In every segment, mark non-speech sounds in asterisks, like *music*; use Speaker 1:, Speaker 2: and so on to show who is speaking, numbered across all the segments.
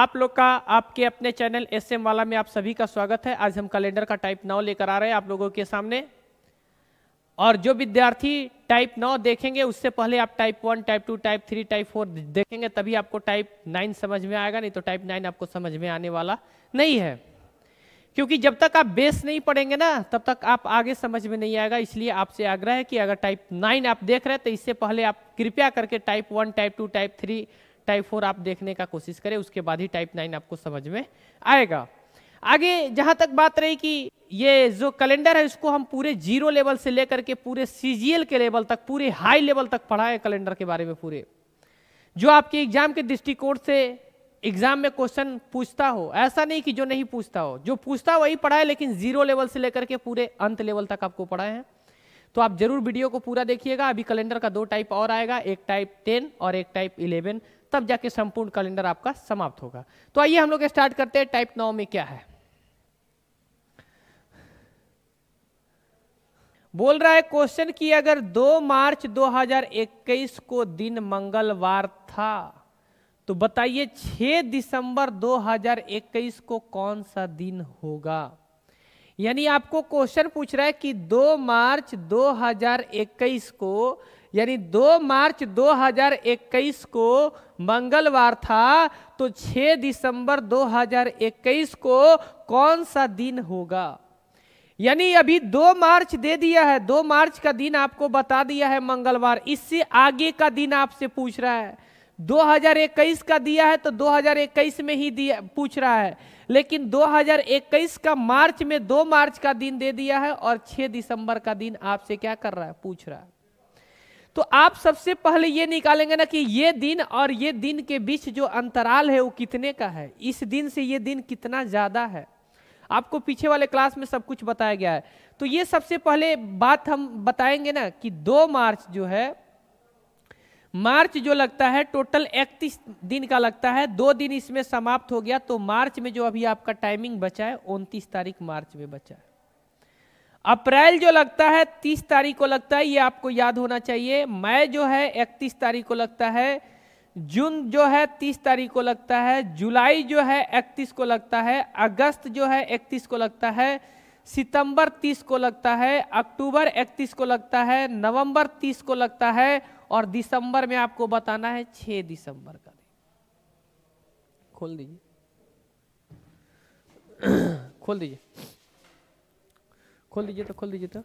Speaker 1: आप लोग का आपके अपने चैनल एस एम वाला में आप सभी का स्वागत है आज हम कैलेंडर का टाइप नौ लेकर आ रहे हैं आप लोगों के सामने और जो विद्यार्थी टाइप नौ देखेंगे उससे पहले आप type one type two type three type four देखेंगे तभी आपको टाइप नाइन समझ में आएगा नहीं तो टाइप नाइन आपको समझ में आने वाला नहीं है क्योंकि जब तक आप बेस नहीं पढ़ेंगे ना तब तक आप आगे समझ में नहीं आएगा इसलिए आपसे आग्रह है कि अगर टाइप नाइन आप देख रहे हैं तो इससे पहले आप कृपया करके type one type two type three type four आप देखने का कोशिश करें उसके बाद ही टाइप नाइन आपको समझ में आएगा आगे जहां तक बात रही कि ये जो कैलेंडर है इसको हम पूरे जीरो लेवल से लेकर के पूरे सी के लेवल तक पूरे हाई लेवल तक पढ़ाए कैलेंडर के बारे में पूरे जो आपके एग्जाम के दृष्टिकोण से एग्जाम में क्वेश्चन पूछता हो ऐसा नहीं कि जो नहीं पूछता हो जो पूछता हो वही पढ़ा है लेकिन जीरो लेवल से लेकर के पूरे अंत लेवल तक आपको पढ़ाए हैं तो आप जरूर वीडियो को पूरा देखिएगा अभी कैलेंडर का दो टाइप और आएगा एक टाइप टेन और एक टाइप इलेवन तब जाके संपूर्ण कैलेंडर आपका समाप्त होगा तो आइए हम लोग स्टार्ट करते हैं टाइप नौ में क्या है बोल रहा है क्वेश्चन कि अगर 2 मार्च 2021 को दिन मंगलवार था तो बताइए 6 दिसंबर 2021 को कौन सा दिन होगा यानी आपको क्वेश्चन पूछ रहा है कि 2 मार्च 2021 को यानी 2 मार्च 2021 को मंगलवार था तो 6 दिसंबर 2021 को कौन सा दिन होगा यानी अभी दो मार्च दे दिया है दो मार्च का दिन आपको बता दिया है मंगलवार इससे आगे का दिन आपसे पूछ रहा है 2021 का दिया है तो 2021 में ही दिया पूछ रहा है लेकिन 2021 का मार्च में दो मार्च का दिन दे दिया है और 6 दिसंबर का दिन आपसे क्या कर रहा है पूछ रहा है तो आप सबसे पहले ये निकालेंगे ना कि ये दिन और ये दिन के बीच जो अंतराल है वो कितने का है इस दिन से ये दिन कितना ज़्यादा है आपको पीछे वाले क्लास में सब कुछ बताया गया है तो ये सबसे पहले बात हम बताएंगे ना कि दो मार्च जो है मार्च जो लगता है टोटल 31 दिन का लगता है दो दिन इसमें समाप्त हो गया तो मार्च में जो अभी आपका टाइमिंग बचा है उनतीस तारीख मार्च में बचा है अप्रैल जो लगता है तीस तारीख को लगता है ये आपको याद होना चाहिए मई जो है इकतीस तारीख को लगता है जून जो है तीस तारीख को लगता है जुलाई जो है इकतीस को लगता है अगस्त जो है इकतीस को लगता है सितंबर तीस को लगता है अक्टूबर इकतीस को लगता है नवंबर तीस को लगता है और दिसंबर में आपको बताना है 6 दिसंबर का खोल दीजिए *clears throat* खोल दीजिए खोल दीजिए तो खोल दीजिए तो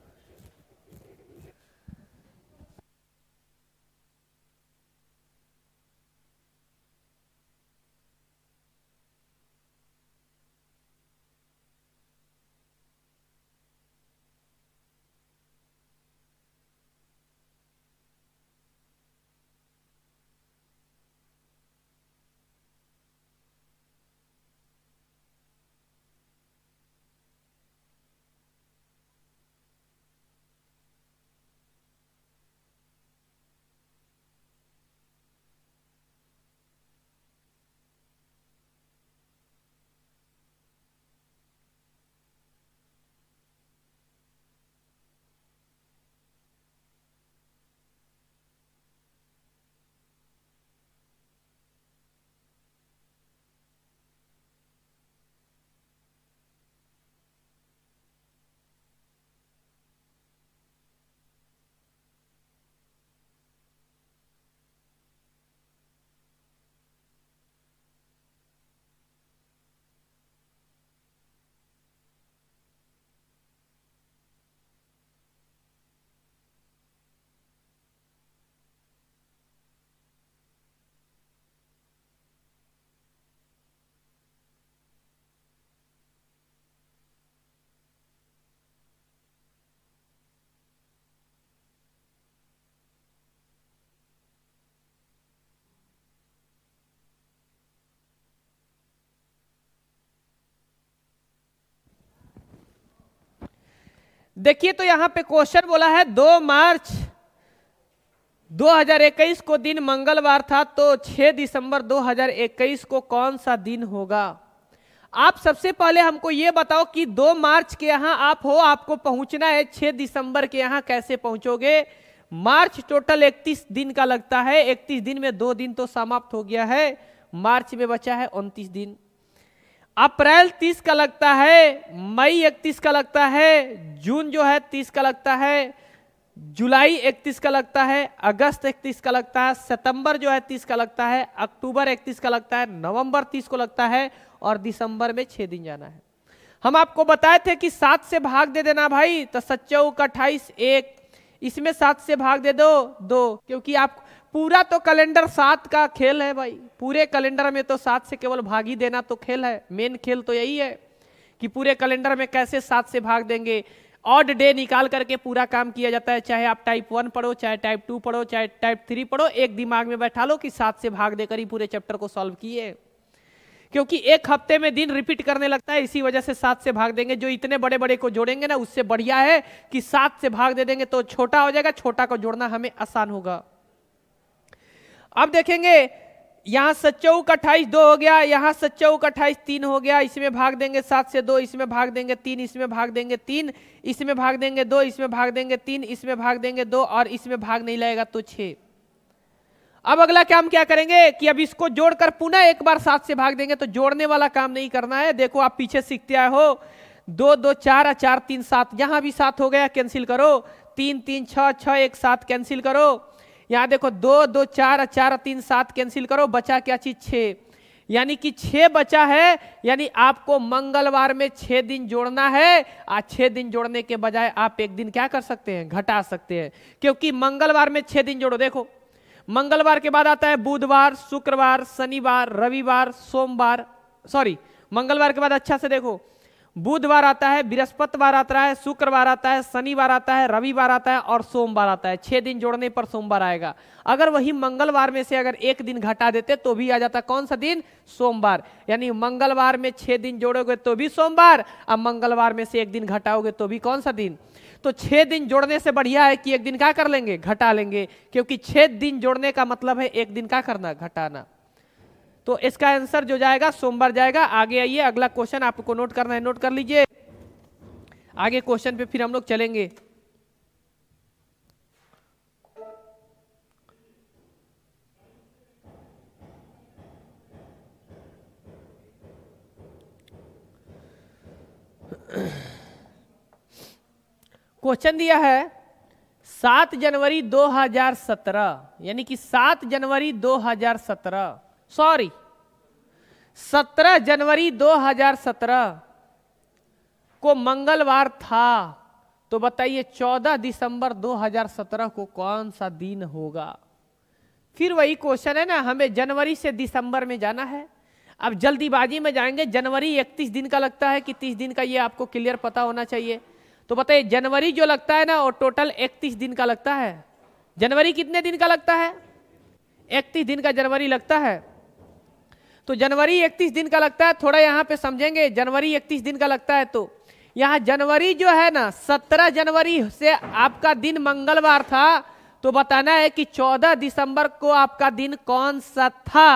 Speaker 1: देखिए तो यहां पे क्वेश्चन बोला है दो मार्च 2021 को दिन मंगलवार था तो 6 दिसंबर 2021 को कौन सा दिन होगा आप सबसे पहले हमको ये बताओ कि 2 मार्च के यहाँ आप हो आपको पहुंचना है 6 दिसंबर के यहाँ कैसे पहुंचोगे मार्च टोटल 31 दिन का लगता है 31 दिन में दो दिन तो समाप्त हो गया है मार्च में बचा है 29 दिन अप्रैल तीस का लगता है मई इकतीस का लगता है जून जो है तीस का लगता है जुलाई इकतीस का लगता है अगस्त इकतीस का लगता है सितंबर जो है तीस का लगता है अक्टूबर इकतीस का लगता है नवंबर तीस को लगता है और दिसंबर में छह दिन जाना है हम आपको बताए थे कि सात से भाग दे देना भाई तो सच्चौ का अट्ठाईस एक इसमें सात से भाग दे दो दो क्योंकि आप पूरा तो कैलेंडर सात का खेल है भाई पूरे कैलेंडर में तो सात से केवल भाग ही देना तो खेल है मेन खेल तो यही है कि पूरे कैलेंडर में कैसे सात से भाग देंगे ऑड डे निकाल करके पूरा काम किया जाता है चाहे आप टाइप वन पढ़ो चाहे टाइप टू पढ़ो चाहे टाइप थ्री पढ़ो एक दिमाग में बैठा लो कि सात से भाग देकर ही पूरे चैप्टर को सॉल्व किए क्योंकि एक हफ्ते में दिन रिपीट करने लगता है इसी वजह से सात से भाग देंगे जो इतने बड़े बड़े को जोड़ेंगे ना उससे बढ़िया है कि सात से भाग दे देंगे तो छोटा हो जाएगा छोटा को जोड़ना हमें आसान होगा अब देखेंगे यहाँ का अट्ठाईस दो हो गया यहाँ का अट्ठाईस तीन हो गया इसमें भाग देंगे सात से दो इसमें भाग देंगे तीन इसमें भाग देंगे तीन इसमें भाग देंगे दो इसमें भाग देंगे तीन इसमें भाग देंगे दो और इसमें भाग नहीं लगेगा तो छः अब अगला काम क्या करेंगे कि अब इसको जोड़कर पुनः एक बार सात से भाग देंगे तो जोड़ने वाला काम नहीं करना है देखो आप पीछे सीखते आए हो दो दो चार चार तीन सात यहाँ भी सात हो गया कैंसिल करो तीन तीन छः छः एक सात कैंसिल करो यहाँ देखो दो दो चार चार तीन सात कैंसिल करो बचा क्या चीज छः यानी कि छः बचा है यानी आपको मंगलवार में छः दिन जोड़ना है आ छः दिन जोड़ने के बजाय आप एक दिन क्या कर सकते हैं घटा सकते हैं क्योंकि मंगलवार में छः दिन जोड़ो देखो मंगलवार के बाद आता है बुधवार शुक्रवार शनिवार रविवार सोमवार सॉरी मंगलवार के बाद अच्छा से देखो बुधवार आता है बृहस्पतिवार आता है शुक्रवार आता है शनिवार आता है रविवार आता है और सोमवार आता है छह दिन जोड़ने पर सोमवार आएगा अगर वही मंगलवार में से अगर एक दिन घटा देते तो भी आ जाता कौन सा दिन सोमवार यानी मंगलवार में छह दिन जोड़ोगे तो भी सोमवार और मंगलवार में से एक दिन घटाओगे तो भी कौन सा दिन तो छह दिन जोड़ने से बढ़िया है कि एक दिन क्या कर लेंगे घटा लेंगे क्योंकि छह दिन जोड़ने का मतलब है एक दिन क्या करना घटाना तो इसका आंसर जो जाएगा सोमवार जाएगा आगे आइए अगला क्वेश्चन आपको नोट करना है नोट कर लीजिए आगे क्वेश्चन पे फिर हम लोग चलेंगे क्वेश्चन दिया है सात जनवरी 2017 यानी कि सात जनवरी 2017 सॉरी 17 जनवरी 2017 को मंगलवार था तो बताइए 14 दिसंबर 2017 को कौन सा दिन होगा फिर वही क्वेश्चन है ना हमें जनवरी से दिसंबर में जाना है अब जल्दीबाजी में जाएंगे जनवरी 31 दिन का लगता है कि 30 दिन का ये आपको क्लियर पता होना चाहिए तो बताइए जनवरी जो लगता है ना वो टोटल 31 दिन का लगता है जनवरी कितने दिन का लगता है 31 दिन का जनवरी लगता है तो जनवरी इकतीस दिन का लगता है थोड़ा यहाँ पे समझेंगे जनवरी इकतीस दिन का लगता है तो यहाँ जनवरी जो है ना सत्रह जनवरी से आपका दिन मंगलवार था तो बताना है कि चौदह दिसंबर को आपका दिन कौन सा था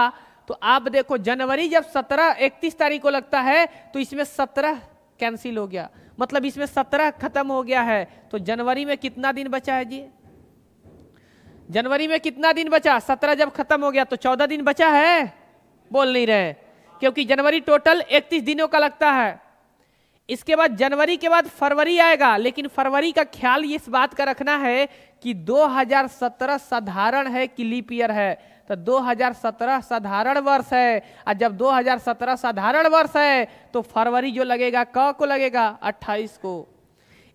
Speaker 1: तो आप देखो जनवरी जब सत्रह इकतीस तारीख को लगता है तो इसमें सत्रह कैंसिल हो गया मतलब इसमें सत्रह खत्म हो गया है तो जनवरी में कितना दिन बचा है जी जनवरी में कितना दिन बचा सत्रह जब खत्म हो गया तो चौदह दिन बचा है बोल नहीं रहे क्योंकि जनवरी टोटल 31 दिनों का लगता है इसके बाद जनवरी के बाद फरवरी आएगा लेकिन फरवरी का ख्याल इस बात का रखना है कि 2017 साधारण है कि लीप ईयर है तो 2017 साधारण वर्ष है और जब 2017 साधारण वर्ष है तो फरवरी जो लगेगा क को लगेगा 28 को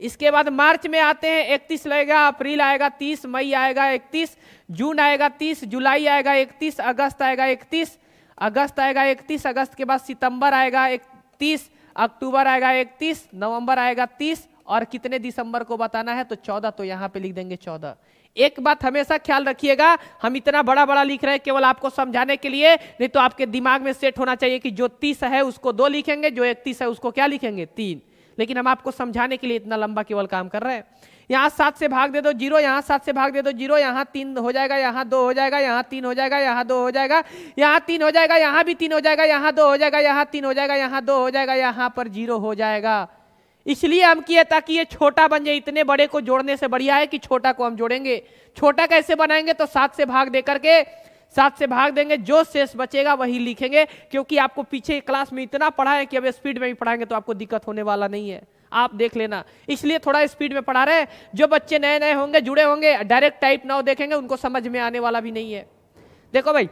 Speaker 1: इसके बाद मार्च में आते हैं 31 लगेगा अप्रैल आएगा 30 मई आएगा 31 जून आएगा 30 जुलाई आएगा 31 अगस्त आएगा इकतीस अगस्त आएगा इकतीस अगस्त के बाद सितंबर आएगा इकतीस अक्टूबर आएगा इकतीस नवंबर आएगा तीस और कितने दिसंबर को बताना है तो चौदह तो यहाँ पे लिख देंगे चौदह एक बात हमेशा ख्याल रखिएगा हम इतना बड़ा बड़ा लिख रहे हैं केवल आपको समझाने के लिए नहीं तो आपके दिमाग में सेट होना चाहिए कि जो तीस है उसको दो लिखेंगे जो इकतीस है उसको क्या लिखेंगे तीन लेकिन हम आपको समझाने के लिए इतना लंबा केवल काम कर रहे हैं यहाँ सात से भाग दे दो जीरो यहाँ सात से भाग दे दो जीरो यहाँ तीन हो जाएगा यहाँ दो हो जाएगा यहाँ तीन हो जाएगा यहाँ दो हो जाएगा यहाँ तीन हो जाएगा यहाँ भी तीन हो जाएगा यहाँ दो हो जाएगा यहाँ तीन हो जाएगा यहाँ दो हो जाएगा यहाँ पर जीरो हो जाएगा इसलिए हम किए ताकि ये छोटा बन जाए इतने बड़े को जोड़ने से बढ़िया है कि छोटा को हम जोड़ेंगे छोटा कैसे बनाएंगे तो सात से भाग दे करके सात से भाग देंगे जो शेष बचेगा वही लिखेंगे क्योंकि आपको पीछे क्लास में इतना पढ़ा है कि अब स्पीड में भी पढ़ाएंगे तो आपको दिक्कत होने वाला नहीं है आप देख लेना इसलिए थोड़ा स्पीड में पढ़ा रहे हैं जो बच्चे नए नए होंगे जुड़े होंगे डायरेक्ट टाइप ना हो देखेंगे उनको समझ में आने वाला भी नहीं है देखो भाई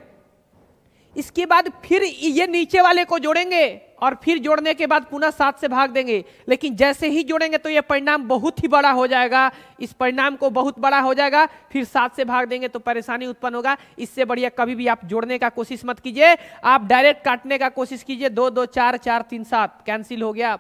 Speaker 1: इसके बाद फिर ये नीचे वाले को जोड़ेंगे और फिर जोड़ने के बाद पुनः सात से भाग देंगे लेकिन जैसे ही जोड़ेंगे तो ये परिणाम बहुत ही बड़ा हो जाएगा इस परिणाम को बहुत बड़ा हो जाएगा फिर सात से भाग देंगे तो परेशानी उत्पन्न होगा इससे बढ़िया कभी भी आप जोड़ने का कोशिश मत कीजिए आप डायरेक्ट काटने का कोशिश कीजिए दो दो चार चार तीन सात कैंसिल हो गया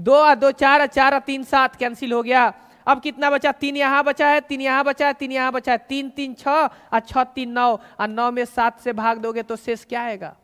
Speaker 1: दो दो चार चार तीन सात कैंसिल हो गया अब कितना बचा तीन यहाँ बचा है तीन यहाँ बचा है तीन यहाँ बचा है तीन तीन छः और छः तीन नौ और नौ में सात से भाग दोगे तो शेष क्या आएगा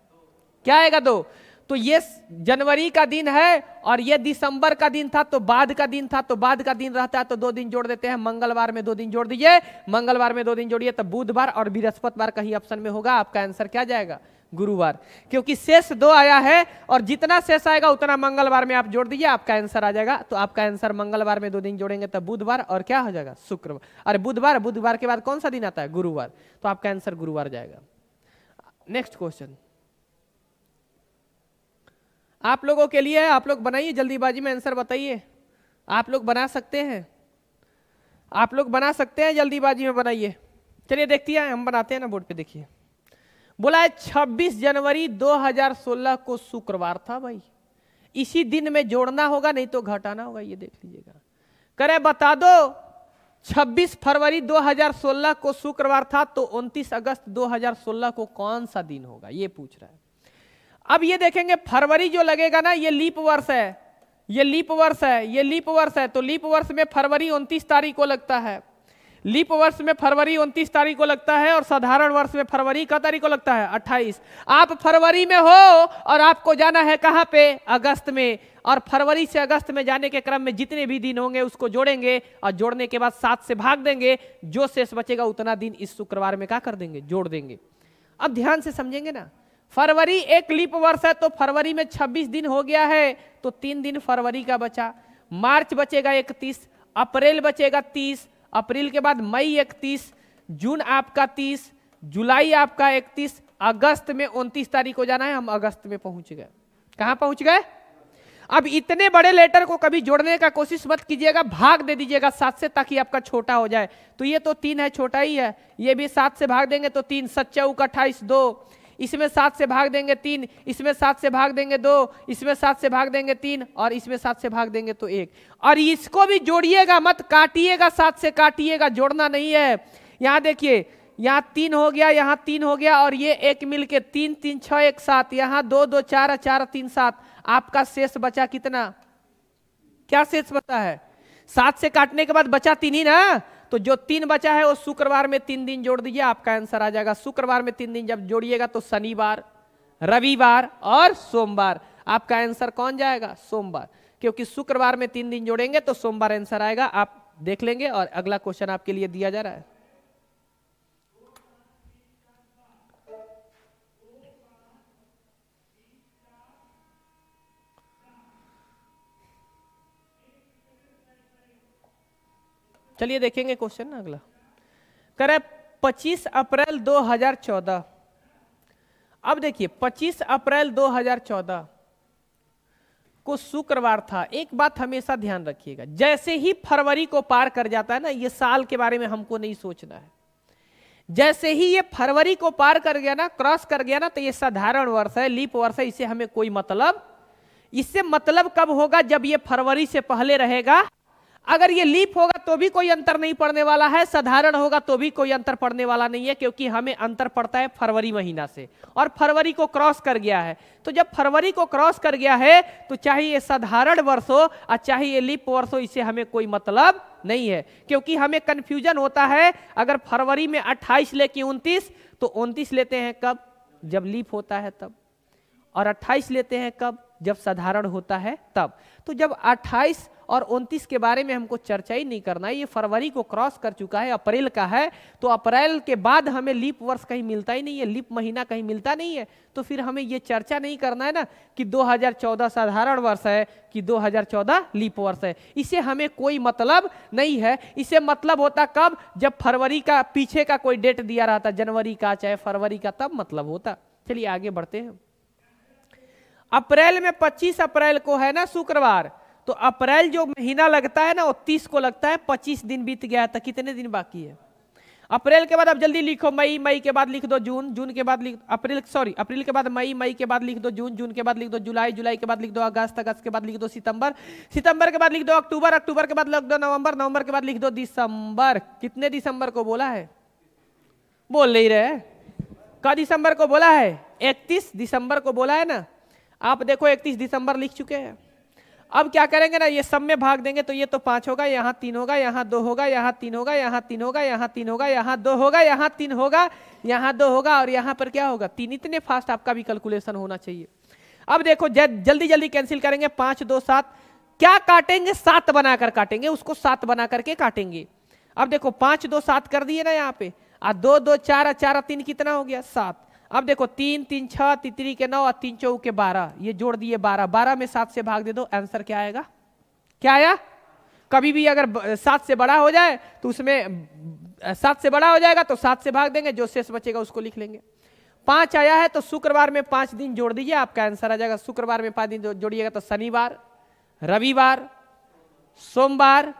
Speaker 1: क्या आएगा दो तो ये जनवरी का दिन है और ये दिसंबर का दिन था तो बाद का दिन था तो बाद का दिन रहता है तो दो दिन जोड़ देते हैं मंगलवार में दो दिन जोड़ दीजिए मंगलवार में दो दिन जोड़िए तो बुधवार और बृहस्पतिवार कहीं ऑप्शन में होगा आपका आंसर क्या जाएगा गुरुवार क्योंकि शेष दो आया है और जितना शेष आएगा उतना मंगलवार में आप जोड़ दीजिए आपका आंसर आ जाएगा तो आपका आंसर मंगलवार में दो दिन जोड़ेंगे तो बुधवार और क्या हो जाएगा शुक्रवार अरे बुधवार बुधवार के बाद कौन सा दिन आता है गुरुवार तो आपका आंसर गुरुवार जाएगा नेक्स्ट क्वेश्चन आप लोगों के लिए आप लोग बनाइए जल्दीबाजी में आंसर बताइए आप लोग बना सकते हैं आप लोग बना सकते हैं जल्दीबाजी में बनाइए चलिए देखती है हम बनाते हैं ना बोर्ड पे देखिए बोला है 26 जनवरी 2016 को शुक्रवार था भाई इसी दिन में जोड़ना होगा नहीं तो घटाना होगा ये देख लीजिएगा करे बता दो 26 फरवरी 2016 को शुक्रवार था तो 29 अगस्त 2016 को कौन सा दिन होगा ये पूछ रहा है अब ये देखेंगे फरवरी जो लगेगा ना ये लीप वर्ष है ये लीप वर्ष है ये लीप वर्ष है तो लीप वर्ष में फरवरी 29 तारीख को लगता है लीप वर्ष में फरवरी उनतीस तारीख को लगता है और साधारण वर्ष में फरवरी का तारीख को लगता है अट्ठाईस आप फरवरी में हो और आपको जाना है कहाँ पे अगस्त में और फरवरी से अगस्त में जाने के क्रम में जितने भी दिन होंगे उसको जोड़ेंगे और जोड़ने के बाद सात से भाग देंगे जो शेष बचेगा उतना दिन इस शुक्रवार में क्या कर देंगे जोड़ देंगे अब ध्यान से समझेंगे ना फरवरी एक लीप वर्ष है तो फरवरी में छब्बीस दिन हो गया है तो तीन दिन फरवरी का बचा मार्च बचेगा इकतीस अप्रैल बचेगा तीस अप्रैल के बाद मई इकतीस जून आपका तीस जुलाई आपका इकतीस अगस्त में उनतीस तारीख को जाना है हम अगस्त में पहुंच गए कहां पहुंच गए अब इतने बड़े लेटर को कभी जोड़ने का कोशिश मत कीजिएगा भाग दे दीजिएगा सात से ताकि आपका छोटा हो जाए तो ये तो तीन है छोटा ही है ये भी सात से भाग देंगे तो तीन सच्चा अट्ठाईस दो इसमें सात से भाग देंगे तीन इसमें सात से भाग देंगे दो इसमें सात से भाग देंगे तीन और इसमें सात से भाग देंगे तो एक और इसको भी जोड़िएगा मत काटिएगा सात से काटिएगा जोड़ना नहीं है यहाँ देखिए यहाँ तीन हो गया यहाँ तीन हो गया और ये एक मिल के तीन तीन छ एक सात यहाँ दो दो चार चार तीन सात आपका शेष बचा कितना क्या शेष बचा है सात से काटने के बाद बचा तीन ही ना तो जो तीन बचा है वो शुक्रवार में तीन दिन जोड़ दीजिए आपका आंसर आ जाएगा शुक्रवार में तीन दिन जब जोड़िएगा तो शनिवार रविवार और सोमवार आपका आंसर कौन जाएगा सोमवार क्योंकि शुक्रवार में तीन दिन जोड़ेंगे तो सोमवार आंसर आएगा आप देख लेंगे और अगला क्वेश्चन आपके लिए दिया जा रहा है चलिए देखेंगे क्वेश्चन अगला करे 25 अप्रैल 2014 अब देखिए 25 अप्रैल 2014 को शुक्रवार था एक बात हमेशा ध्यान रखिएगा जैसे ही फरवरी को पार कर जाता है ना ये साल के बारे में हमको नहीं सोचना है जैसे ही ये फरवरी को पार कर गया ना क्रॉस कर गया ना तो ये साधारण वर्ष है लीप वर्ष है इसे हमें कोई मतलब इससे मतलब कब होगा जब ये फरवरी से पहले रहेगा अगर ये लीप होगा तो भी कोई अंतर नहीं पड़ने वाला है साधारण होगा तो भी कोई अंतर पड़ने वाला नहीं है क्योंकि हमें अंतर पड़ता है फरवरी महीना से और फरवरी को क्रॉस कर गया है तो जब फरवरी को क्रॉस कर गया है तो चाहे ये साधारण वर्ष हो और चाहे ये लीप वर्ष हो इससे हमें कोई मतलब नहीं है क्योंकि हमें कन्फ्यूजन होता है अगर फरवरी में अट्ठाईस लेके उनतीस तो उनतीस लेते हैं कब जब लीप होता है तब और अट्ठाईस लेते हैं कब जब साधारण होता है तब तो जब अट्ठाईस और 29 के बारे में हमको चर्चा ही नहीं करना है ये फरवरी को क्रॉस कर चुका है अप्रैल का है तो अप्रैल के बाद हमें लीप वर्ष कहीं मिलता ही नहीं है लीप महीना कहीं मिलता नहीं है तो फिर हमें ये चर्चा नहीं करना है ना कि 2014 साधारण वर्ष है कि 2014 लीप वर्ष है इसे हमें कोई मतलब नहीं है इसे मतलब होता कब जब फरवरी का पीछे का कोई डेट दिया रहता जनवरी का चाहे फरवरी का तब मतलब होता चलिए आगे बढ़ते हैं अप्रैल में 25 अप्रैल को है ना शुक्रवार तो अप्रैल जो महीना लगता है ना वो तीस को लगता है पच्चीस दिन बीत गया तो कितने दिन बाकी है अप्रैल के बाद आप जल्दी लिखो मई मई के बाद लिख दो जून जून के बाद लिख अप्रैल सॉरी अप्रैल के बाद मई मई के बाद लिख दो जून जून के बाद लिख दो जुलाई जुलाई के बाद लिख दो अगस्त अगस्त के बाद लिख दो सितंबर सितंबर के बाद लिख दो अक्टूबर अक्टूबर के बाद लिख दो नवंबर नवंबर के बाद लिख दो दिसंबर कितने दिसंबर को बोला है बोल नहीं रहे का दिसंबर को बोला है इकतीस दिसंबर को बोला है ना आप देखो इकतीस दिसंबर लिख चुके हैं अब क्या करेंगे ना ये सब में भाग देंगे तो ये तो पांच होगा यहाँ तीन होगा यहाँ दो होगा यहाँ तीन होगा यहाँ तीन होगा यहाँ तीन होगा यहाँ दो होगा यहाँ तीन होगा यहाँ दो होगा और यहाँ पर क्या होगा तीन इतने फास्ट आपका भी कैलकुलेशन होना चाहिए अब देखो जल्दी जल्दी कैंसिल करेंगे पाँच दो सात क्या काटेंगे सात बनाकर काटेंगे उसको सात बना करके काटेंगे अब देखो पाँच दो सात कर दिए ना यहाँ पे और दो दो चार चार तीन कितना हो गया सात अब देखो तीन तीन छह तितरी के नौ और तीन चौ के बारह ये जोड़ दिए बारह बारह में सात से भाग दे दो आंसर क्या आएगा क्या आया कभी भी अगर सात से बड़ा हो जाए तो उसमें सात से बड़ा हो जाएगा तो सात से भाग देंगे जो शेष बचेगा उसको लिख लेंगे पांच आया है तो शुक्रवार में पांच दिन जोड़ दीजिए आपका आंसर आ जाएगा शुक्रवार में पांच दिन जोड़िएगा तो शनिवार रविवार सोमवार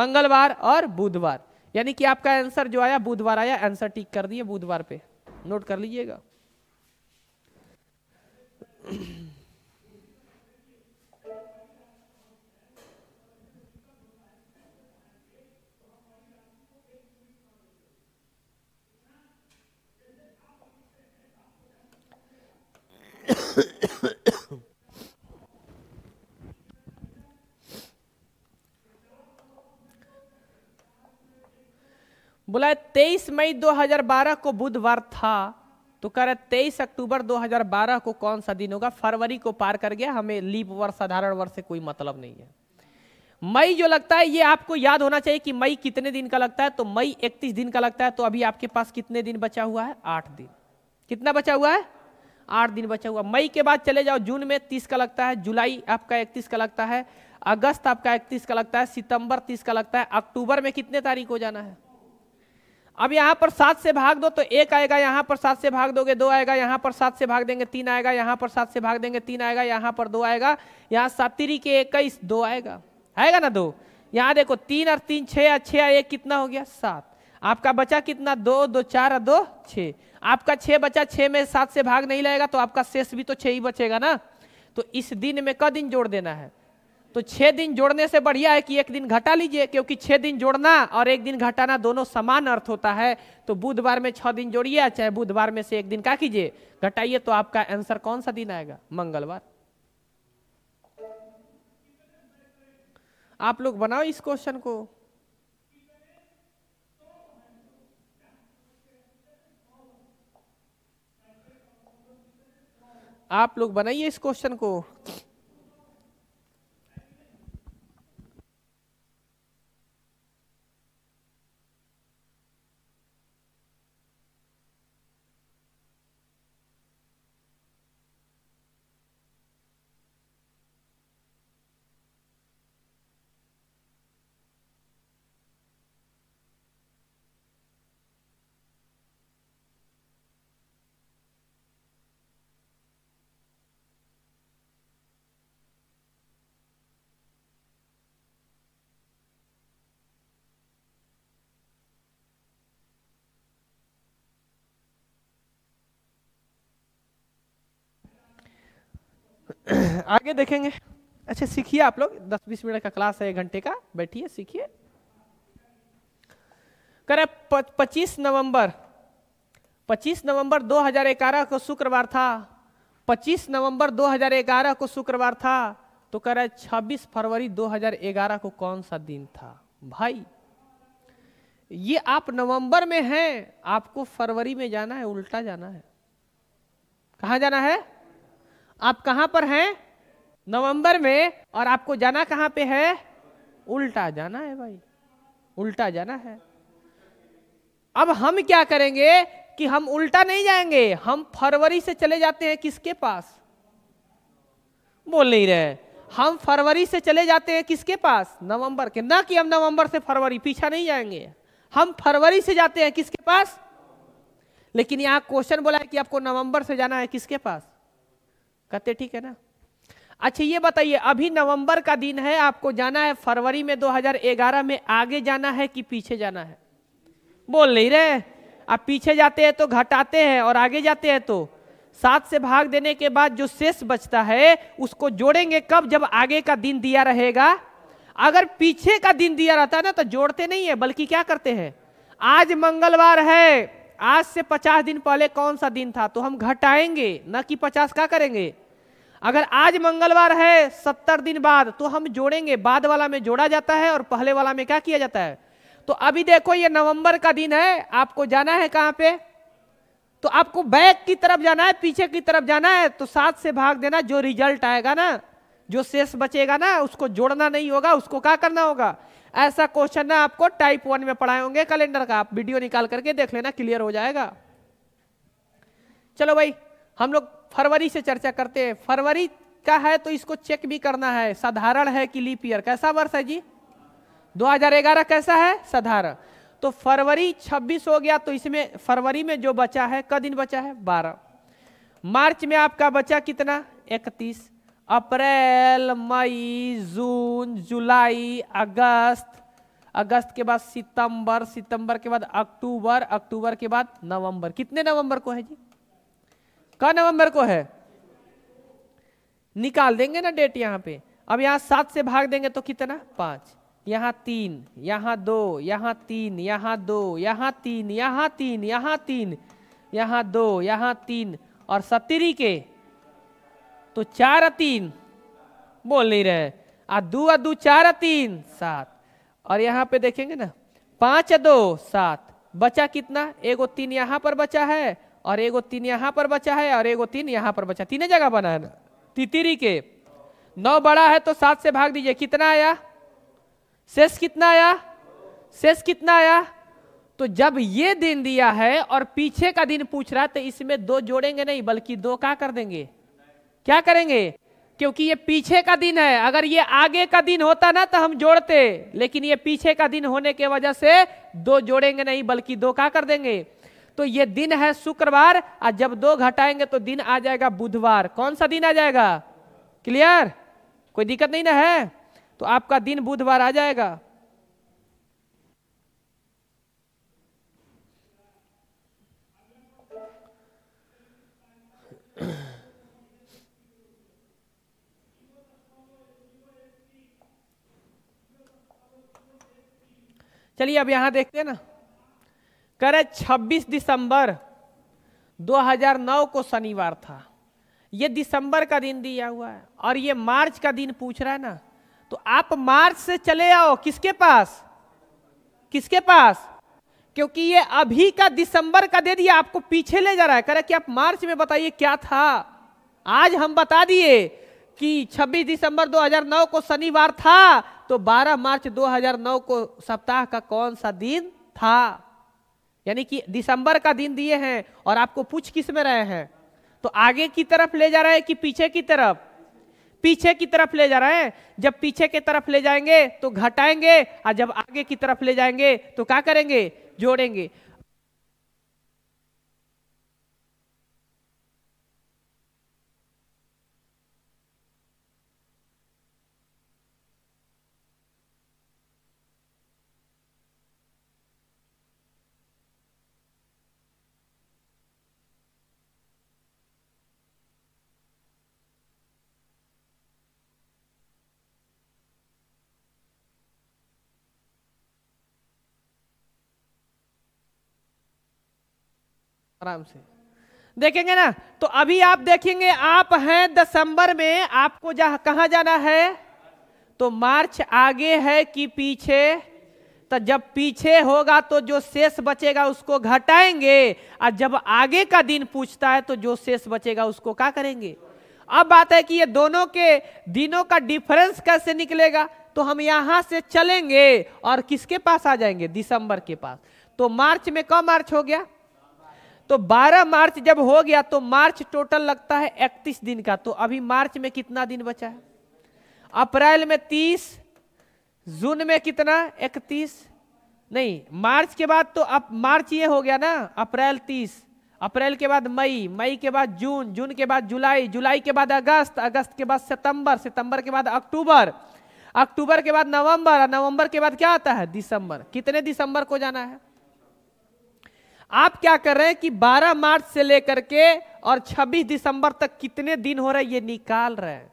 Speaker 1: मंगलवार और बुधवार यानी कि आपका आंसर जो आया बुधवार आया आंसर टिक कर दिए बुधवार पे नोट कर लीजिएगा बोला तेईस मई 2012 को बुधवार था तो कह रहे तेईस अक्टूबर 2012 को कौन सा दिन होगा फरवरी को पार कर गया हमें लीप वर्ष साधारण वर्ष से कोई मतलब नहीं है मई जो लगता है ये आपको याद होना चाहिए कि मई कितने दिन का लगता है तो मई इकतीस दिन का लगता है तो अभी आपके पास कितने दिन बचा हुआ है आठ दिन कितना बचा हुआ है आठ दिन बचा हुआ मई के बाद चले जाओ जून में तीस का लगता है जुलाई आपका इकतीस का लगता है अगस्त आपका इकतीस का लगता है सितंबर तीस का लगता है अक्टूबर में कितने तारीख हो जाना है अब यहाँ पर सात से भाग दो तो एक आएगा यहाँ पर सात से भाग दोगे दो आएगा यहाँ पर सात से भाग देंगे तीन आएगा यहाँ पर सात से भाग देंगे तीन आएगा यहाँ पर दो आएगा यहाँ सातिरी के इक्कीस दो आएगा आएगा ना दो यहाँ देखो तीन और तीन छः या छः एक कितना हो गया सात आपका बचा कितना दो दो चार और दो छः आपका छः बचा छः में सात से भाग नहीं लगेगा तो आपका शेष भी तो छः ही बचेगा ना तो इस दिन में क दिन जोड़ देना है तो छह दिन जोड़ने से बढ़िया है कि एक दिन घटा लीजिए क्योंकि छह दिन जोड़ना और एक दिन घटाना दोनों समान अर्थ होता है तो बुधवार में छह दिन जोड़िए चाहे बुधवार में से एक दिन का कीजिए घटाइए तो आपका आंसर कौन सा दिन आएगा मंगलवार आप लोग बनाओ इस क्वेश्चन को आप लोग बनाइए इस क्वेश्चन को आगे देखेंगे अच्छा सीखिए आप लोग दस बीस मिनट का क्लास है एक घंटे का बैठिए सीखिए करें पच्चीस नवंबर पच्चीस नवंबर दो हजार ग्यारह को शुक्रवार था पच्चीस नवंबर दो हजार ग्यारह को शुक्रवार था तो कह रहे छब्बीस फरवरी दो हजार ग्यारह को कौन सा दिन था भाई ये आप नवंबर में हैं आपको फरवरी में जाना है उल्टा जाना है कहाँ जाना है आप कहाँ पर हैं नवंबर में और आपको जाना कहाँ पे है उल्टा जाना है भाई उल्टा जाना है अब हम क्या करेंगे कि हम उल्टा नहीं जाएंगे हम फरवरी से चले जाते हैं किसके पास बोल नहीं रहे हम फरवरी से चले जाते हैं किसके पास नवंबर के ना कि हम नवंबर से फरवरी पीछा नहीं जाएंगे हम फरवरी से जाते हैं किसके पास लेकिन यहां क्वेश्चन बोला है कि आपको नवंबर से जाना है किसके पास कहते ठीक है ना अच्छा ये बताइए अभी नवंबर का दिन है आपको जाना है फरवरी में 2011 में आगे जाना है कि पीछे जाना है बोल नहीं रहे आप पीछे जाते हैं तो घटाते हैं और आगे जाते हैं तो सात से भाग देने के बाद जो शेष बचता है उसको जोड़ेंगे कब जब आगे का दिन दिया रहेगा अगर पीछे का दिन दिया रहता है ना तो जोड़ते नहीं है बल्कि क्या करते हैं आज मंगलवार है आज से पचास दिन पहले कौन सा दिन था तो हम घटाएंगे न कि पचास का करेंगे अगर आज मंगलवार है सत्तर दिन बाद तो हम जोड़ेंगे बाद वाला में जोड़ा जाता है और पहले वाला में क्या किया जाता है तो अभी देखो ये नवंबर का दिन है आपको जाना है कहां पे तो आपको बैक की तरफ जाना है पीछे की तरफ जाना है तो सात से भाग देना जो रिजल्ट आएगा ना जो शेष बचेगा ना उसको जोड़ना नहीं होगा उसको क्या करना होगा ऐसा क्वेश्चन ना आपको टाइप वन में पढ़ाए होंगे कैलेंडर का आप वीडियो निकाल करके देख लेना क्लियर हो जाएगा चलो भाई हम लोग फरवरी से चर्चा करते हैं फरवरी का है तो इसको चेक भी करना है साधारण है कि लीप ईयर कैसा वर्ष है जी 2011 कैसा है साधारण तो फरवरी 26 हो गया तो इसमें फरवरी में जो बचा है क दिन बचा है 12 मार्च में आपका बचा कितना 31 अप्रैल मई जून जुलाई अगस्त अगस्त के बाद सितंबर सितंबर के बाद अक्टूबर अक्टूबर के बाद नवंबर कितने नवंबर को है जी कहा नवंबर को है निकाल देंगे ना डेट यहां पे अब यहां सात से भाग देंगे तो कितना पांच यहां तीन यहां दो यहां तीन यहां दो यहां तीन यहां तीन यहां तीन यहां दो यहां तीन और सत्तरी के तो चार तीन बोल नहीं रहे आ दू आ दू चार तीन सात और यहां पे देखेंगे ना पांच दो सात बचा कितना एगो तीन यहां पर बचा है और एगो तीन यहाँ पर बचा है और एगो तीन यहाँ पर बचा तीन जगह बना है ना तितिरी के नौ बड़ा है तो सात से भाग दीजिए कितना आया शेष कितना आया शेष कितना आया तो जब ये दिन दिया है और पीछे का दिन पूछ रहा है तो इसमें दो जोड़ेंगे नहीं बल्कि दो क्या कर देंगे क्या करेंगे क्योंकि ये पीछे का दिन है अगर ये आगे का दिन होता ना तो हम जोड़ते लेकिन ये पीछे का दिन होने के वजह से दो जोड़ेंगे नहीं बल्कि दो क्या कर देंगे तो ये दिन है शुक्रवार और जब दो घटाएंगे तो दिन आ जाएगा बुधवार कौन सा दिन आ जाएगा क्लियर कोई दिक्कत नहीं ना है तो आपका दिन बुधवार आ जाएगा चलिए अब यहां देखते हैं ना करे 26 दिसंबर 2009 को शनिवार था ये दिसंबर का दिन दिया हुआ है और ये मार्च का दिन पूछ रहा है ना तो आप मार्च से चले आओ किसके पास किसके पास क्योंकि ये अभी का दिसंबर का दे दिया आपको पीछे ले जा रहा है कह रहा कि आप मार्च में बताइए क्या था आज हम बता दिए कि 26 दिसंबर 2009 को शनिवार था तो 12 मार्च 2009 को सप्ताह का कौन सा दिन था यानी कि दिसंबर का दिन दिए हैं और आपको पूछ किस में रहे हैं तो आगे की तरफ ले जा रहे हैं कि पीछे की तरफ पीछे की तरफ ले जा रहे हैं जब पीछे की तरफ ले जाएंगे तो घटाएंगे और जब आगे की तरफ ले जाएंगे तो क्या करेंगे जोड़ेंगे आराम से देखेंगे ना तो अभी आप देखेंगे आप हैं दिसंबर में आपको जा, कहाँ जाना है तो मार्च आगे है कि पीछे तो जब पीछे होगा तो जो शेष बचेगा उसको घटाएंगे और जब आगे का दिन पूछता है तो जो शेष बचेगा उसको क्या करेंगे अब बात है कि ये दोनों के दिनों का डिफरेंस कैसे निकलेगा तो हम यहां से चलेंगे और किसके पास आ जाएंगे दिसंबर के पास तो मार्च में कब मार्च हो गया तो 12 मार्च जब हो गया तो मार्च टोटल लगता है 31 दिन का तो अभी मार्च में कितना दिन बचा है अप्रैल में 30 जून में कितना 31 नहीं मार्च के बाद तो अब मार्च ये हो गया ना अप्रैल 30 अप्रैल के बाद मई मई के बाद जून जून के बाद जुलाई जुलाई के बाद अगस्त अगस्त के बाद सितंबर सितंबर के बाद अक्टूबर अक्टूबर के बाद नवंबर नवंबर के बाद क्या आता है दिसंबर कितने दिसंबर को जाना है आप क्या कर रहे हैं कि 12 मार्च से लेकर के और 26 दिसंबर तक कितने दिन हो रहे हैं ये निकाल रहे हैं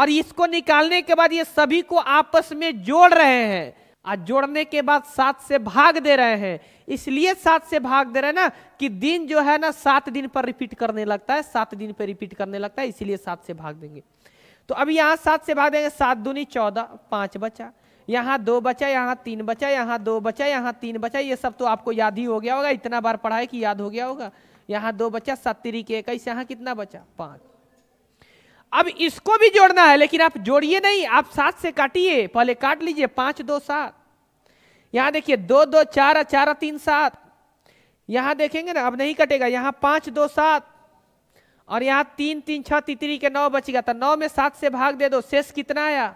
Speaker 1: और इसको निकालने के बाद ये सभी को आपस में जोड़ रहे हैं और जोड़ने के बाद सात से भाग दे रहे हैं इसलिए सात से भाग दे रहे हैं ना कि दिन जो है ना सात दिन पर रिपीट करने लगता है सात दिन पर रिपीट करने लगता है इसलिए सात से भाग देंगे तो अब यहाँ सात से भाग देंगे सात दूनी चौदह पाँच बचा यहाँ दो बचा यहाँ तीन बचा यहाँ दो बचा यहाँ तीन बचा ये सब तो आपको याद ही हो गया होगा इतना बार पढ़ा है कि याद हो गया होगा यहाँ दो बचा सत्तरी के इक्कीस यहाँ कितना बचा पाँच अब इसको भी जोड़ना है लेकिन आप जोड़िए नहीं आप सात से काटिए पहले काट लीजिए पाँच दो सात यहाँ देखिए दो दो चार चार तीन सात यहाँ देखेंगे ना अब नहीं कटेगा यहाँ पाँच दो सात और यहाँ तीन तीन छः तितरी के नौ बच गया था तो नौ में सात से भाग दे दो शेष कितना आया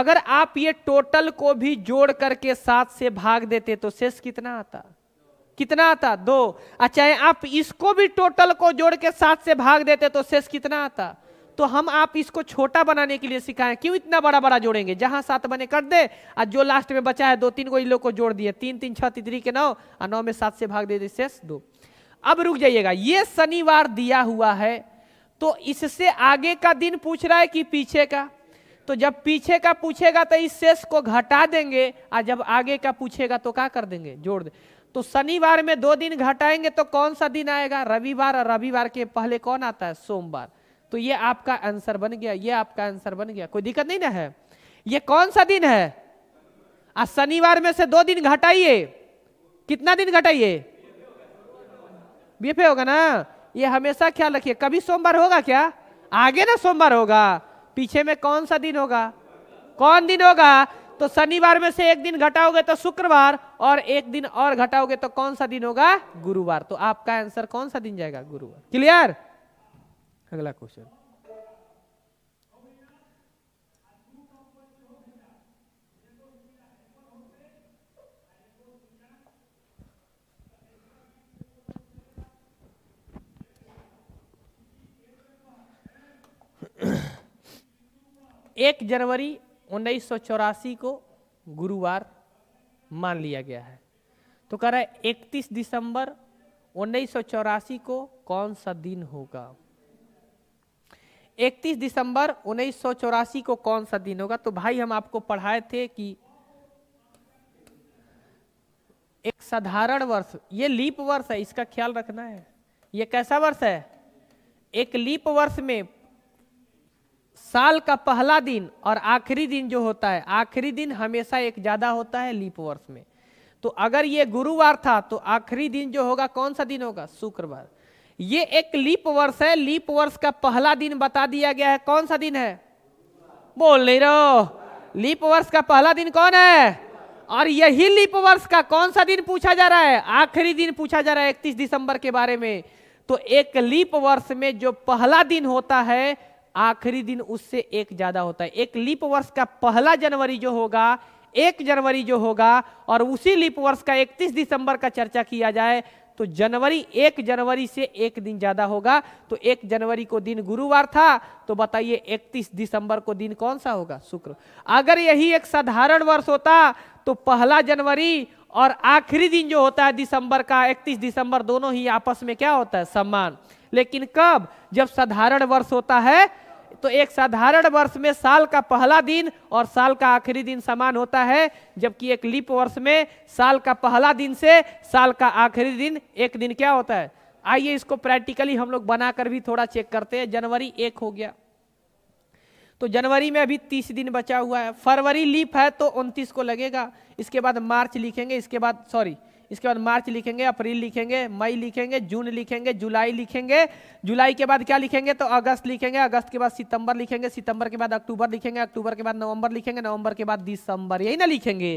Speaker 1: अगर आप ये टोटल को भी जोड़ करके सात से भाग देते तो शेष कितना आता कितना आता दो अच्छा आप इसको भी टोटल को जोड़ के सात से भाग देते तो शेष कितना आता तो हम आप इसको छोटा बनाने के लिए सिखाएं क्यों इतना बड़ा बड़ा जोड़ेंगे जहां सात बने कर दे और जो लास्ट में बचा है दो तीन को इन लोग को जोड़ दिए तीन तीन छह तितरी के नौ और नौ में सात से भाग दे दे शेष दो अब रुक जाइएगा ये शनिवार दिया हुआ है तो इससे आगे का दिन पूछ रहा है कि पीछे का तो जब पीछे का पूछेगा तो इस शेष को घटा देंगे और जब आगे का पूछेगा तो क्या कर देंगे जोड़ दे तो शनिवार में दो दिन घटाएंगे तो कौन सा दिन आएगा रविवार और रविवार के पहले कौन आता है सोमवार तो ये आपका आंसर बन गया ये आपका आंसर बन गया कोई दिक्कत नहीं ना है ये कौन सा दिन है आज शनिवार में से दो दिन घटाइए कितना दिन घटाइए बीएफए होगा ना ये हमेशा ख्याल रखिए कभी सोमवार होगा क्या आगे ना सोमवार होगा पीछे में कौन सा दिन होगा कौन दिन होगा तो शनिवार में से एक दिन घटाओगे तो शुक्रवार और एक दिन और घटाओगे तो कौन सा दिन होगा गुरुवार तो आपका आंसर कौन सा दिन जाएगा गुरुवार क्लियर अगला क्वेश्चन एक जनवरी उन्नीस को गुरुवार मान लिया गया है तो कह रहा है इकतीस दिसंबर उन्नीस को कौन सा दिन होगा 31 दिसंबर उन्नीस को कौन सा दिन होगा तो भाई हम आपको पढ़ाए थे कि एक साधारण वर्ष ये लीप वर्ष है इसका ख्याल रखना है ये कैसा वर्ष है एक लीप वर्ष में साल का पहला दिन और आखिरी दिन जो होता है आखिरी दिन हमेशा एक ज़्यादा होता है लीप वर्ष में तो अगर ये गुरुवार था तो आखिरी दिन जो होगा कौन सा दिन होगा शुक्रवार ये एक लीप वर्ष है लीप वर्ष का पहला दिन बता दिया गया है कौन सा दिन है बोल नहीं रहो लीप वर्ष का पहला दिन कौन है और यही लीप वर्ष का कौन सा दिन पूछा जा रहा है आखिरी दिन पूछा जा रहा है इकतीस दिसंबर के बारे में तो एक लीप वर्ष में जो पहला दिन होता है आखिरी दिन उससे एक ज्यादा होता है एक लीप वर्ष का पहला जनवरी जो होगा एक जनवरी जो होगा और उसी लीप वर्ष का 31 दिसंबर का चर्चा किया जाए तो जनवरी एक जनवरी से एक दिन ज्यादा होगा तो एक जनवरी को दिन गुरुवार था तो बताइए 31 दिसंबर को दिन कौन सा होगा शुक्र अगर यही एक साधारण वर्ष होता तो पहला जनवरी और आखिरी दिन जो होता है दिसंबर का 31 दिसंबर दोनों ही आपस में क्या होता है सम्मान लेकिन कब जब साधारण वर्ष होता है तो एक साधारण वर्ष में साल का पहला दिन और साल का आखिरी दिन समान होता है जबकि एक लीप वर्ष में साल का पहला दिन से साल का आखिरी दिन एक दिन क्या होता है आइए इसको प्रैक्टिकली हम लोग बनाकर भी थोड़ा चेक करते हैं जनवरी एक हो गया तो जनवरी में अभी तीस दिन बचा हुआ है फरवरी लीप है तो उनतीस को लगेगा इसके बाद मार्च लिखेंगे इसके बाद सॉरी इसके बाद मार्च लिखेंगे अप्रैल लिखेंगे मई लिखेंगे जून लिखेंगे जुलाई लिखेंगे जुलाई के बाद क्या लिखेंगे तो अगस्त लिखेंगे अगस्त के बाद सितंबर लिखेंगे सितंबर के बाद अक्टूबर लिखेंगे अक्टूबर के बाद नवंबर लिखेंगे नवंबर के बाद दिसंबर यही ना लिखेंगे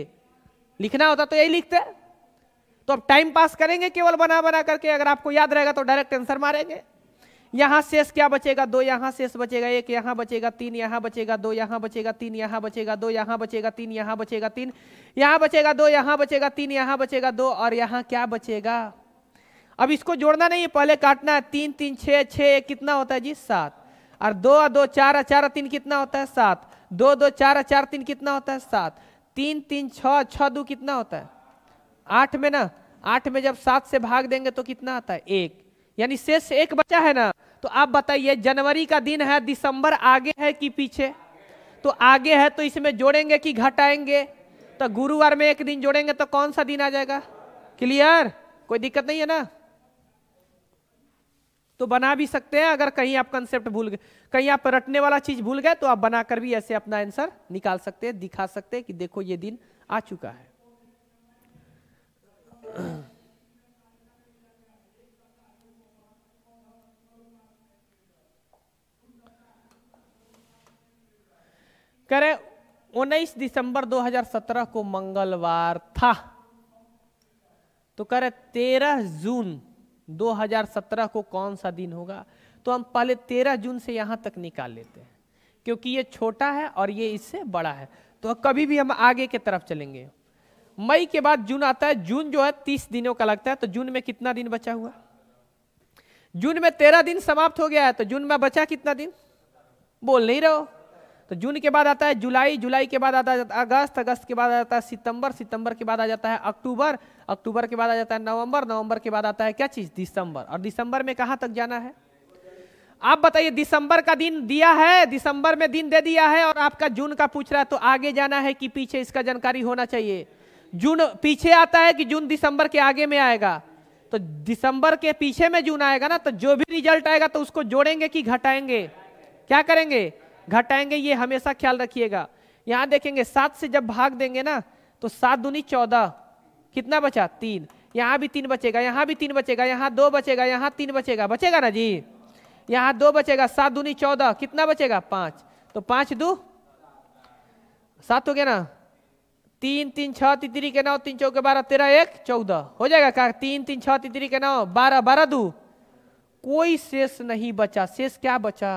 Speaker 1: लिखना होता तो यही लिखते तो अब टाइम पास करेंगे केवल बना बना करके अगर आपको याद रहेगा तो डायरेक्ट आंसर मारेंगे यहाँ शेष क्या बचेगा दो यहाँ शेष बचेगा एक यहाँ बचेगा तीन यहाँ बचेगा दो यहाँ बचेगा तीन यहाँ बचेगा दो यहाँ बचेगा तीन यहाँ बचेगा तीन यहाँ बचेगा दो यहाँ बचेगा तीन यहाँ बचेगा दो और यहाँ क्या बचेगा अब इसको जोड़ना नहीं है पहले काटना है तीन तीन छः छः कितना होता है जी सात और दो और दो चार और चार तीन कितना होता है सात दो दो चार और चार तीन कितना होता है सात तीन तीन छः छः दो कितना होता है आठ में ना आठ में जब सात से भाग देंगे तो कितना आता है एक यानी शेष एक बचा है ना तो आप बताइए जनवरी का दिन है दिसंबर आगे है कि पीछे तो आगे है तो इसमें जोड़ेंगे कि घटाएंगे तो गुरुवार में एक दिन जोड़ेंगे तो कौन सा दिन आ जाएगा क्लियर कोई दिक्कत नहीं है ना तो बना भी सकते हैं अगर कहीं आप कंसेप्ट भूल गए कहीं आप रटने वाला चीज भूल गए तो आप बनाकर भी ऐसे अपना आंसर निकाल सकते हैं दिखा सकते हैं कि देखो ये दिन आ चुका है कह रहे उन्नीस दिसंबर 2017 को मंगलवार था तो कह रहे तेरह जून 2017 को कौन सा दिन होगा तो हम पहले तेरह जून से यहां तक निकाल लेते हैं क्योंकि ये छोटा है और ये इससे बड़ा है तो कभी भी हम आगे की तरफ चलेंगे मई के बाद जून आता है जून जो है तीस दिनों का लगता है तो जून में कितना दिन बचा हुआ जून में तेरह दिन समाप्त हो गया है तो जून में बचा कितना दिन बोल नहीं रहो तो जून के बाद आता है जुलाई जुलाई के बाद आता है अगस्त अगस्त के बाद आ जाता है सितंबर सितंबर के बाद आ जाता है अक्टूबर अक्टूबर के बाद आ जाता है नवंबर नवंबर के बाद आता है क्या चीज़ दिसंबर और दिसंबर में कहाँ तक जाना है आप बताइए दिसंबर का दिन दिया है दिसंबर में दिन दे दिया है और आपका जून का पूछ रहा है तो आगे जाना है कि पीछे इसका जानकारी होना चाहिए जून पीछे आता है कि जून दिसंबर के आगे में आएगा तो दिसंबर के पीछे में जून आएगा ना तो जो भी रिजल्ट आएगा तो उसको जोड़ेंगे कि घटाएंगे क्या करेंगे घटाएंगे ये हमेशा ख्याल रखिएगा यहाँ देखेंगे सात से जब भाग देंगे ना तो सात दूनी चौदह कितना बचा तीन यहाँ भी तीन बचेगा यहाँ भी तीन बचेगा यहाँ दो बचेगा यहाँ तीन बचेगा बचेगा ना जी यहाँ दो बचेगा सात दूनी चौदह कितना बचेगा पांच तो पांच दो सात हो गया ना तीन तीन छह तितरी के नौ तीन चौके बारह तेरह एक चौदह हो जाएगा क्या तीन तीन छह तितरी के नौ बारह बारह दो कोई शेष नहीं बचा शेष क्या बचा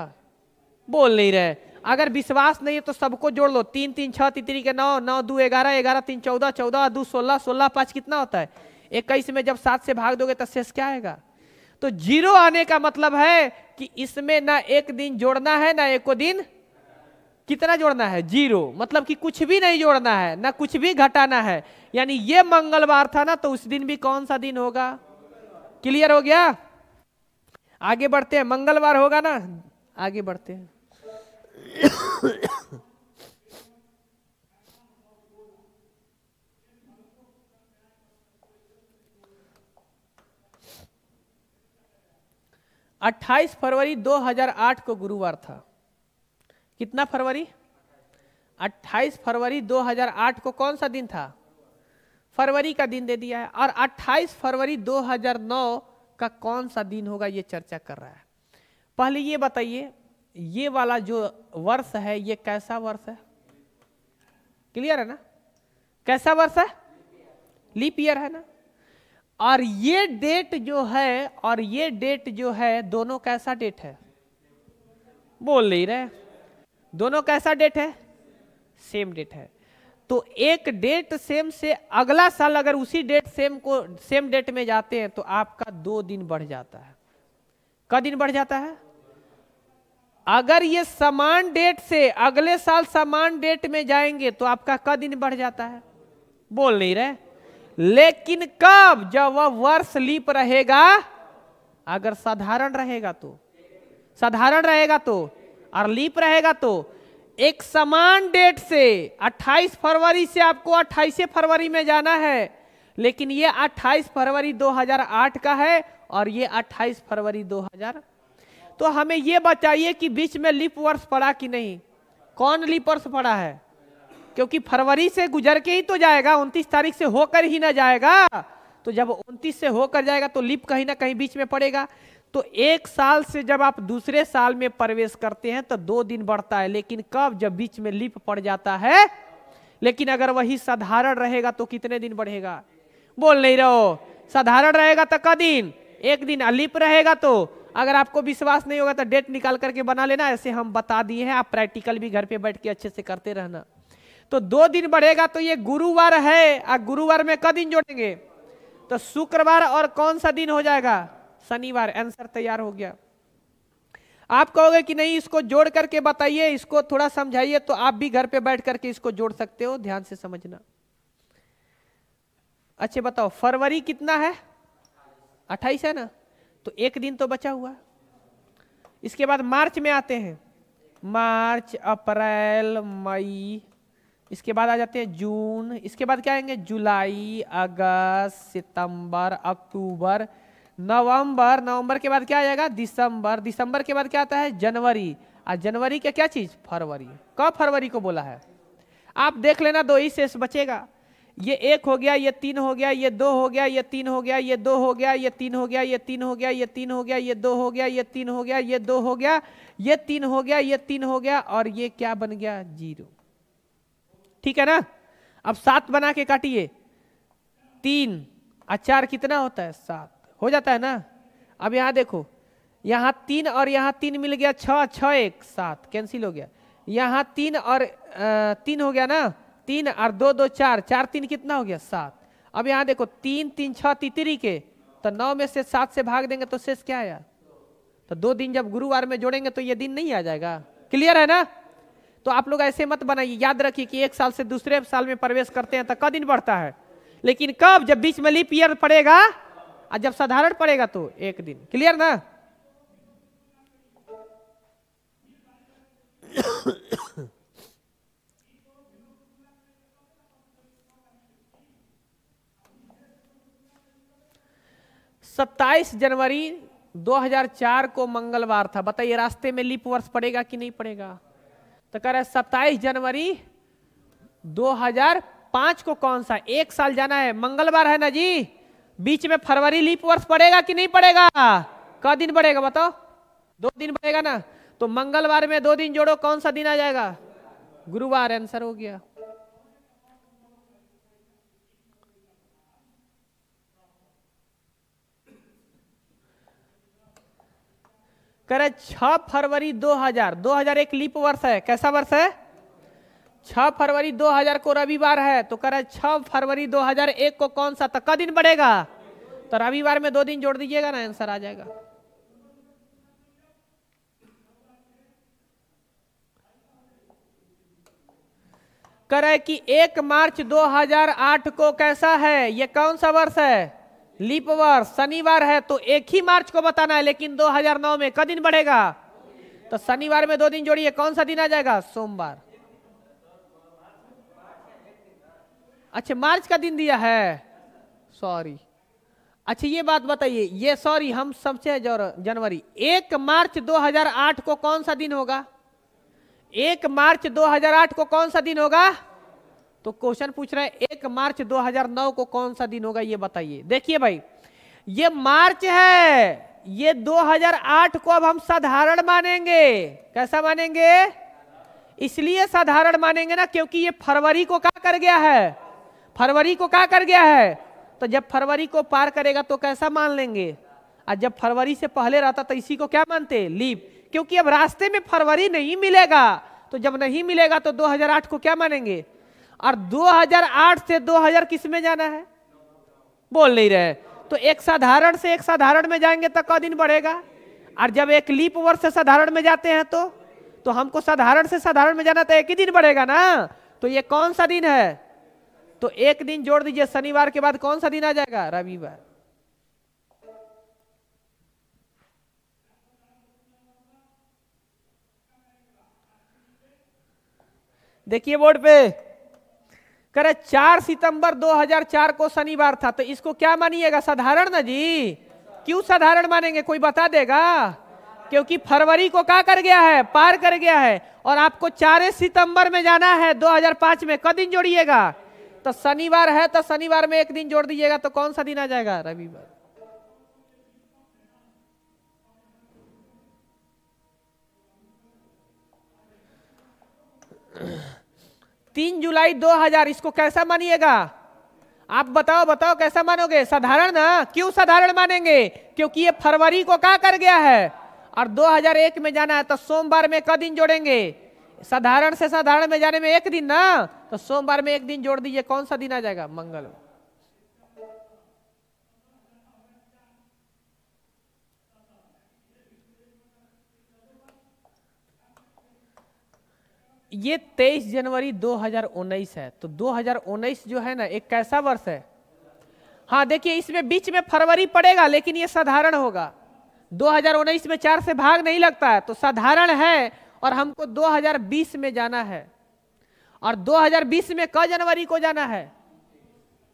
Speaker 1: बोल नहीं रहे अगर विश्वास नहीं है तो सबको जोड़ लो तीन तीन छः तीन तीन के नौ नौ दो ग्यारह ग्यारह तीन चौदह चौदह दो सोलह सोलह पाँच कितना होता है इक्कीस में जब सात से भाग दोगे तो शेष क्या आएगा तो जीरो आने का मतलब है कि इसमें ना एक दिन जोड़ना है ना एक दिन कितना जोड़ना है जीरो मतलब कि कुछ भी नहीं जोड़ना है ना कुछ भी घटाना है यानी ये मंगलवार था ना तो उस दिन भी कौन सा दिन होगा क्लियर हो गया आगे बढ़ते हैं मंगलवार होगा ना आगे बढ़ते हैं 28 फरवरी 2008 को गुरुवार था कितना फरवरी 28 फरवरी 2008 को कौन सा दिन था फरवरी का दिन दे दिया है और 28 फरवरी 2009 का कौन सा दिन होगा ये चर्चा कर रहा है पहले ये बताइए ये वाला जो वर्ष है ये कैसा वर्ष है क्लियर है ना कैसा वर्ष है लीप ईयर है ना और ये डेट जो है और ये डेट जो है दोनों कैसा डेट है बोल नहीं रहे दोनों कैसा डेट है सेम डेट है तो एक डेट सेम से अगला साल अगर उसी डेट सेम को सेम डेट में जाते हैं तो आपका दो दिन बढ़ जाता है कब दिन बढ़ जाता है अगर ये समान डेट से अगले साल समान डेट में जाएंगे तो आपका क दिन बढ़ जाता है बोल नहीं रहे लेकिन कब जब वह वर्ष लीप रहेगा अगर साधारण रहेगा तो साधारण रहेगा तो और लीप रहेगा तो एक समान डेट से 28 फरवरी से आपको 28 फरवरी में जाना है लेकिन ये 28 फरवरी 2008 का है और ये 28 फरवरी तो हमें ये बताइए कि बीच में लिप वर्ष पड़ा कि नहीं कौन लिप वर्ष पड़ा है क्योंकि फरवरी से गुजर के ही तो जाएगा उनतीस तारीख से होकर ही ना जाएगा तो जब उनतीस से होकर जाएगा तो लिप कहीं ना कहीं बीच में पड़ेगा तो एक साल से जब आप दूसरे साल में प्रवेश करते हैं तो दो दिन बढ़ता है लेकिन कब जब बीच में लिप पड़ जाता है लेकिन अगर वही साधारण रहेगा तो कितने दिन बढ़ेगा बोल नहीं रहो साधारण रहेगा तो क दिन एक दिन अलिप रहेगा तो अगर आपको विश्वास नहीं होगा तो डेट निकाल करके बना लेना ऐसे हम बता दिए हैं आप प्रैक्टिकल भी घर पे बैठ के अच्छे से करते रहना तो दो दिन बढ़ेगा तो ये गुरुवार है और गुरुवार में क दिन जोड़ेंगे तो शुक्रवार और कौन सा दिन हो जाएगा शनिवार आंसर तैयार हो गया आप कहोगे कि नहीं इसको जोड़ करके बताइए इसको थोड़ा समझाइए तो आप भी घर पे बैठ करके इसको जोड़ सकते हो ध्यान से समझना अच्छे बताओ फरवरी कितना है अट्ठाईस है ना तो एक दिन तो बचा हुआ इसके बाद मार्च में आते हैं मार्च अप्रैल मई इसके बाद आ जाते हैं जून इसके बाद क्या आएंगे जुलाई अगस्त सितंबर अक्टूबर नवंबर नवंबर के बाद क्या आ जाएगा दिसंबर दिसंबर के बाद क्या आता है जनवरी और जनवरी का क्या चीज फरवरी कब फरवरी को बोला है आप देख लेना दो ही शेष बचेगा ये एक हो गया ये तीन हो गया ये दो हो गया ये तीन हो गया ये दो हो गया ये तीन हो गया ये तीन हो गया ये तीन हो गया ये दो हो गया ये तीन हो गया ये दो हो गया ये तीन हो गया ये तीन हो गया और ये क्या बन गया जीरो ठीक है ना अब सात बना के काटिए तीन अचार चार कितना होता है सात हो जाता है ना अब यहां देखो यहां तीन और यहां तीन मिल गया छ छ एक सात कैंसिल हो गया यहाँ तीन और तीन हो गया ना तीन और दो दो चार चार तीन कितना हो गया सात अब यहाँ देखो तीन तीन छः तितरी के तो नौ में से सात से भाग देंगे तो शेष क्या आया तो दो दिन जब गुरुवार में जोड़ेंगे तो ये दिन नहीं आ जाएगा क्लियर है ना तो आप लोग ऐसे मत बनाइए याद रखिए कि एक साल से दूसरे साल में प्रवेश करते हैं तो क दिन बढ़ता है लेकिन कब जब बीच में लीप ईयर पड़ेगा और जब साधारण पड़ेगा तो एक दिन क्लियर ना 27 जनवरी 2004 को मंगलवार था बताइए रास्ते में लीप वर्ष पड़ेगा कि नहीं पड़ेगा तो कह रहे सत्ताईस जनवरी 2005 को कौन सा एक साल जाना है मंगलवार है ना जी बीच में फरवरी लीप वर्ष पड़ेगा कि नहीं पड़ेगा क दिन बढ़ेगा बताओ दो दिन बढ़ेगा ना तो मंगलवार में दो दिन जोड़ो कौन सा दिन आ जाएगा गुरुवार आंसर हो गया रहे छ फरवरी 2000 2001 एक लीप वर्ष है कैसा वर्ष है छ फरवरी 2000 को रविवार है तो रहे छ फरवरी 2001 को कौन सा तक तो का दिन बढ़ेगा तो रविवार में दो दिन जोड़ दीजिएगा ना आंसर आ जाएगा करे कि एक मार्च 2008 को कैसा है यह कौन सा वर्ष है वर्ष शनिवार है तो एक ही मार्च को बताना है लेकिन 2009 में कब दिन बढ़ेगा तो शनिवार में दो दिन जोड़िए कौन सा दिन आ जाएगा सोमवार अच्छा मार्च का दिन दिया है सॉरी अच्छा ये बात बताइए ये सॉरी हम सबसे जनवरी एक मार्च 2008 को कौन सा दिन होगा एक मार्च 2008 को कौन सा दिन होगा तो क्वेश्चन पूछ रहा है एक मार्च 2009 को कौन सा दिन होगा ये बताइए देखिए भाई ये मार्च है ये 2008 को अब हम साधारण मानेंगे कैसा मानेंगे इसलिए साधारण मानेंगे ना क्योंकि ये फरवरी को क्या कर गया है फरवरी को क्या कर गया है तो जब फरवरी को पार करेगा तो कैसा मान लेंगे और जब फरवरी से पहले रहता तो इसी को क्या मानते लीप क्योंकि अब रास्ते में फरवरी नहीं मिलेगा तो जब नहीं मिलेगा तो 2008 को क्या मानेंगे और 2008 से 2000 किस में जाना है बोल नहीं रहे तो एक साधारण से एक साधारण में जाएंगे तो क दिन बढ़ेगा और जब एक लीप वर्ष से साधारण में जाते हैं तो तो हमको साधारण से साधारण में जाना तो एक ही दिन बढ़ेगा ना तो ये कौन सा दिन है तो एक दिन जोड़ दीजिए शनिवार के बाद कौन सा दिन आ जाएगा रविवार देखिए बोर्ड पे करे चार सितंबर 2004 को शनिवार था तो इसको क्या मानिएगा साधारण ना जी क्यों साधारण मानेंगे कोई बता देगा क्योंकि फरवरी को क्या कर गया है पार कर गया है और आपको चार सितंबर में जाना है 2005 में कब दिन जोड़िएगा तो शनिवार है तो शनिवार में एक दिन जोड़ दीजिएगा तो कौन सा दिन आ जाएगा रविवार Ugh. तीन जुलाई 2000 इसको कैसा मानिएगा आप बताओ बताओ कैसा मानोगे साधारण ना क्यों साधारण मानेंगे क्योंकि ये फरवरी को कहा कर गया है और 2001 में जाना है तो सोमवार में क दिन जोड़ेंगे साधारण से साधारण में जाने में एक दिन ना तो सोमवार में एक दिन जोड़ दीजिए कौन सा दिन आ जाएगा मंगलवार ये 23 जनवरी 2019 है तो 2019 जो है ना एक कैसा वर्ष है हाँ देखिए इसमें बीच में फरवरी पड़ेगा लेकिन ये साधारण होगा 2019 में चार से भाग नहीं लगता है तो साधारण है और हमको 2020 में जाना है और 2020 में क जनवरी को जाना है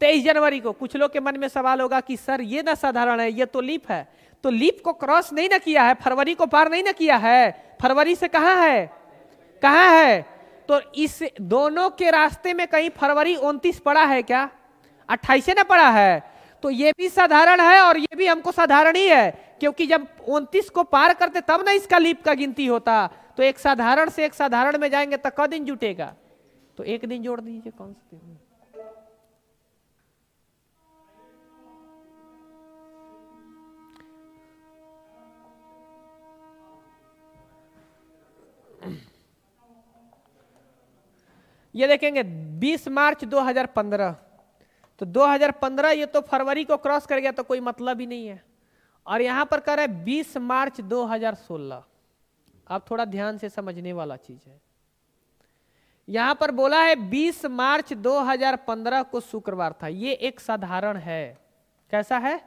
Speaker 1: 23 जनवरी को कुछ लोग के मन में सवाल होगा कि सर ये ना साधारण है ये तो लीप है तो लीप को क्रॉस नहीं ना किया है फरवरी को पार नहीं ना किया है फरवरी से कहाँ है कहाँ है तो इस दोनों के रास्ते में कहीं फरवरी उनतीस पड़ा है क्या अट्ठाईस ना पड़ा है तो ये भी साधारण है और ये भी हमको साधारण ही है क्योंकि जब उनतीस को पार करते तब ना इसका लीप का गिनती होता तो एक साधारण से एक साधारण में जाएंगे तो क दिन जुटेगा तो एक दिन जोड़ दीजिए कौन सा दिन ये देखेंगे 20 मार्च 2015 तो 2015 ये तो फरवरी को क्रॉस कर गया तो कोई मतलब ही नहीं है और यहाँ पर कह रहा है बीस मार्च 2016 आप थोड़ा ध्यान से समझने वाला चीज है यहां पर बोला है 20 मार्च 2015 को शुक्रवार था ये एक साधारण है कैसा है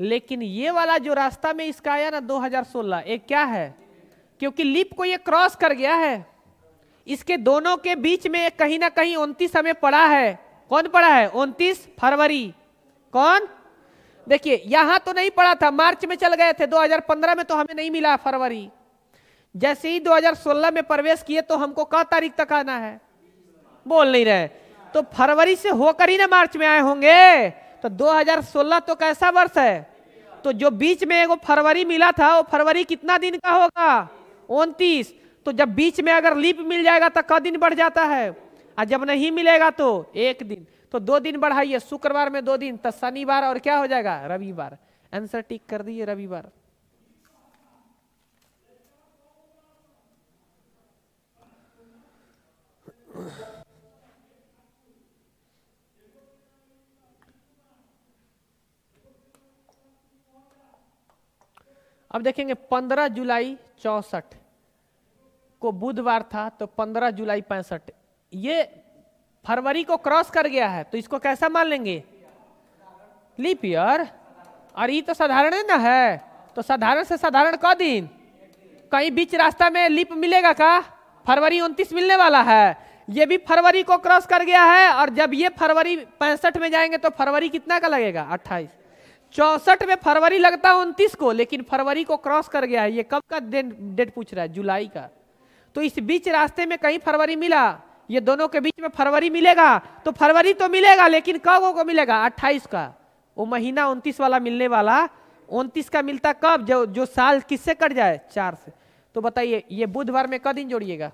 Speaker 1: लेकिन ये वाला जो रास्ता में इसका आया ना 2016 एक क्या है क्योंकि लिप को ये क्रॉस कर गया है इसके दोनों के बीच में कहीं ना कहीं उनतीस हमें पड़ा है कौन पड़ा है उनतीस फरवरी कौन देखिए यहां तो नहीं पड़ा था मार्च में चल गए थे 2015 में तो हमें नहीं मिला फरवरी जैसे ही 2016 में प्रवेश किए तो हमको कहा तारीख तक आना है बोल नहीं रहे तो फरवरी से होकर ही ना मार्च में आए होंगे तो 2016 तो कैसा वर्ष है तो जो बीच में फरवरी मिला था वो फरवरी कितना दिन का होगा उनतीस तो जब बीच में अगर लीप मिल जाएगा तो क दिन बढ़ जाता है और जब नहीं मिलेगा तो एक दिन तो दो दिन बढ़ाइए शुक्रवार में दो दिन तो शनिवार और क्या हो जाएगा रविवार आंसर टिक कर दिए रविवार अब देखेंगे पंद्रह जुलाई चौसठ को बुधवार था तो 15 जुलाई पैंसठ ये फरवरी को क्रॉस कर गया है तो इसको कैसा मान लेंगे लीप ईयर और ये तो साधारण है ना है तो साधारण से साधारण कौ दिन कहीं बीच रास्ता में लीप मिलेगा का फरवरी उनतीस मिलने वाला है ये भी फरवरी को क्रॉस कर गया है और जब ये फरवरी पैंसठ में जाएंगे तो फरवरी कितना का लगेगा अट्ठाईस चौसठ में फरवरी लगता है उनतीस को लेकिन फरवरी को क्रॉस कर गया है ये कब का डेट पूछ रहा है जुलाई का तो इस बीच रास्ते में कहीं फरवरी मिला ये दोनों के बीच में फरवरी मिलेगा तो फरवरी तो मिलेगा लेकिन कब को मिलेगा अट्ठाईस का वो महीना उनतीस वाला मिलने वाला उनतीस का मिलता कब जो जो साल किससे कट जाए चार से तो बताइए ये बुधवार में क दिन जोड़िएगा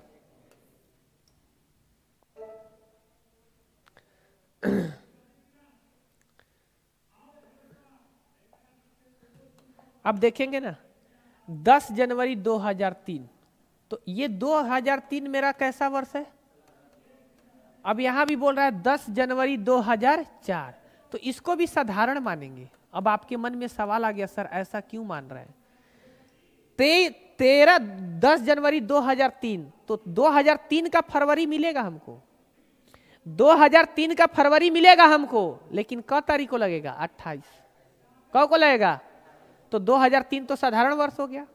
Speaker 1: अब देखेंगे ना 10 जनवरी 2003 तो ये 2003 मेरा कैसा वर्ष है अब यहां भी बोल रहा है 10 जनवरी 2004 तो इसको भी साधारण मानेंगे अब आपके मन में सवाल आ गया सर ऐसा क्यों मान रहे हैं ते, तेरह दस जनवरी 2003 तो 2003 का फरवरी मिलेगा हमको 2003 का फरवरी मिलेगा हमको लेकिन क तारीख को लगेगा 28 कौ को लगेगा तो 2003 तो साधारण वर्ष हो गया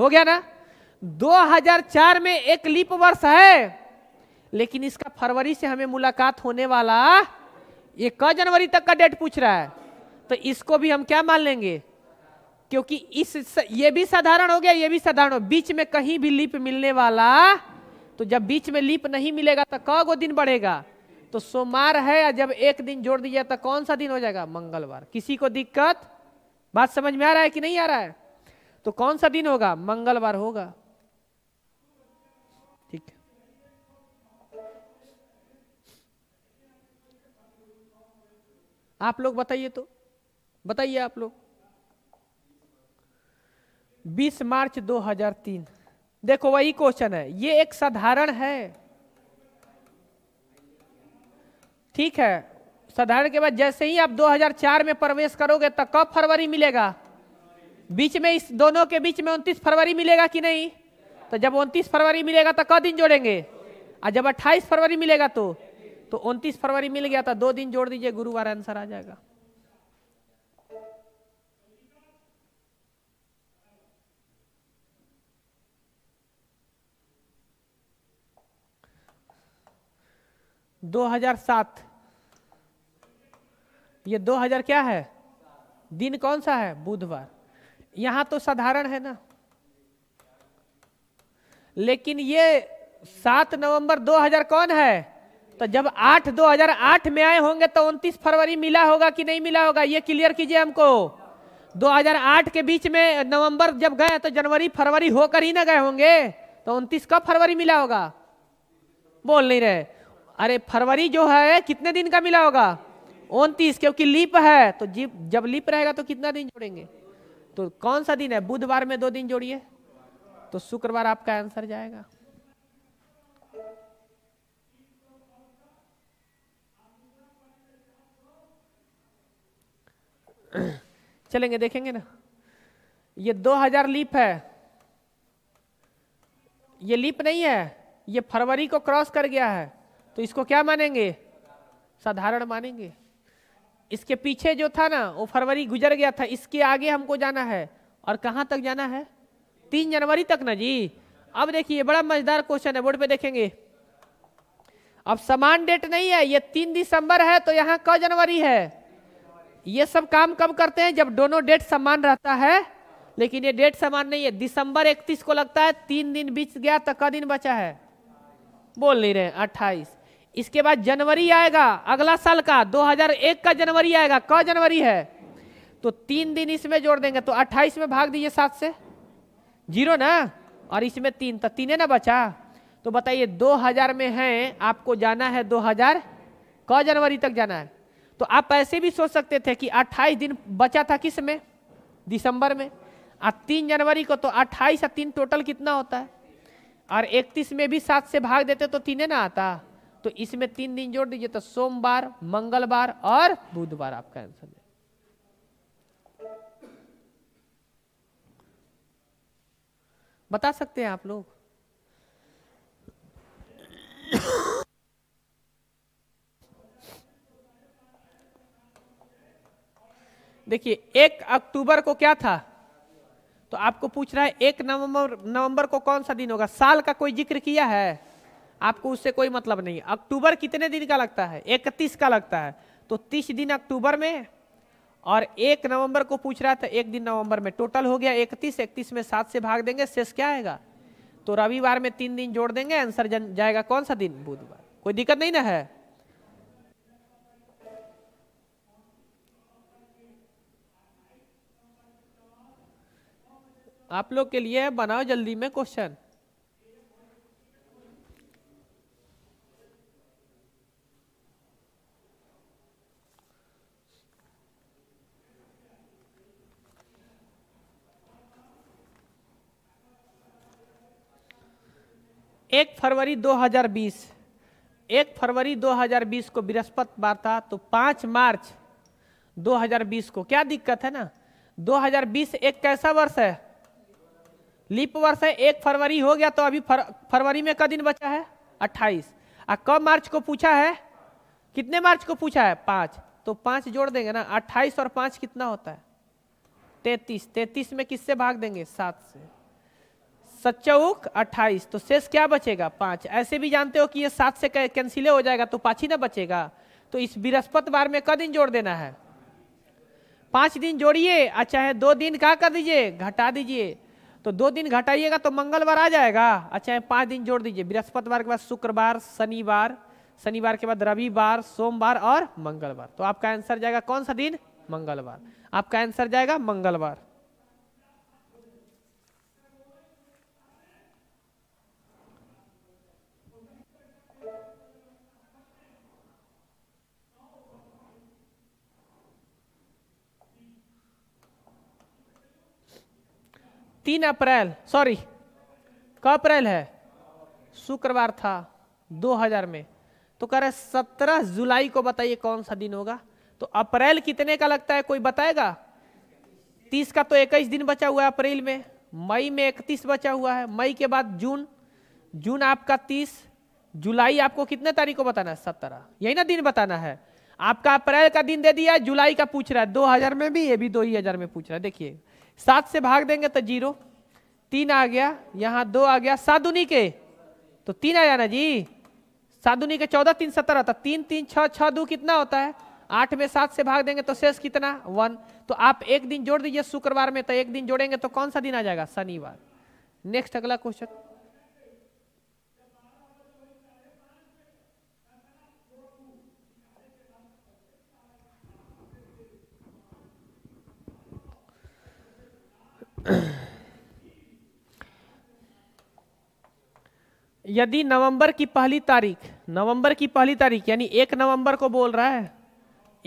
Speaker 1: हो गया ना 2004 में एक लीप वर्ष है लेकिन इसका फरवरी से हमें मुलाकात होने वाला ये क जनवरी तक का डेट पूछ रहा है तो इसको भी हम क्या मान लेंगे क्योंकि इस ये भी साधारण हो गया ये भी साधारण हो बीच में कहीं भी लीप मिलने वाला तो जब बीच में लीप नहीं मिलेगा तो क गो दिन बढ़ेगा तो सोमवार है या जब एक दिन जोड़ दिया तो कौन सा दिन हो जाएगा मंगलवार किसी को दिक्कत बात समझ में आ रहा है कि नहीं आ रहा है तो कौन सा दिन होगा मंगलवार होगा आप लोग बताइए तो बताइए आप लोग 20 मार्च 2003 देखो वही क्वेश्चन है ये एक साधारण है ठीक है साधारण के बाद जैसे ही आप 2004 में प्रवेश करोगे तो कब फरवरी मिलेगा बीच में इस दोनों के बीच में 29 फरवरी मिलेगा कि नहीं तो जब 29 फरवरी मिलेगा तो कब दिन जोड़ेंगे और जब 28 फरवरी मिलेगा तो तो उनतीस फरवरी मिल गया था दो दिन जोड़ दीजिए गुरुवार आंसर आ जाएगा दो हजार सात ये दो हजार क्या है दिन कौन सा है बुधवार यहां तो साधारण है ना लेकिन ये सात नवंबर दो हजार कौन है तो जब आठ दो हजार आठ में आए होंगे तो उनतीस फरवरी मिला होगा कि नहीं मिला होगा ये क्लियर कीजिए हमको 2008 के बीच में नवंबर जब गए तो जनवरी फरवरी होकर ही ना गए होंगे तो उनतीस कब फरवरी मिला होगा बोल नहीं रहे अरे फरवरी जो है कितने दिन का मिला होगा उनतीस क्योंकि लीप है तो जीप जब लीप रहेगा तो कितना दिन जोड़ेंगे तो कौन सा दिन है बुधवार में दो दिन जोड़िए तो शुक्रवार आपका आंसर जाएगा *clears throat* चलेंगे देखेंगे ना ये 2000 लीप है ये लीप नहीं है ये फरवरी को क्रॉस कर गया है तो इसको क्या मानेंगे साधारण मानेंगे इसके पीछे जो था ना वो फरवरी गुजर गया था इसके आगे हमको जाना है और कहाँ तक जाना है तीन जनवरी तक ना जी अब देखिए बड़ा मजेदार क्वेश्चन है बोर्ड पे देखेंगे अब समान डेट नहीं है ये तीन दिसंबर है तो यहाँ क जनवरी है ये सब काम कब करते हैं जब दोनों डेट समान रहता है लेकिन ये डेट समान नहीं है दिसंबर 31 को लगता है तीन दिन बीच गया तो का दिन बचा है बोल नहीं रहे अट्ठाईस इसके बाद जनवरी आएगा अगला साल का 2001 का जनवरी आएगा क जनवरी है तो तीन दिन इसमें जोड़ देंगे तो 28 में भाग दीजिए सात से जीरो ना और इसमें तीन तो तीन ना बचा तो बताइए 2000 में है आपको जाना है 2000 क जनवरी तक जाना है तो आप ऐसे भी सोच सकते थे कि 28 दिन बचा था किस में दिसंबर में और तीन जनवरी को तो 28 और तीन टोटल कितना होता है और 31 में भी सात से भाग देते तो तीन ना आता तो इसमें तीन दिन जोड़ दीजिए तो सोमवार मंगलवार और बुधवार आपका आंसर
Speaker 2: है
Speaker 1: बता सकते हैं आप लोग देखिए एक अक्टूबर को क्या था तो आपको पूछ रहा है एक नवंबर नवंबर को कौन सा दिन होगा साल का कोई जिक्र किया है आपको उससे कोई मतलब नहीं अक्टूबर कितने दिन का लगता है इकतीस का लगता है तो तीस दिन अक्टूबर में और एक नवंबर को पूछ रहा था तो एक दिन नवंबर में टोटल हो गया इकतीस इकतीस में सात से भाग देंगे शेष क्या आएगा तो रविवार में तीन दिन जोड़ देंगे आंसर जाएगा कौन सा दिन बुधवार कोई दिक्कत नहीं ना है आप लोग के लिए बनाओ जल्दी में क्वेश्चन एक फरवरी 2020 एक फरवरी 2020 को बृहस्पतिवार था तो पांच मार्च 2020 को क्या दिक्कत है ना 2020 एक कैसा वर्ष है लीप वर्ष है एक फरवरी हो गया तो अभी फर, फरवरी में का दिन बचा है अट्ठाईस और कब मार्च को पूछा है कितने मार्च को पूछा है पाँच तो पाँच जोड़ देंगे ना अट्ठाईस और पाँच कितना होता है तैतीस तैतीस में किससे भाग देंगे सात से सच्चौक अट्ठाईस तो शेष क्या बचेगा पाँच ऐसे भी जानते हो कि ये सात से कैंसिले हो जाएगा तो पाँच ही ना बचेगा तो इस बार में क दिन जोड़ देना है पाँच दिन जोड़िए अच्छा है दो दिन क्या कर दीजिए घटा दीजिए तो दो दिन घटाइएगा तो मंगलवार आ जाएगा अच्छा पांच दिन जोड़ दीजिए बृहस्पतिवार के बाद शुक्रवार शनिवार शनिवार के बाद रविवार सोमवार और मंगलवार तो आपका आंसर जाएगा कौन सा दिन मंगलवार आपका आंसर जाएगा मंगलवार तीन अप्रैल सॉरी कब अप्रैल है शुक्रवार था 2000 में तो कह रहे सत्रह जुलाई को बताइए कौन सा दिन होगा तो अप्रैल कितने का लगता है कोई बताएगा तीस का तो इक्कीस दिन बचा हुआ है अप्रैल में मई में इकतीस बचा हुआ है मई के बाद जून जून आपका तीस जुलाई आपको कितने तारीख को बताना है सत्रह यही ना दिन बताना है आपका अप्रैल का दिन दे दिया जुलाई का पूछ रहा है दो हजार में भी ये भी दो ही हजार में पूछ रहा है देखिए सात से भाग देंगे तो जीरो तीन आ गया यहाँ दो आ गया साधुनी के तो तीन आ जाना जी साधुनी के चौदह तीन सत्तर तो होता तीन तीन छः छः दो कितना होता है आठ में सात से भाग देंगे तो शेष कितना वन तो आप एक दिन जोड़ दीजिए शुक्रवार में तो एक दिन जोड़ेंगे तो कौन सा दिन आ जाएगा शनिवार नेक्स्ट अगला क्वेश्चन *clears throat* यदि नवंबर की पहली तारीख नवंबर की पहली तारीख यानी एक नवंबर को बोल रहा है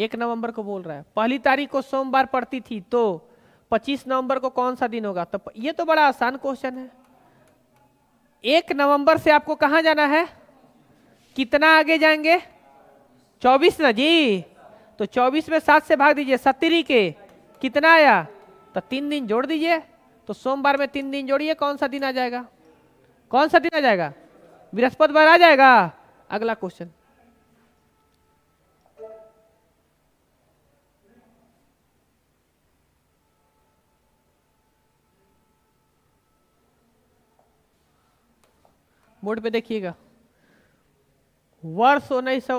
Speaker 1: एक नवंबर को बोल रहा है पहली तारीख को सोमवार पड़ती थी तो 25 नवंबर को कौन सा दिन होगा तो ये तो बड़ा आसान क्वेश्चन है एक नवंबर से आपको कहाँ जाना है कितना आगे जाएंगे 24 ना जी तो 24 में सात से भाग दीजिए सत्तरी के कितना आया तो तीन दिन जोड़ दीजिए तो सोमवार में तीन दिन जोड़िए कौन सा दिन आ जाएगा कौन सा दिन आ जाएगा बृहस्पतिवार आ जाएगा अगला क्वेश्चन बोर्ड पे देखिएगा वर्ष उन्नीस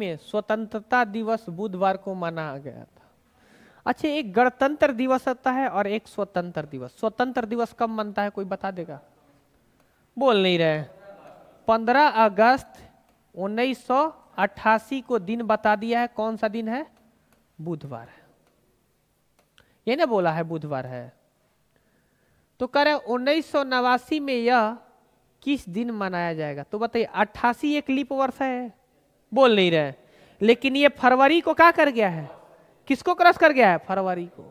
Speaker 1: में स्वतंत्रता दिवस बुधवार को मनाया गया था अच्छा एक गणतंत्र दिवस होता है और एक स्वतंत्र दिवस स्वतंत्र दिवस कब मनता है कोई बता देगा बोल नहीं रहे पंद्रह अगस्त 1988 को दिन बता दिया है कौन सा दिन है बुधवार है ये ना बोला है बुधवार है तो कह रहे उन्नीस में यह किस दिन मनाया जाएगा तो बताइए अट्ठासी एक लीप वर्ष है बोल नहीं रहे लेकिन ये फरवरी को क्या कर गया है किसको क्रॉस कर गया है फरवरी को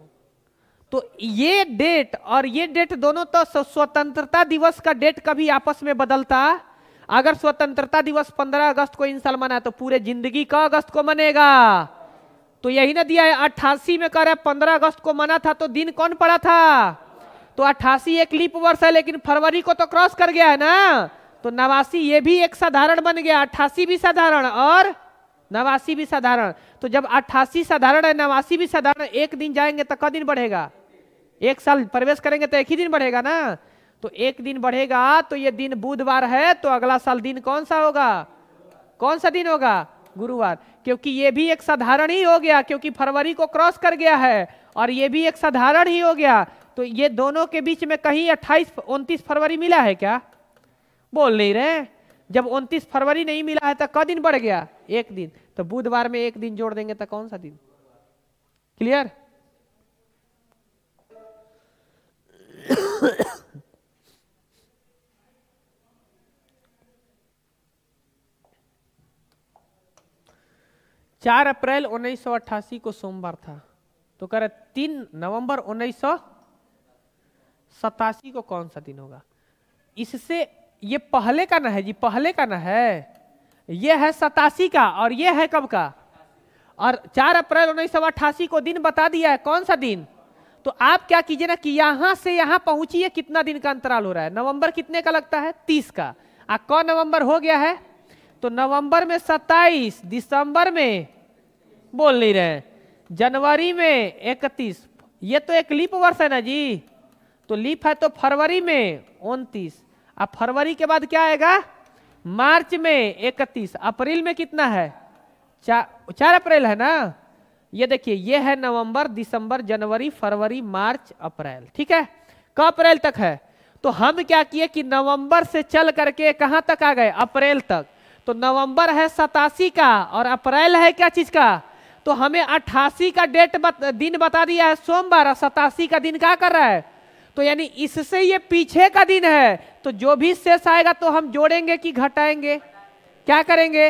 Speaker 1: तो ये डेट और ये डेट दोनों तो स्वतंत्रता दिवस का डेट कभी आपस में बदलता अगर स्वतंत्रता दिवस 15 अगस्त को इन साल मना तो पूरे जिंदगी का अगस्त को मनेगा तो यही ना दिया है अट्ठासी में कर पंद्रह अगस्त को मना था तो दिन कौन पड़ा था तो अट्ठासी एक लीप वर्ष है लेकिन फरवरी को तो क्रॉस कर गया है ना तो नवासी ये भी एक साधारण बन गया अट्ठासी भी साधारण और नवासी भी साधारण तो जब अट्ठासी साधारण है नवासी भी साधारण एक दिन जाएंगे तो क दिन बढ़ेगा एक साल प्रवेश करेंगे तो एक ही दिन बढ़ेगा ना तो एक दिन बढ़ेगा तो ये दिन बुधवार है तो अगला साल दिन कौन सा होगा कौन सा दिन होगा गुरुवार क्योंकि ये भी एक साधारण ही हो गया क्योंकि फरवरी को क्रॉस कर गया है और ये भी एक साधारण ही हो गया तो ये दोनों के बीच में कहीं अट्ठाईस उनतीस फरवरी मिला है क्या बोल नहीं रहे जब उनतीस फरवरी नहीं मिला है तो क दिन बढ़ गया एक दिन तो बुधवार में एक दिन जोड़ देंगे तो कौन सा दिन क्लियर चार अप्रैल 1988 को सोमवार था तो कह रहे तीन नवंबर उन्नीस सतासी को कौन सा दिन होगा इससे ये पहले का ना है जी पहले का ना है ये है सतासी का और ये है कब का और 4 अप्रैल उन्नीस सौ अट्ठासी को दिन बता दिया है कौन सा दिन तो आप क्या कीजिए ना कि यहाँ से यहां पहुंचिए कितना दिन का अंतराल हो रहा है नवंबर कितने का लगता है तीस का आ कौन नवंबर हो गया है तो नवंबर में सत्ताईस दिसंबर में बोल नहीं रहे जनवरी में इकतीस ये तो एक लीप वर्ष है ना जी तो लीप है तो फरवरी में उनतीस अब फरवरी के बाद क्या आएगा मार्च में इकतीस अप्रैल में कितना है चा, चार अप्रैल है ना ये देखिए ये है नवंबर दिसंबर जनवरी फरवरी मार्च अप्रैल ठीक है कब अप्रैल तक है तो हम क्या किए कि नवंबर से चल करके कहां तक आ गए अप्रैल तक तो नवंबर है सतासी का और अप्रैल है क्या चीज का तो हमें अट्ठासी का डेट बत, दिन बता दिया है सोमवार सतासी का दिन क्या कर रहा है तो यानी इससे ये पीछे का दिन है तो जो भी शेष आएगा तो हम जोड़ेंगे कि घटाएंगे क्या करेंगे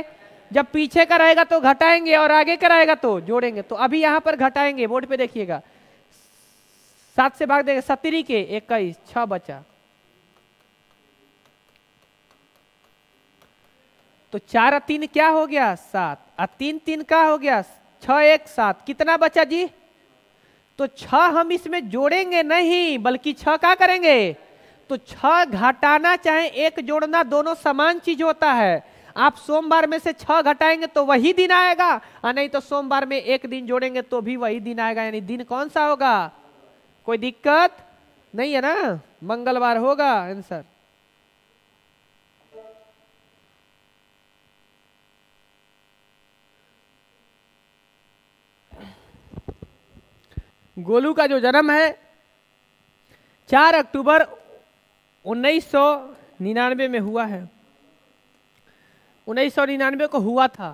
Speaker 1: जब पीछे का रहेगा तो घटाएंगे और आगे का रहेगा तो जोड़ेंगे तो अभी यहां पर घटाएंगे बोर्ड पे देखिएगा सात से भाग देंगे सत्तरी के इक्कीस छ बचा तो चार तीन क्या हो गया सात और तीन तीन का हो गया छ एक सात कितना बचा जी तो छ हम इसमें जोड़ेंगे नहीं बल्कि छ का करेंगे तो छ घटाना चाहे एक जोड़ना दोनों समान चीज होता है आप सोमवार में से छह घटाएंगे तो वही दिन आएगा और नहीं तो सोमवार में एक दिन जोड़ेंगे तो भी वही दिन आएगा यानी दिन कौन सा होगा कोई दिक्कत नहीं है ना मंगलवार होगा आंसर गोलू का जो जन्म है चार अक्टूबर उन्नीस सौ निन्यानवे में हुआ है उन्नीस सौ निन्यानवे को हुआ था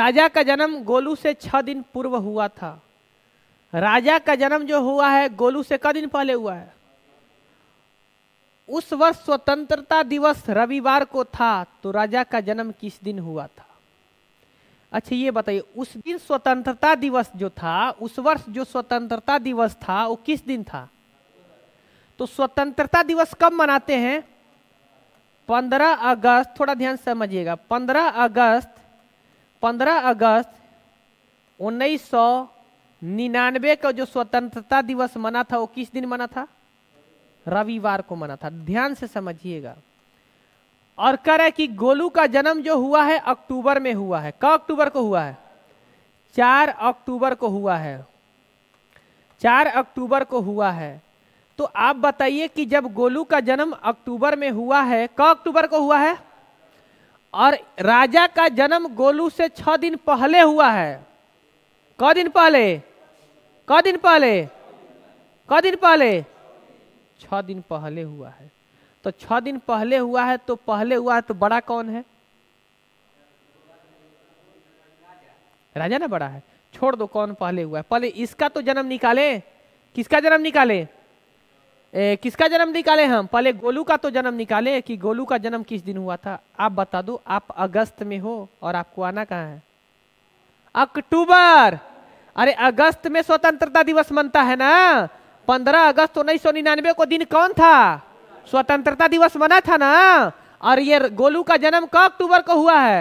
Speaker 1: राजा का जन्म गोलू से छः दिन पूर्व हुआ था राजा का जन्म जो हुआ है गोलू से क दिन पहले हुआ है उस वर्ष स्वतंत्रता दिवस रविवार को था तो राजा का जन्म किस दिन हुआ था अच्छा ये बताइए उस दिन स्वतंत्रता दिवस जो था उस वर्ष जो स्वतंत्रता दिवस था वो किस दिन था तो स्वतंत्रता दिवस कब मनाते हैं 15 अगस्त थोड़ा ध्यान समझिएगा 15 अगस्त 15 अगस्त उन्नीस निन्यानवे का जो स्वतंत्रता दिवस मना था वो किस दिन मना था रविवार को मना था ध्यान से समझिएगा और कह रहा है कि गोलू का जन्म जो हुआ है अक्टूबर में हुआ है कब अक्टूबर को हुआ है चार अक्टूबर को हुआ है चार अक्टूबर को हुआ है तो आप बताइए कि जब गोलू का जन्म अक्टूबर में हुआ है कब अक्टूबर को हुआ है और राजा का जन्म गोलू से छ दिन पहले हुआ है क दिन पहले क दिन पहले क दिन पहले छह दिन पहले हुआ है तो छः दिन पहले हुआ है तो पहले हुआ है तो बड़ा कौन है राजा ना बड़ा है छोड़ दो कौन पहले हुआ है पहले इसका तो जन्म निकाले किसका जन्म निकाले ए, किसका जन्म निकाले हम पहले गोलू का तो जन्म निकाले कि गोलू का जन्म किस दिन हुआ था आप बता दो आप अगस्त में हो और आपको आना कहाँ है अक्टूबर अरे अगस्त में स्वतंत्रता दिवस मनता है ना पंद्रह अगस्त उन्नीस सौ निन्यानवे को दिन कौन था स्वतंत्रता दिवस मना था ना और ये गोलू का जन्म क अक्टूबर को हुआ है